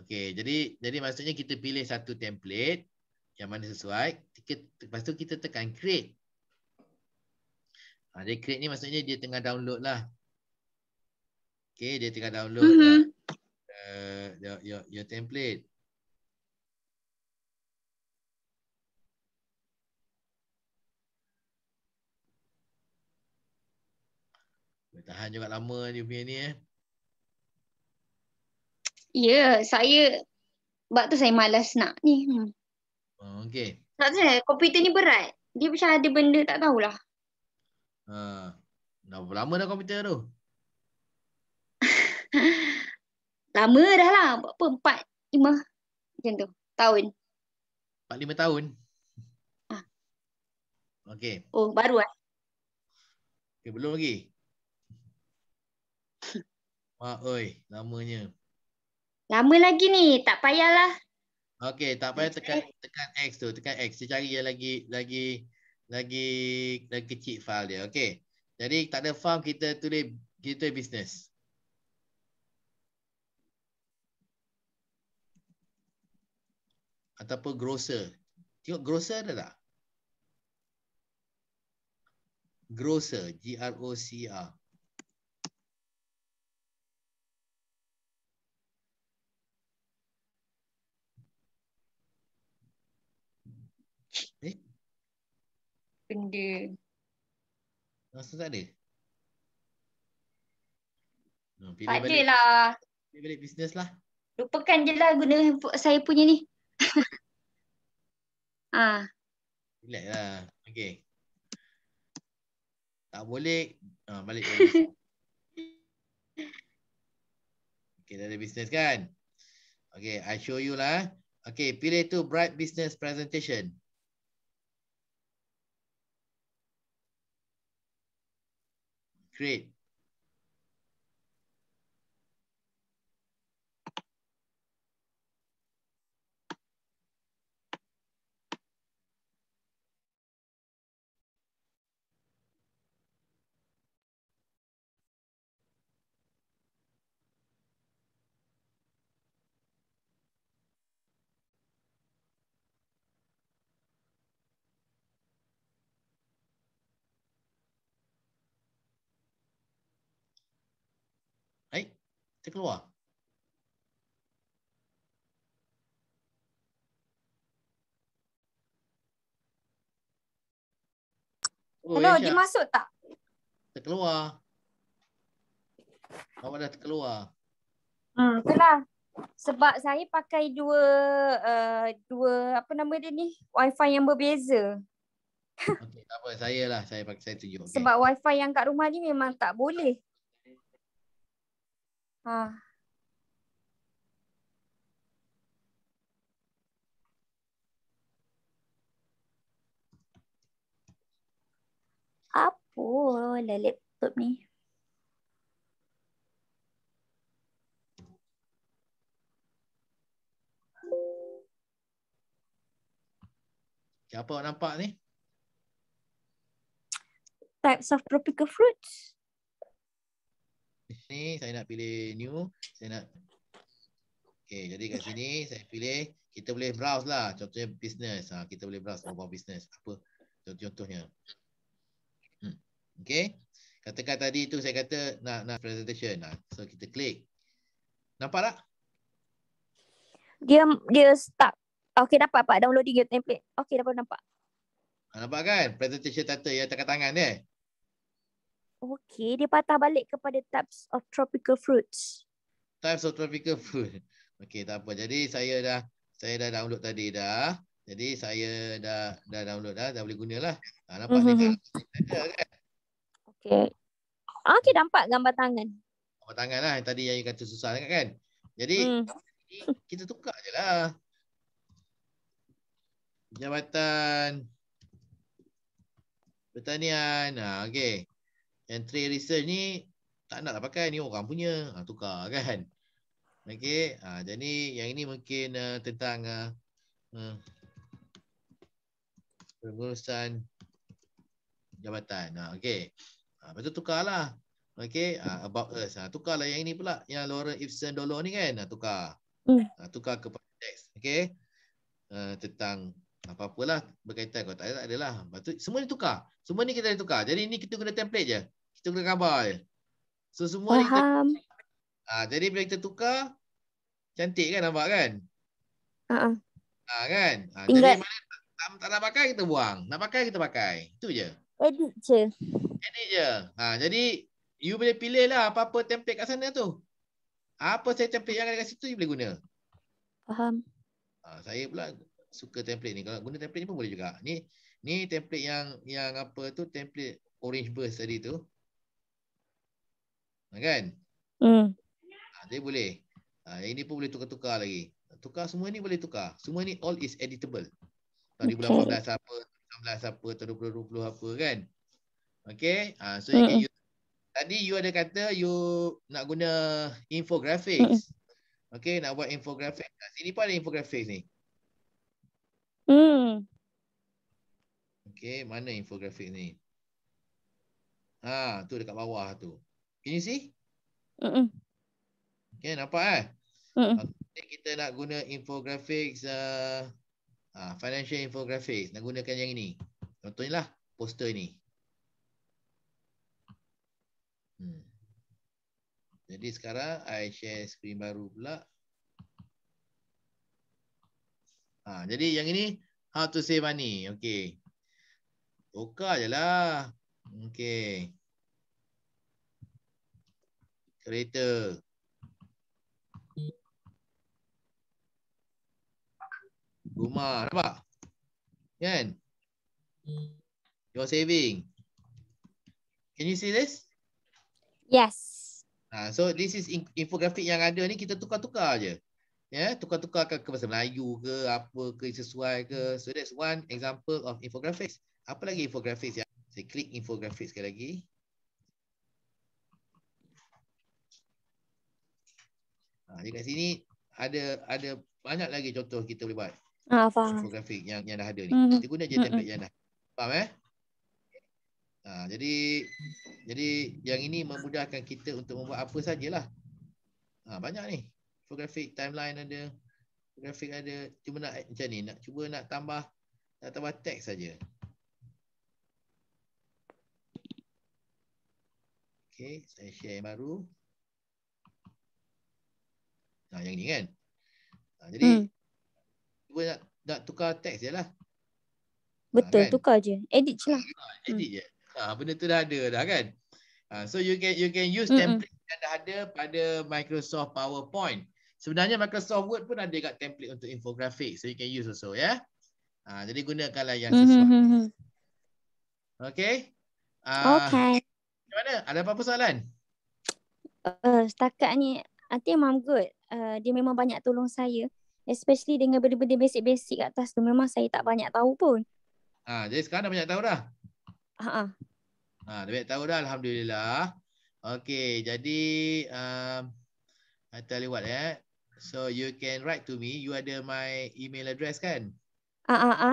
Okey, jadi jadi maksudnya kita pilih satu template yang mana sesuai, kita, lepas tu kita tekan create. Ha, dia create ni maksudnya dia tengah download lah. Okey, dia tengah download mm -hmm. uh, your, your, your template. Tahan juga lama dia punya ni eh. Ya, yeah, saya sebab tu saya malas nak ni. Hmm. Oh, okay. Tak tahu, komputer ni berat. Dia macam ada benda tak tahulah. Ha, dah lama dah komputer tu? lama dah lah. Apa, empat, lima macam tu. Tahun. Empat, lima tahun? Ha. Okay. Oh, baru lah. Eh? Okay, belum lagi. Mak, oi, lamanya. Lama lagi ni, tak payahlah. Okey, tak payah tekan tekan X tu, tekan X. Saya cari yang lagi lagi lagi lagi kecil file dia. Okey. Jadi tak ada farm kita tulis kita business. Ataupun grocer. Tengok grocer ada tak? Grocer, G R O C R. keping dia. Rasa tak ada? Pilih tak ada lah. Pilih balik bisnes lah. Lupakan je lah guna saya punya ni. ha. Relax lah. Okay. Tak boleh. Ha, balik. okay, dah ada bisnes kan? Okay, I show you lah. Okay, pilih tu bright business presentation. Great. keluar. Oh, Hello, oh, dia masuk tak? keluar. Awak dah keluar? Hmm, itulah. Sebab saya pakai dua uh, dua apa nama dia ni? wifi yang berbeza. Okey, tak apa, saya lah saya pakai saya tunjuk. Okay. Sebab wifi yang kat rumah ni memang tak boleh. Ah. Apa lah laptop ni? Siapa nampak ni? Types of tropical fruits sini saya nak pilih new saya nak okey jadi kat sini saya pilih kita boleh browse lah contohnya business ha, kita boleh browse apa business apa contohnya hmm. okey katakan tadi tu saya kata nak nak presentation nah ha, so kita klik nampak tak dia dia start okey dapat pak downloading template okey dapat nampak ha, nampak kan presentation title yang tekan tangan dia Okay, dia patah balik kepada types of tropical fruits. Types of tropical fruit. Okay, tak apa. Jadi saya dah saya dah download tadi dah. Jadi saya dah dah download dah, dah boleh gunalah. Ah nampak mm -hmm. ni. Okay. Okay, nampak gambar tangan. Gambar tangan lah. Tadi yang you kata susah sangat kan. Jadi, mm. kita tukar je lah. Jabatan Pertanian. Ah, okay yang trade research ni tak nak lah pakai ni orang punya ha, tukar kan okay? ha, jadi yang ini mungkin uh, tentang uh, uh, pengurusan jabatan ha, okey ha, lepas tu tukarlah okey ha, about us ha, tukarlah yang ini pula yang Laura Ibsen Dolor ni kan ha, tukar hmm. ha, tukar kepada teks okay? uh, ha, tentang apa-apalah berkaitan kau tak ada tak adalah lepas semua ni tukar semua ni kita ada tukar jadi ni kita guna template je kita guna khabar je. So semua Faham. ni kita, ha, jadi bila kita tukar cantik kan nampak kan? Uh -uh. Ha kan? Ha, jadi mana tak, tak nak pakai kita buang. Nak pakai kita pakai. Itu je. Edit je. Edit je. Ha, jadi you boleh pilih lah apa-apa template kat sana tu. Apa saya template yang ada kat situ you boleh guna. Faham. Ha, saya pula suka template ni. Kalau guna template ni pun boleh juga. Ni ni template yang yang apa tu template orange burst tadi tu. Ha, kan? Hmm. Ah, ha, jadi boleh. Ah, yang ini pun boleh tukar-tukar lagi. Tukar semua ni boleh tukar. Semua ni all is editable. Tahun okay. 2014 apa, 2019 apa, tahun 2020 apa kan? Okay? Ah, so hmm. you Tadi you ada kata you nak guna infographics. Mm. Okay, nak buat infographics. Sini pun ada infographics ni. Hmm. Okay, mana infographics ni? Ha, tu dekat bawah tu. Can you see? Mm-mm. Okay, nampak eh? Mm-mm. kita nak guna infographics, uh, uh, financial infographics. Nak gunakan yang ini. Contohnya lah poster ini. Hmm. Jadi sekarang I share screen baru pula. Ha, jadi yang ini how to save money. Okay. Tukar je lah. Okay kereta. Rumah, nampak? Kan? Your saving. Can you see this? Yes. Uh, so this is infografik yang ada ni kita tukar-tukar je. Ya, yeah, tukar-tukar ke bahasa Melayu ke, apa ke sesuai ke. So that's one example of infographics. Apa lagi infographics ya? Saya klik infographics sekali lagi. Ha, dekat sini ada ada banyak lagi contoh kita boleh buat. Ah, faham. Infografik yang, yang dah ada ni. Mm -hmm. Kita guna je template mm -hmm. yang dah. Faham eh? Ha, jadi jadi yang ini memudahkan kita untuk membuat apa sajalah. Ha, banyak ni. Infografik, timeline ada. Infografik ada. Cuma nak macam ni. Nak, cuba nak tambah nak tambah teks saja. Okay, saya share yang baru. Ha, yang ni kan. Ha, jadi, hmm. cuba nak, nak tukar teks je lah. Ha, Betul, ha, kan? tukar je. Edit je lah. Ha, edit je. Ha, benda tu dah ada dah kan. Ha, so, you can you can use template yang dah ada pada Microsoft PowerPoint. Sebenarnya Microsoft Word pun ada kat template untuk infografik. So, you can use also, ya. Yeah? Ha, jadi, gunakanlah yang mm-hmm, sesuai. -hmm. Okay. Uh, okay. Macam mana? Ada apa-apa soalan? Uh, setakat ni Auntie mum good. Uh, dia memang banyak tolong saya. Especially dengan benda-benda basic-basic kat atas tu. Memang saya tak banyak tahu pun. Ha, jadi sekarang dah banyak tahu dah? Haa. Ha, dah banyak tahu dah. Alhamdulillah. Okay. Jadi. Um, I tell you what eh. So you can write to me. You ada my email address kan? Haa. Ha, ha.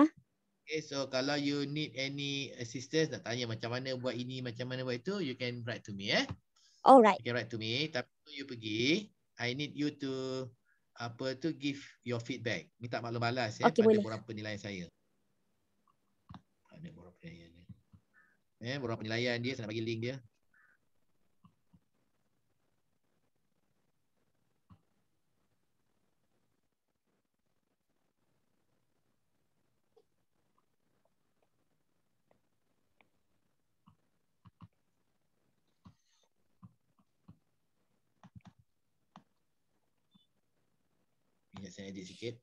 Okay. So kalau you need any assistance. Nak tanya macam mana buat ini. Macam mana buat itu. You can write to me eh. Alright. Okay, right to me. Tapi tu you pergi. I need you to apa tu give your feedback. Minta maklum balas ya. Okay, Ada berapa penilaian saya. Ada berapa penilaian Eh, berapa penilaian dia. Saya nak bagi link dia. Saya edit sikit.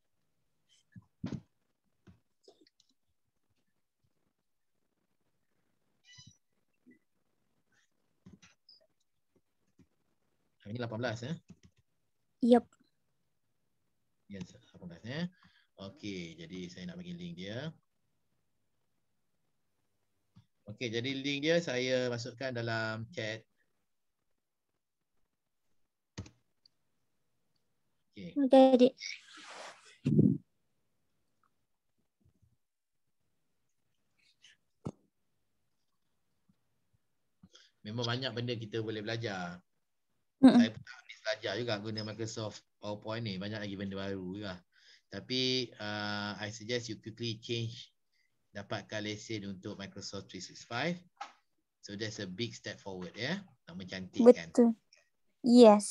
Ini 18 ya. Eh? Yep. Yes, 18 eh. Okey, jadi saya nak bagi link dia. Okey, jadi link dia saya masukkan dalam chat Okey. Memang banyak benda kita boleh belajar. Mm. Saya pernah habis belajar juga guna Microsoft PowerPoint ni. Banyak lagi benda baru juga. Tapi uh, I suggest you quickly change dapatkan lesen untuk Microsoft 365. So that's a big step forward ya. Yeah? Nama cantik Betul. kan. Betul. Yes.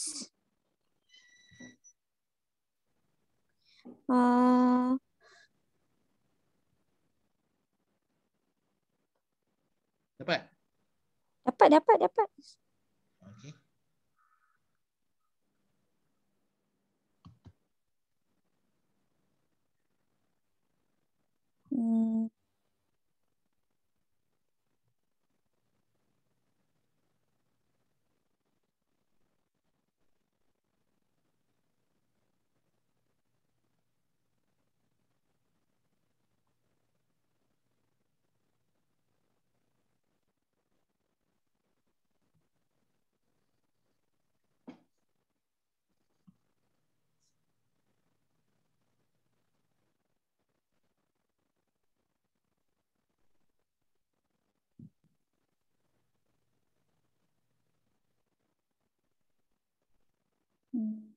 啊、uh,，dapat，dapat oh. dapat dapat, dapat.。Okay. 嗯。Hmm. Mm.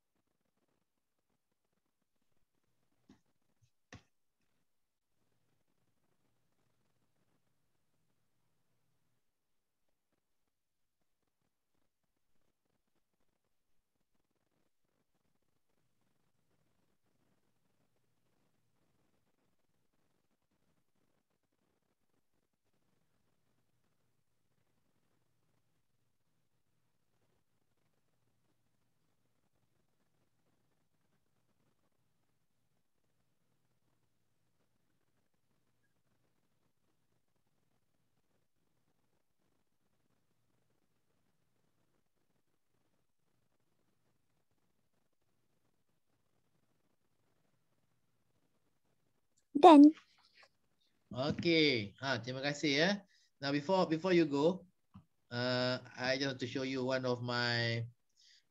Dan. Okay. Ha, terima kasih ya. Now before before you go, uh, I just want to show you one of my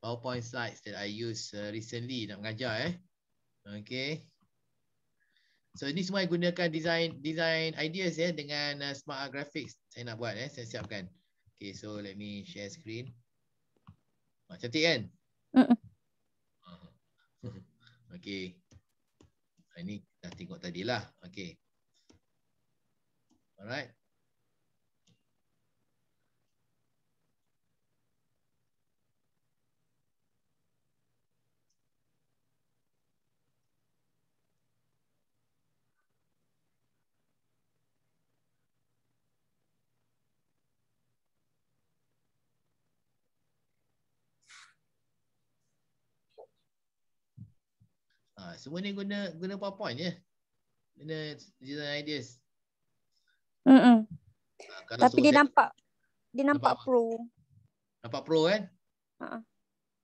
PowerPoint slides that I use uh, recently nak mengajar eh. Okay. So ini semua yang gunakan design design ideas ya eh, dengan uh, smart art graphics saya nak buat eh saya siapkan. Okay, so let me share screen. Oh, cantik kan? Uh -uh. okay. Ini dah tengok tadilah. Okey. Alright. Ah, semua ni guna guna PowerPoint ya, Guna design ideas. Mm -mm. Ha, Tapi dia saya, nampak dia nampak, nampak pro. Nampak pro kan? Ha.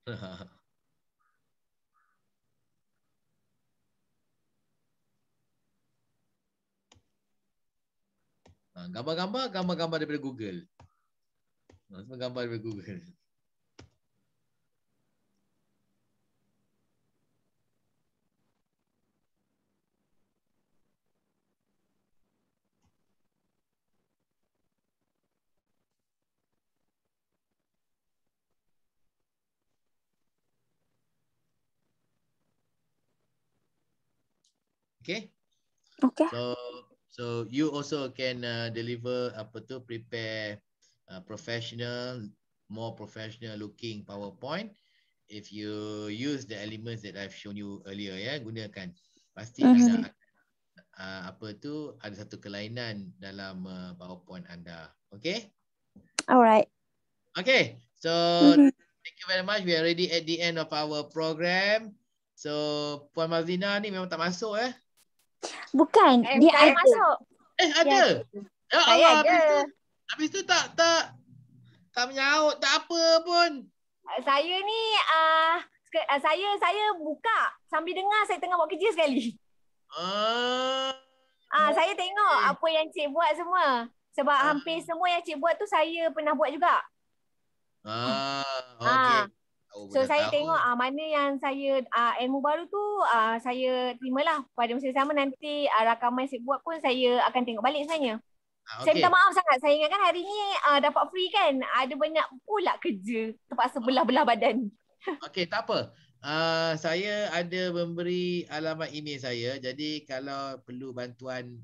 Gambar-gambar, gambar-gambar daripada Google. Semua gambar daripada Google. Okay? Okay. So, so you also can uh, deliver apa tu prepare uh, professional, more professional looking PowerPoint. If you use the elements that I've shown you earlier, ya gunakan. Pasti uh -huh. nak, uh, apa tu ada satu kelainan dalam uh, PowerPoint anda. Okay? Alright. Okay. So uh mhm. -huh. thank you very much. We are already at the end of our program. So Puan Mazina ni memang tak masuk eh. Bukan. M- eh, eh, dia ada. masuk. Ya eh ada. Ya Allah. Saya habis tu. Habis tu tak. Tak. Tak menyaut. Tak apa pun. Saya ni. Uh, saya. Saya buka. Sambil dengar. Saya tengah buat kerja sekali. Ah. Ah, saya tengok eh. apa yang cik buat semua. Sebab ah. hampir semua yang cik buat tu saya pernah buat juga. Ah, ah. okey. Ah tahu So saya tahu. tengok uh, mana yang saya uh, ilmu baru tu uh, saya terima lah pada masa sama nanti uh, rakaman saya buat pun saya akan tengok balik sebenarnya. okay. Saya minta maaf sangat. Saya ingatkan hari ni uh, dapat free kan. Ada banyak pula kerja. Terpaksa sebelah belah badan. Okey, tak apa. Uh, saya ada memberi alamat email saya. Jadi kalau perlu bantuan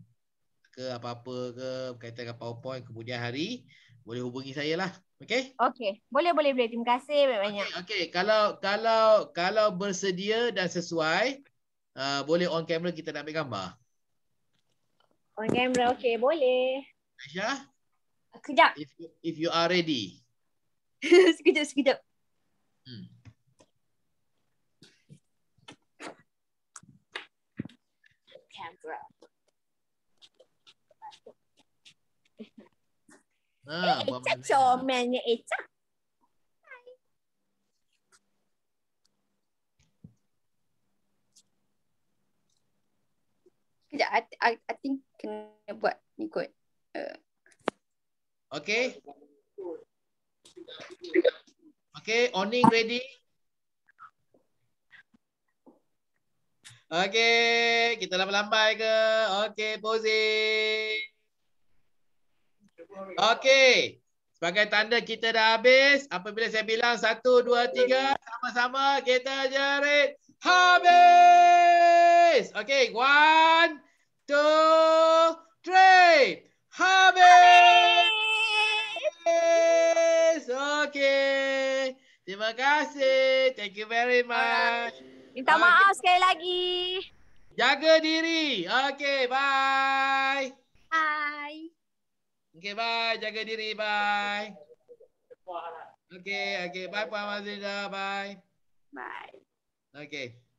ke apa-apa ke berkaitan dengan PowerPoint kemudian hari, boleh hubungi saya lah. Okey. Okey. Boleh boleh boleh. Terima kasih banyak-banyak. Okey. Okay. Kalau kalau kalau bersedia dan sesuai, uh, boleh on camera kita nak ambil gambar. On camera. Okey, boleh. Aisha. Kejap. If you, if you are ready. sekejap, sekejap. Hmm. Ah, eh, Echa comelnya Echa. Sekejap, I, I, think kena buat ni kot. Uh. Okay. Okay, awning ready. Okay, kita lambai-lambai ke? Okay, posing. Okey. Sebagai tanda kita dah habis. Apabila saya bilang satu, dua, tiga. Sama-sama kita jarit Habis. Okey. One, two, three. Habis. Okey. Terima kasih. Thank you very much. Minta maaf okay. sekali lagi. Jaga diri. Okey. Bye. Okay, bye. Jaga diri. Bye. Okay, okay. Bye, Puan Mazidah. Bye. Bye. Okay.